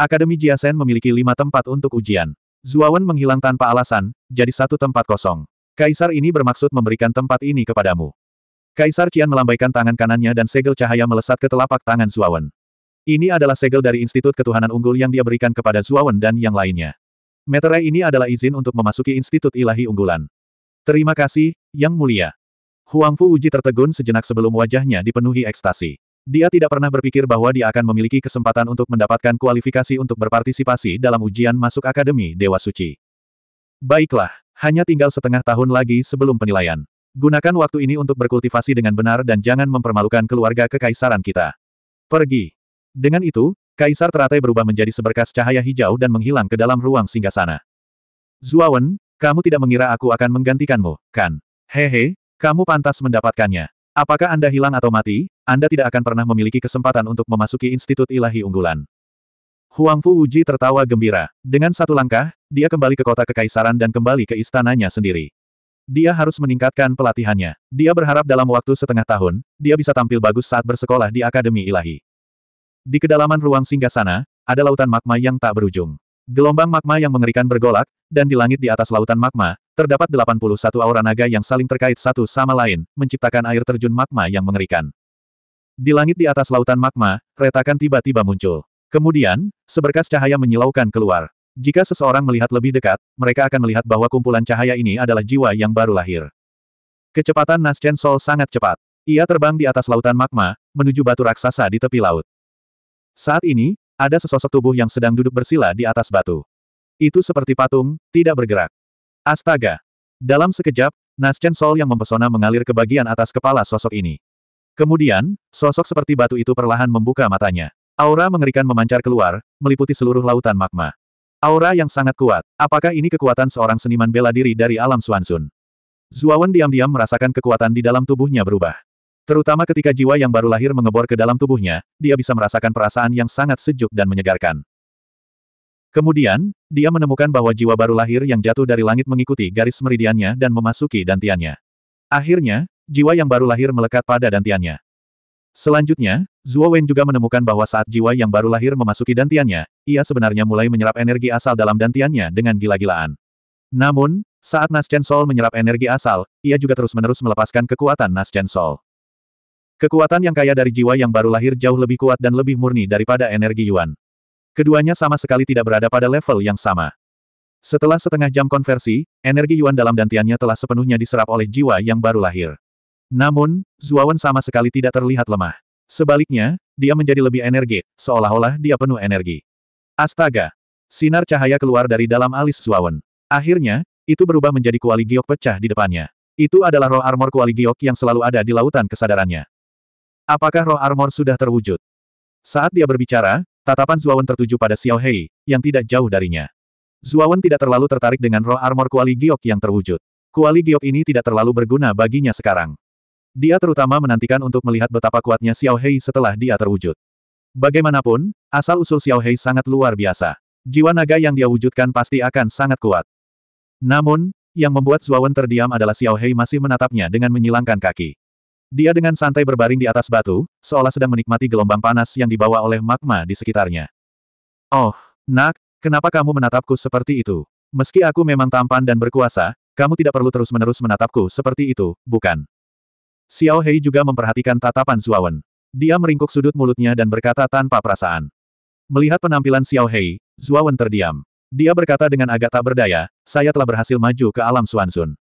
Akademi Jiasen memiliki lima tempat untuk ujian. Zuawan menghilang tanpa alasan, jadi satu tempat kosong. Kaisar ini bermaksud memberikan tempat ini kepadamu. Kaisar Qian melambaikan tangan kanannya dan segel cahaya melesat ke telapak tangan Zuawan. Ini adalah segel dari Institut Ketuhanan Unggul yang dia berikan kepada Zuawan dan yang lainnya. Meterai ini adalah izin untuk memasuki Institut Ilahi Unggulan. Terima kasih, Yang Mulia. Huang Fu Uji tertegun sejenak sebelum wajahnya dipenuhi ekstasi. Dia tidak pernah berpikir bahwa dia akan memiliki kesempatan untuk mendapatkan kualifikasi untuk berpartisipasi dalam ujian masuk Akademi Dewa Suci. Baiklah, hanya tinggal setengah tahun lagi sebelum penilaian. Gunakan waktu ini untuk berkultivasi dengan benar dan jangan mempermalukan keluarga kekaisaran kita. Pergi. Dengan itu, Kaisar teratai berubah menjadi seberkas cahaya hijau dan menghilang ke dalam ruang singgasana. Zuawan, kamu tidak mengira aku akan menggantikanmu, kan? Hehe, kamu pantas mendapatkannya. Apakah Anda hilang atau mati, Anda tidak akan pernah memiliki kesempatan untuk memasuki Institut Ilahi Unggulan. Huang Fu Uji tertawa gembira. Dengan satu langkah, dia kembali ke kota kekaisaran dan kembali ke istananya sendiri. Dia harus meningkatkan pelatihannya. Dia berharap dalam waktu setengah tahun, dia bisa tampil bagus saat bersekolah di Akademi Ilahi. Di kedalaman ruang singgasana, ada lautan magma yang tak berujung. Gelombang magma yang mengerikan bergolak, dan di langit di atas lautan magma, terdapat 81 aura naga yang saling terkait satu sama lain, menciptakan air terjun magma yang mengerikan. Di langit di atas lautan magma, retakan tiba-tiba muncul. Kemudian, seberkas cahaya menyilaukan keluar. Jika seseorang melihat lebih dekat, mereka akan melihat bahwa kumpulan cahaya ini adalah jiwa yang baru lahir. Kecepatan Naschen Sol sangat cepat. Ia terbang di atas lautan magma, menuju batu raksasa di tepi laut. Saat ini, ada sesosok tubuh yang sedang duduk bersila di atas batu. Itu seperti patung, tidak bergerak. Astaga! Dalam sekejap, Naschen sol yang mempesona mengalir ke bagian atas kepala sosok ini. Kemudian, sosok seperti batu itu perlahan membuka matanya. Aura mengerikan memancar keluar, meliputi seluruh lautan magma. Aura yang sangat kuat. Apakah ini kekuatan seorang seniman bela diri dari alam Suansun? Zuawan diam-diam merasakan kekuatan di dalam tubuhnya berubah. Terutama ketika jiwa yang baru lahir mengebor ke dalam tubuhnya, dia bisa merasakan perasaan yang sangat sejuk dan menyegarkan. Kemudian, dia menemukan bahwa jiwa baru lahir yang jatuh dari langit mengikuti garis meridiannya dan memasuki dantiannya. Akhirnya, jiwa yang baru lahir melekat pada dantiannya. Selanjutnya, Zhuo Wen juga menemukan bahwa saat jiwa yang baru lahir memasuki dantiannya, ia sebenarnya mulai menyerap energi asal dalam dantiannya dengan gila-gilaan. Namun, saat Nas Chen Sol menyerap energi asal, ia juga terus-menerus melepaskan kekuatan Nas Chen Sol. Kekuatan yang kaya dari jiwa yang baru lahir jauh lebih kuat dan lebih murni daripada energi Yuan. Keduanya sama sekali tidak berada pada level yang sama. Setelah setengah jam konversi, energi Yuan dalam dantiannya telah sepenuhnya diserap oleh jiwa yang baru lahir. Namun, Zuawan sama sekali tidak terlihat lemah. Sebaliknya, dia menjadi lebih energi, seolah-olah dia penuh energi. Astaga! Sinar cahaya keluar dari dalam alis Zuawan. Akhirnya, itu berubah menjadi kuali giok pecah di depannya. Itu adalah roh armor kuali giok yang selalu ada di lautan kesadarannya. Apakah roh armor sudah terwujud? Saat dia berbicara, tatapan Zuawan tertuju pada Xiao Hei, yang tidak jauh darinya. Zuawan tidak terlalu tertarik dengan roh armor Kuali Giok yang terwujud. Kuali Giok ini tidak terlalu berguna baginya sekarang. Dia terutama menantikan untuk melihat betapa kuatnya Xiao Hei setelah dia terwujud. Bagaimanapun, asal-usul Xiao Hei sangat luar biasa. Jiwa naga yang dia wujudkan pasti akan sangat kuat. Namun, yang membuat Zuawan terdiam adalah Xiao Hei masih menatapnya dengan menyilangkan kaki. Dia dengan santai berbaring di atas batu, seolah sedang menikmati gelombang panas yang dibawa oleh magma di sekitarnya. Oh, nak, kenapa kamu menatapku seperti itu? Meski aku memang tampan dan berkuasa, kamu tidak perlu terus-menerus menatapku seperti itu, bukan? Xiao Hei juga memperhatikan tatapan Zuawan. Dia meringkuk sudut mulutnya dan berkata tanpa perasaan. Melihat penampilan Xiao Hei, Zuawan terdiam. Dia berkata dengan agak tak berdaya, saya telah berhasil maju ke alam Suansun.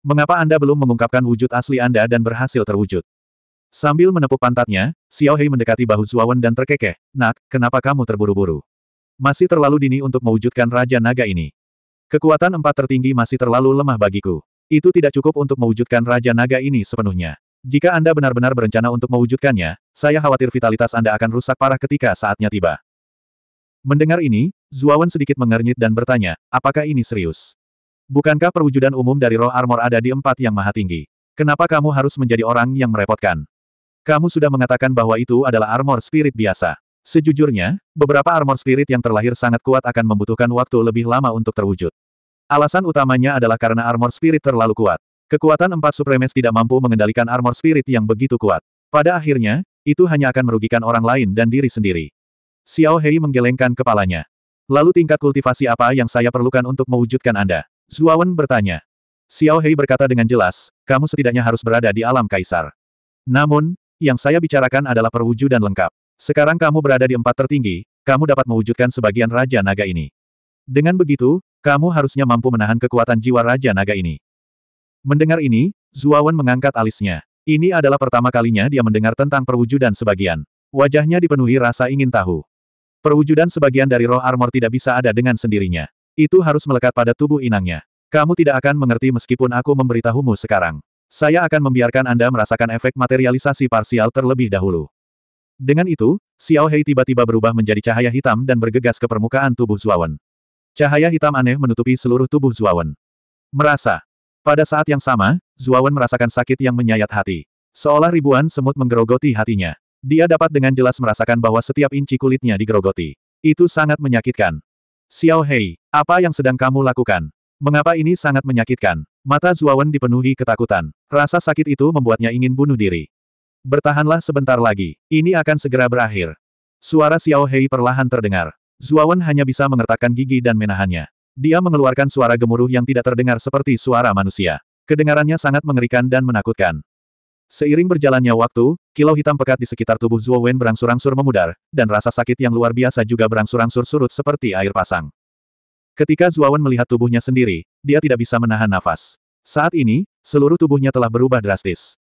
Mengapa Anda belum mengungkapkan wujud asli Anda dan berhasil terwujud? Sambil menepuk pantatnya, Xiao Hei mendekati bahu Zuawan dan terkekeh, Nak, kenapa kamu terburu-buru? Masih terlalu dini untuk mewujudkan Raja Naga ini. Kekuatan empat tertinggi masih terlalu lemah bagiku. Itu tidak cukup untuk mewujudkan Raja Naga ini sepenuhnya. Jika Anda benar-benar berencana untuk mewujudkannya, saya khawatir vitalitas Anda akan rusak parah ketika saatnya tiba. Mendengar ini, Zuawan sedikit mengernyit dan bertanya, apakah ini serius? Bukankah perwujudan umum dari roh armor ada di empat yang maha tinggi? Kenapa kamu harus menjadi orang yang merepotkan? Kamu sudah mengatakan bahwa itu adalah armor spirit biasa. Sejujurnya, beberapa armor spirit yang terlahir sangat kuat akan membutuhkan waktu lebih lama untuk terwujud. Alasan utamanya adalah karena armor spirit terlalu kuat. Kekuatan empat supremes tidak mampu mengendalikan armor spirit yang begitu kuat. Pada akhirnya, itu hanya akan merugikan orang lain dan diri sendiri. Xiao Hei menggelengkan kepalanya. Lalu tingkat kultivasi apa yang saya perlukan untuk mewujudkan Anda? Zuawan bertanya. Xiao Hei berkata dengan jelas, kamu setidaknya harus berada di alam kaisar. Namun, yang saya bicarakan adalah perwujudan lengkap. Sekarang kamu berada di empat tertinggi, kamu dapat mewujudkan sebagian Raja Naga ini. Dengan begitu, kamu harusnya mampu menahan kekuatan jiwa Raja Naga ini. Mendengar ini, Zuawan mengangkat alisnya. Ini adalah pertama kalinya dia mendengar tentang perwujudan sebagian. Wajahnya dipenuhi rasa ingin tahu. Perwujudan sebagian dari roh armor tidak bisa ada dengan sendirinya. Itu harus melekat pada tubuh inangnya. Kamu tidak akan mengerti meskipun aku memberitahumu sekarang. Saya akan membiarkan Anda merasakan efek materialisasi parsial terlebih dahulu. Dengan itu, Xiao Hei tiba-tiba berubah menjadi cahaya hitam dan bergegas ke permukaan tubuh Zuawan. Cahaya hitam aneh menutupi seluruh tubuh Zuawan. Merasa. Pada saat yang sama, Zuawan merasakan sakit yang menyayat hati. Seolah ribuan semut menggerogoti hatinya. Dia dapat dengan jelas merasakan bahwa setiap inci kulitnya digerogoti. Itu sangat menyakitkan. Xiao Hei, apa yang sedang kamu lakukan? Mengapa ini sangat menyakitkan? Mata Zuawan dipenuhi ketakutan. Rasa sakit itu membuatnya ingin bunuh diri. Bertahanlah sebentar lagi. Ini akan segera berakhir. Suara Xiao Hei perlahan terdengar. Zuawan hanya bisa mengertakkan gigi dan menahannya. Dia mengeluarkan suara gemuruh yang tidak terdengar seperti suara manusia. Kedengarannya sangat mengerikan dan menakutkan. Seiring berjalannya waktu, kilau hitam pekat di sekitar tubuh Zuo Wen berangsur-angsur memudar, dan rasa sakit yang luar biasa juga berangsur-angsur surut seperti air pasang. Ketika Zuawan melihat tubuhnya sendiri, dia tidak bisa menahan nafas. Saat ini, seluruh tubuhnya telah berubah drastis.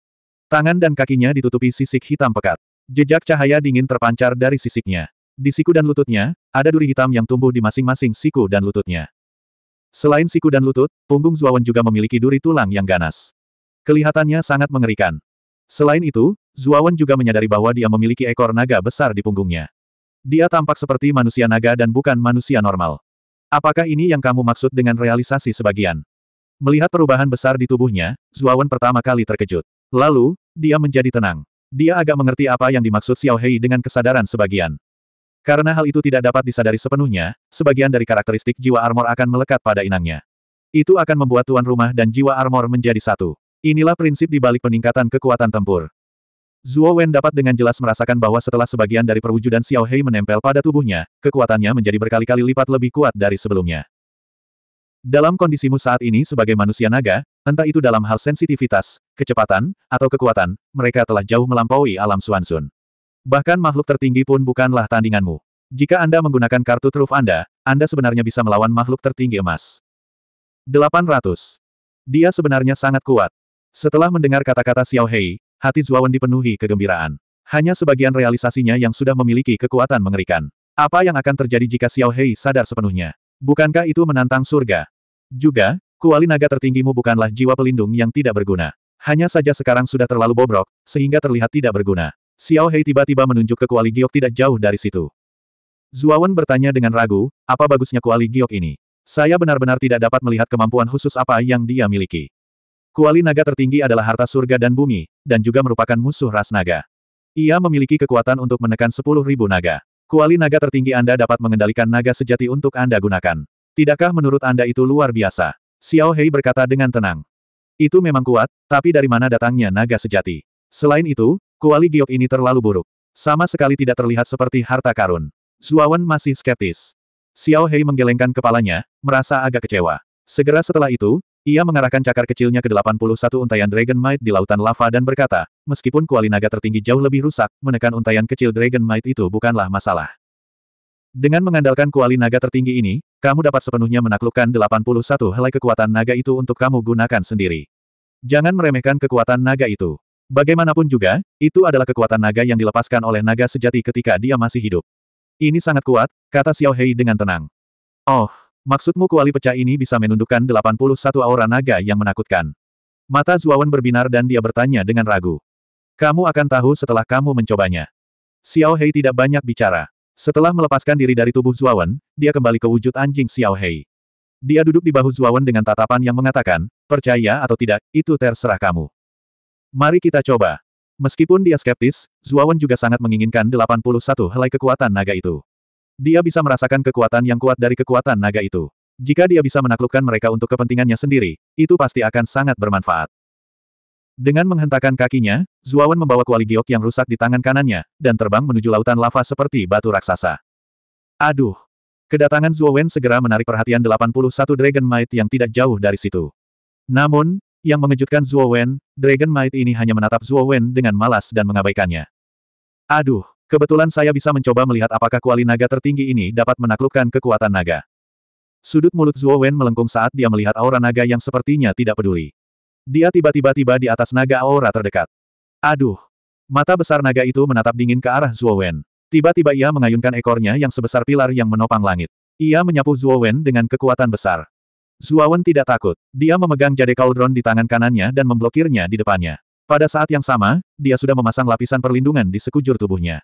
Tangan dan kakinya ditutupi sisik hitam pekat. Jejak cahaya dingin terpancar dari sisiknya. Di siku dan lututnya, ada duri hitam yang tumbuh di masing-masing siku dan lututnya. Selain siku dan lutut, punggung Zuawan juga memiliki duri tulang yang ganas. Kelihatannya sangat mengerikan. Selain itu, Zuawan juga menyadari bahwa dia memiliki ekor naga besar di punggungnya. Dia tampak seperti manusia naga dan bukan manusia normal. Apakah ini yang kamu maksud dengan realisasi sebagian? Melihat perubahan besar di tubuhnya, Zuawan pertama kali terkejut. Lalu, dia menjadi tenang. Dia agak mengerti apa yang dimaksud Xiao Hei dengan kesadaran sebagian. Karena hal itu tidak dapat disadari sepenuhnya, sebagian dari karakteristik jiwa armor akan melekat pada inangnya. Itu akan membuat tuan rumah dan jiwa armor menjadi satu. Inilah prinsip di balik peningkatan kekuatan tempur. Zuo Wen dapat dengan jelas merasakan bahwa setelah sebagian dari perwujudan Xiao Hei menempel pada tubuhnya, kekuatannya menjadi berkali-kali lipat lebih kuat dari sebelumnya. Dalam kondisimu saat ini sebagai manusia naga, entah itu dalam hal sensitivitas, kecepatan, atau kekuatan, mereka telah jauh melampaui alam Suansun. Bahkan makhluk tertinggi pun bukanlah tandinganmu. Jika Anda menggunakan kartu truf Anda, Anda sebenarnya bisa melawan makhluk tertinggi emas. 800. Dia sebenarnya sangat kuat. Setelah mendengar kata-kata Xiao Hei, Hati Zuawan dipenuhi kegembiraan. Hanya sebagian realisasinya yang sudah memiliki kekuatan mengerikan. Apa yang akan terjadi jika Xiao Hei sadar sepenuhnya? Bukankah itu menantang surga? Juga, kuali naga tertinggimu bukanlah jiwa pelindung yang tidak berguna. Hanya saja sekarang sudah terlalu bobrok, sehingga terlihat tidak berguna. Xiao Hei tiba-tiba menunjuk ke kuali giok tidak jauh dari situ. Zuawan bertanya dengan ragu, apa bagusnya kuali giok ini? Saya benar-benar tidak dapat melihat kemampuan khusus apa yang dia miliki. Kuali naga tertinggi adalah harta surga dan bumi, dan juga merupakan musuh ras naga. Ia memiliki kekuatan untuk menekan sepuluh ribu naga. Kuali naga tertinggi Anda dapat mengendalikan naga sejati untuk Anda gunakan. Tidakkah menurut Anda itu luar biasa? Xiao Hei berkata dengan tenang. Itu memang kuat, tapi dari mana datangnya naga sejati? Selain itu, kuali giok ini terlalu buruk. Sama sekali tidak terlihat seperti harta karun. Zuawan masih skeptis. Xiao Hei menggelengkan kepalanya, merasa agak kecewa. Segera setelah itu, ia mengarahkan cakar kecilnya ke 81 untayan Dragon Might di lautan lava dan berkata, meskipun kuali naga tertinggi jauh lebih rusak, menekan untayan kecil Dragon Might itu bukanlah masalah. Dengan mengandalkan kuali naga tertinggi ini, kamu dapat sepenuhnya menaklukkan 81 helai kekuatan naga itu untuk kamu gunakan sendiri. Jangan meremehkan kekuatan naga itu. Bagaimanapun juga, itu adalah kekuatan naga yang dilepaskan oleh naga sejati ketika dia masih hidup. Ini sangat kuat, kata Xiao Hei dengan tenang. Oh, Maksudmu kuali pecah ini bisa menundukkan 81 aura naga yang menakutkan. Mata Zuawan berbinar dan dia bertanya dengan ragu. Kamu akan tahu setelah kamu mencobanya. Xiao Hei tidak banyak bicara. Setelah melepaskan diri dari tubuh Zuawan, dia kembali ke wujud anjing Xiao Hei. Dia duduk di bahu Zuawan dengan tatapan yang mengatakan, percaya atau tidak, itu terserah kamu. Mari kita coba. Meskipun dia skeptis, Zuawan juga sangat menginginkan 81 helai kekuatan naga itu. Dia bisa merasakan kekuatan yang kuat dari kekuatan naga itu. Jika dia bisa menaklukkan mereka untuk kepentingannya sendiri, itu pasti akan sangat bermanfaat. Dengan menghentakkan kakinya, Zuawan membawa kuali giok yang rusak di tangan kanannya, dan terbang menuju lautan lava seperti batu raksasa. Aduh! Kedatangan Zuawan segera menarik perhatian 81 Dragon Might yang tidak jauh dari situ. Namun, yang mengejutkan Zuawan, Dragon Might ini hanya menatap Zuawan dengan malas dan mengabaikannya. Aduh! Kebetulan saya bisa mencoba melihat apakah kuali naga tertinggi ini dapat menaklukkan kekuatan naga. Sudut mulut Zhuo Wen melengkung saat dia melihat aura naga yang sepertinya tidak peduli. Dia tiba-tiba tiba di atas naga aura terdekat. Aduh! Mata besar naga itu menatap dingin ke arah Zhuo Wen. Tiba-tiba ia mengayunkan ekornya yang sebesar pilar yang menopang langit. Ia menyapu Zhuo Wen dengan kekuatan besar. Zhuo Wen tidak takut. Dia memegang jade cauldron di tangan kanannya dan memblokirnya di depannya. Pada saat yang sama, dia sudah memasang lapisan perlindungan di sekujur tubuhnya.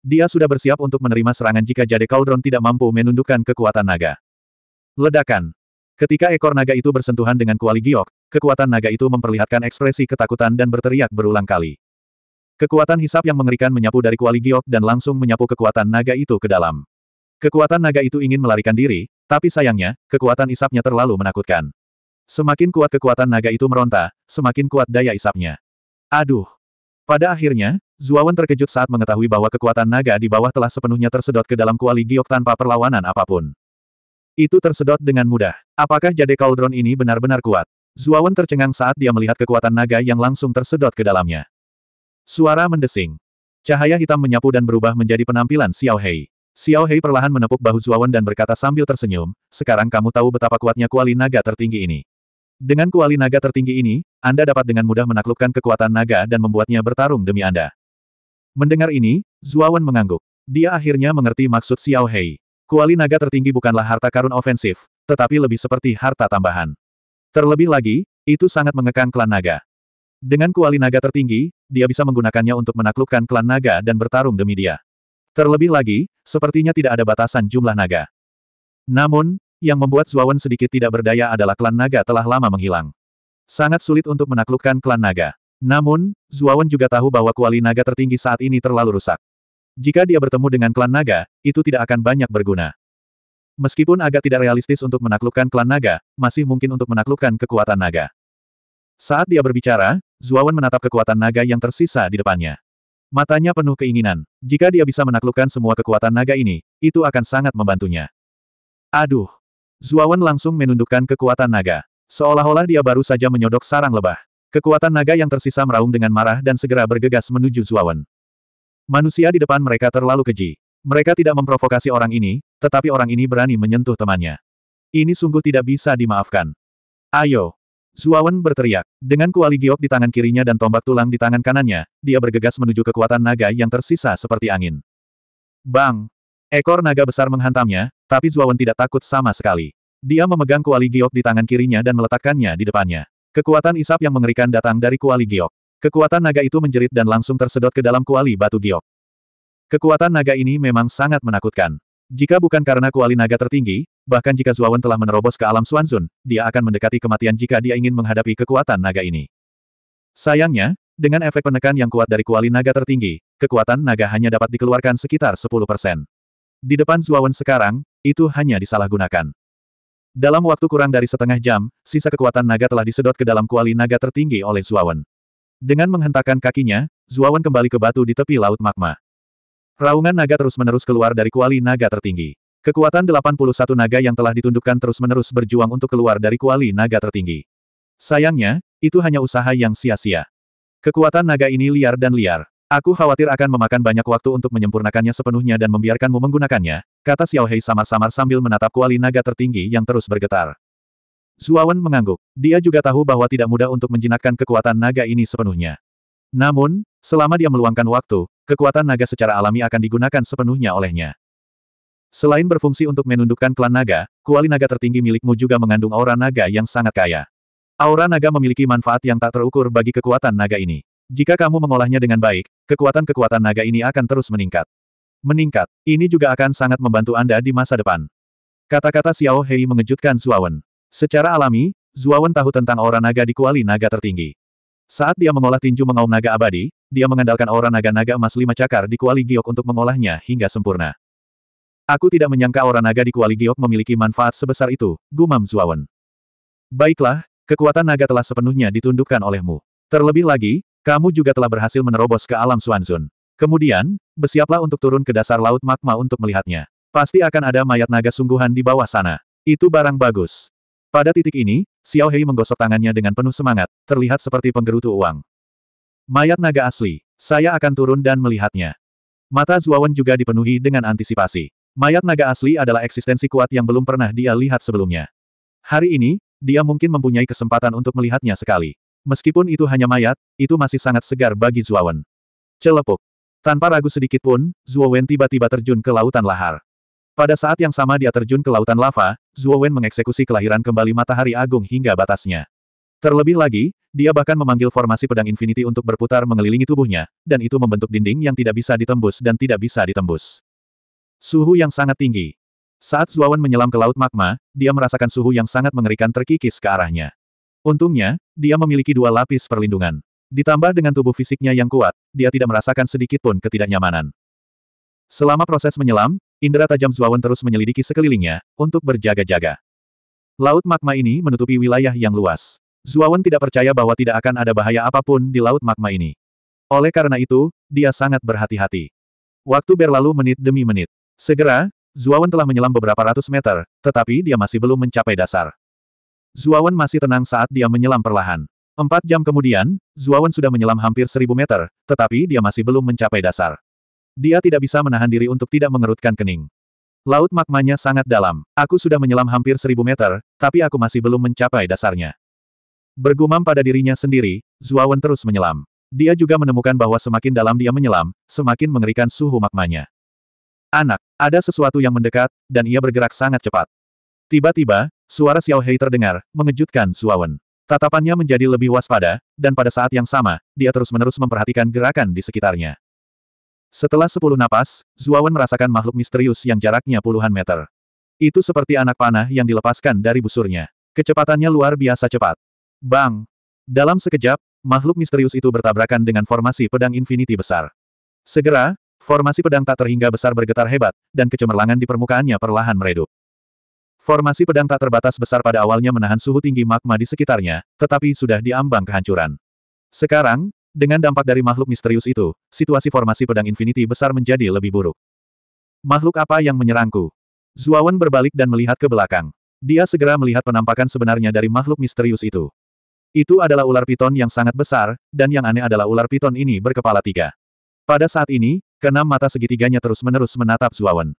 Dia sudah bersiap untuk menerima serangan jika Jade Cauldron tidak mampu menundukkan kekuatan naga. Ledakan. Ketika ekor naga itu bersentuhan dengan kuali giok, kekuatan naga itu memperlihatkan ekspresi ketakutan dan berteriak berulang kali. Kekuatan hisap yang mengerikan menyapu dari kuali giok dan langsung menyapu kekuatan naga itu ke dalam. Kekuatan naga itu ingin melarikan diri, tapi sayangnya, kekuatan hisapnya terlalu menakutkan. Semakin kuat kekuatan naga itu meronta, semakin kuat daya hisapnya. Aduh! Pada akhirnya, Zuawan terkejut saat mengetahui bahwa kekuatan naga di bawah telah sepenuhnya tersedot ke dalam kuali giok tanpa perlawanan apapun. Itu tersedot dengan mudah. Apakah jade cauldron ini benar-benar kuat? Zuawan tercengang saat dia melihat kekuatan naga yang langsung tersedot ke dalamnya. Suara mendesing. Cahaya hitam menyapu dan berubah menjadi penampilan Xiao Hei. Xiao Hei perlahan menepuk bahu Zuawan dan berkata sambil tersenyum, sekarang kamu tahu betapa kuatnya kuali naga tertinggi ini. Dengan kuali naga tertinggi ini, Anda dapat dengan mudah menaklukkan kekuatan naga dan membuatnya bertarung demi Anda. Mendengar ini, Zuawan mengangguk. Dia akhirnya mengerti maksud Xiao Hei. Kuali naga tertinggi bukanlah harta karun ofensif, tetapi lebih seperti harta tambahan. Terlebih lagi, itu sangat mengekang klan naga. Dengan kuali naga tertinggi, dia bisa menggunakannya untuk menaklukkan klan naga dan bertarung demi dia. Terlebih lagi, sepertinya tidak ada batasan jumlah naga. Namun, yang membuat Zuawan sedikit tidak berdaya adalah klan naga telah lama menghilang. Sangat sulit untuk menaklukkan klan naga. Namun, Zuawan juga tahu bahwa kuali naga tertinggi saat ini terlalu rusak. Jika dia bertemu dengan klan naga, itu tidak akan banyak berguna. Meskipun agak tidak realistis untuk menaklukkan klan naga, masih mungkin untuk menaklukkan kekuatan naga. Saat dia berbicara, Zuawan menatap kekuatan naga yang tersisa di depannya. Matanya penuh keinginan. Jika dia bisa menaklukkan semua kekuatan naga ini, itu akan sangat membantunya. Aduh, Zuawan langsung menundukkan kekuatan naga. Seolah-olah dia baru saja menyodok sarang lebah. Kekuatan naga yang tersisa meraung dengan marah dan segera bergegas menuju Zuawan. Manusia di depan mereka terlalu keji. Mereka tidak memprovokasi orang ini, tetapi orang ini berani menyentuh temannya. Ini sungguh tidak bisa dimaafkan. Ayo! Zuawan berteriak. Dengan kuali giok di tangan kirinya dan tombak tulang di tangan kanannya, dia bergegas menuju kekuatan naga yang tersisa seperti angin. Bang! Ekor naga besar menghantamnya, tapi Zuawan tidak takut sama sekali. Dia memegang kuali giok di tangan kirinya dan meletakkannya di depannya. Kekuatan isap yang mengerikan datang dari kuali giok. Kekuatan naga itu menjerit dan langsung tersedot ke dalam kuali batu giok. Kekuatan naga ini memang sangat menakutkan. Jika bukan karena kuali naga tertinggi, bahkan jika Zuawan telah menerobos ke alam Suanzun, dia akan mendekati kematian jika dia ingin menghadapi kekuatan naga ini. Sayangnya, dengan efek penekan yang kuat dari kuali naga tertinggi, kekuatan naga hanya dapat dikeluarkan sekitar 10%. Di depan Zuawan sekarang, itu hanya disalahgunakan. Dalam waktu kurang dari setengah jam, sisa kekuatan naga telah disedot ke dalam kuali naga tertinggi oleh Zuawan. Dengan menghentakkan kakinya, Zuawan kembali ke batu di tepi laut magma. Raungan naga terus-menerus keluar dari kuali naga tertinggi. Kekuatan 81 naga yang telah ditundukkan terus-menerus berjuang untuk keluar dari kuali naga tertinggi. Sayangnya, itu hanya usaha yang sia-sia. Kekuatan naga ini liar dan liar. Aku khawatir akan memakan banyak waktu untuk menyempurnakannya sepenuhnya dan membiarkanmu menggunakannya, kata Xiao Hei samar-samar sambil menatap kuali naga tertinggi yang terus bergetar. Zuawan mengangguk. Dia juga tahu bahwa tidak mudah untuk menjinakkan kekuatan naga ini sepenuhnya. Namun, selama dia meluangkan waktu, kekuatan naga secara alami akan digunakan sepenuhnya olehnya. Selain berfungsi untuk menundukkan klan naga, kuali naga tertinggi milikmu juga mengandung aura naga yang sangat kaya. Aura naga memiliki manfaat yang tak terukur bagi kekuatan naga ini. Jika kamu mengolahnya dengan baik, kekuatan-kekuatan naga ini akan terus meningkat. Meningkat, ini juga akan sangat membantu Anda di masa depan. Kata-kata Xiao Hei mengejutkan Zuawan. Secara alami, Zuawan tahu tentang aura naga di kuali naga tertinggi. Saat dia mengolah tinju mengaum naga abadi, dia mengandalkan aura naga-naga emas lima cakar di kuali giok untuk mengolahnya hingga sempurna. Aku tidak menyangka aura naga di kuali giok memiliki manfaat sebesar itu, gumam Zuawan. Baiklah, kekuatan naga telah sepenuhnya ditundukkan olehmu. Terlebih lagi, kamu juga telah berhasil menerobos ke alam Suanzun. Kemudian, bersiaplah untuk turun ke dasar laut magma untuk melihatnya. Pasti akan ada mayat naga sungguhan di bawah sana. Itu barang bagus. Pada titik ini, Xiao Hei menggosok tangannya dengan penuh semangat, terlihat seperti penggerutu uang. Mayat naga asli, saya akan turun dan melihatnya. Mata Zuawan juga dipenuhi dengan antisipasi. Mayat naga asli adalah eksistensi kuat yang belum pernah dia lihat sebelumnya. Hari ini, dia mungkin mempunyai kesempatan untuk melihatnya sekali. Meskipun itu hanya mayat, itu masih sangat segar bagi Zuawan. Celepuk. Tanpa ragu sedikit pun, Zuo tiba-tiba terjun ke lautan lahar. Pada saat yang sama dia terjun ke lautan lava, Zuo mengeksekusi kelahiran kembali matahari agung hingga batasnya. Terlebih lagi, dia bahkan memanggil formasi pedang infinity untuk berputar mengelilingi tubuhnya, dan itu membentuk dinding yang tidak bisa ditembus dan tidak bisa ditembus. Suhu yang sangat tinggi. Saat Zuawan menyelam ke laut magma, dia merasakan suhu yang sangat mengerikan terkikis ke arahnya. Untungnya, dia memiliki dua lapis perlindungan. Ditambah dengan tubuh fisiknya yang kuat, dia tidak merasakan sedikit pun ketidaknyamanan. Selama proses menyelam, indera tajam Zuawan terus menyelidiki sekelilingnya, untuk berjaga-jaga. Laut magma ini menutupi wilayah yang luas. Zuawan tidak percaya bahwa tidak akan ada bahaya apapun di laut magma ini. Oleh karena itu, dia sangat berhati-hati. Waktu berlalu menit demi menit. Segera, Zuawan telah menyelam beberapa ratus meter, tetapi dia masih belum mencapai dasar. Zuawan masih tenang saat dia menyelam perlahan. Empat jam kemudian, Zuawan sudah menyelam hampir seribu meter, tetapi dia masih belum mencapai dasar. Dia tidak bisa menahan diri untuk tidak mengerutkan kening. Laut magmanya sangat dalam. Aku sudah menyelam hampir seribu meter, tapi aku masih belum mencapai dasarnya. Bergumam pada dirinya sendiri, Zuawan terus menyelam. Dia juga menemukan bahwa semakin dalam dia menyelam, semakin mengerikan suhu magmanya. Anak, ada sesuatu yang mendekat, dan ia bergerak sangat cepat. Tiba-tiba, Suara Xiao Hei terdengar, mengejutkan Suawen. Tatapannya menjadi lebih waspada, dan pada saat yang sama, dia terus-menerus memperhatikan gerakan di sekitarnya. Setelah sepuluh napas, Zuawan merasakan makhluk misterius yang jaraknya puluhan meter. Itu seperti anak panah yang dilepaskan dari busurnya. Kecepatannya luar biasa cepat. Bang! Dalam sekejap, makhluk misterius itu bertabrakan dengan formasi pedang infinity besar. Segera, formasi pedang tak terhingga besar bergetar hebat, dan kecemerlangan di permukaannya perlahan meredup. Formasi pedang tak terbatas besar pada awalnya menahan suhu tinggi magma di sekitarnya, tetapi sudah diambang kehancuran. Sekarang, dengan dampak dari makhluk misterius itu, situasi formasi pedang infinity besar menjadi lebih buruk. Makhluk apa yang menyerangku? Zuawan berbalik dan melihat ke belakang. Dia segera melihat penampakan sebenarnya dari makhluk misterius itu. Itu adalah ular piton yang sangat besar, dan yang aneh adalah ular piton ini berkepala tiga. Pada saat ini, keenam mata segitiganya terus-menerus menatap Zuawan.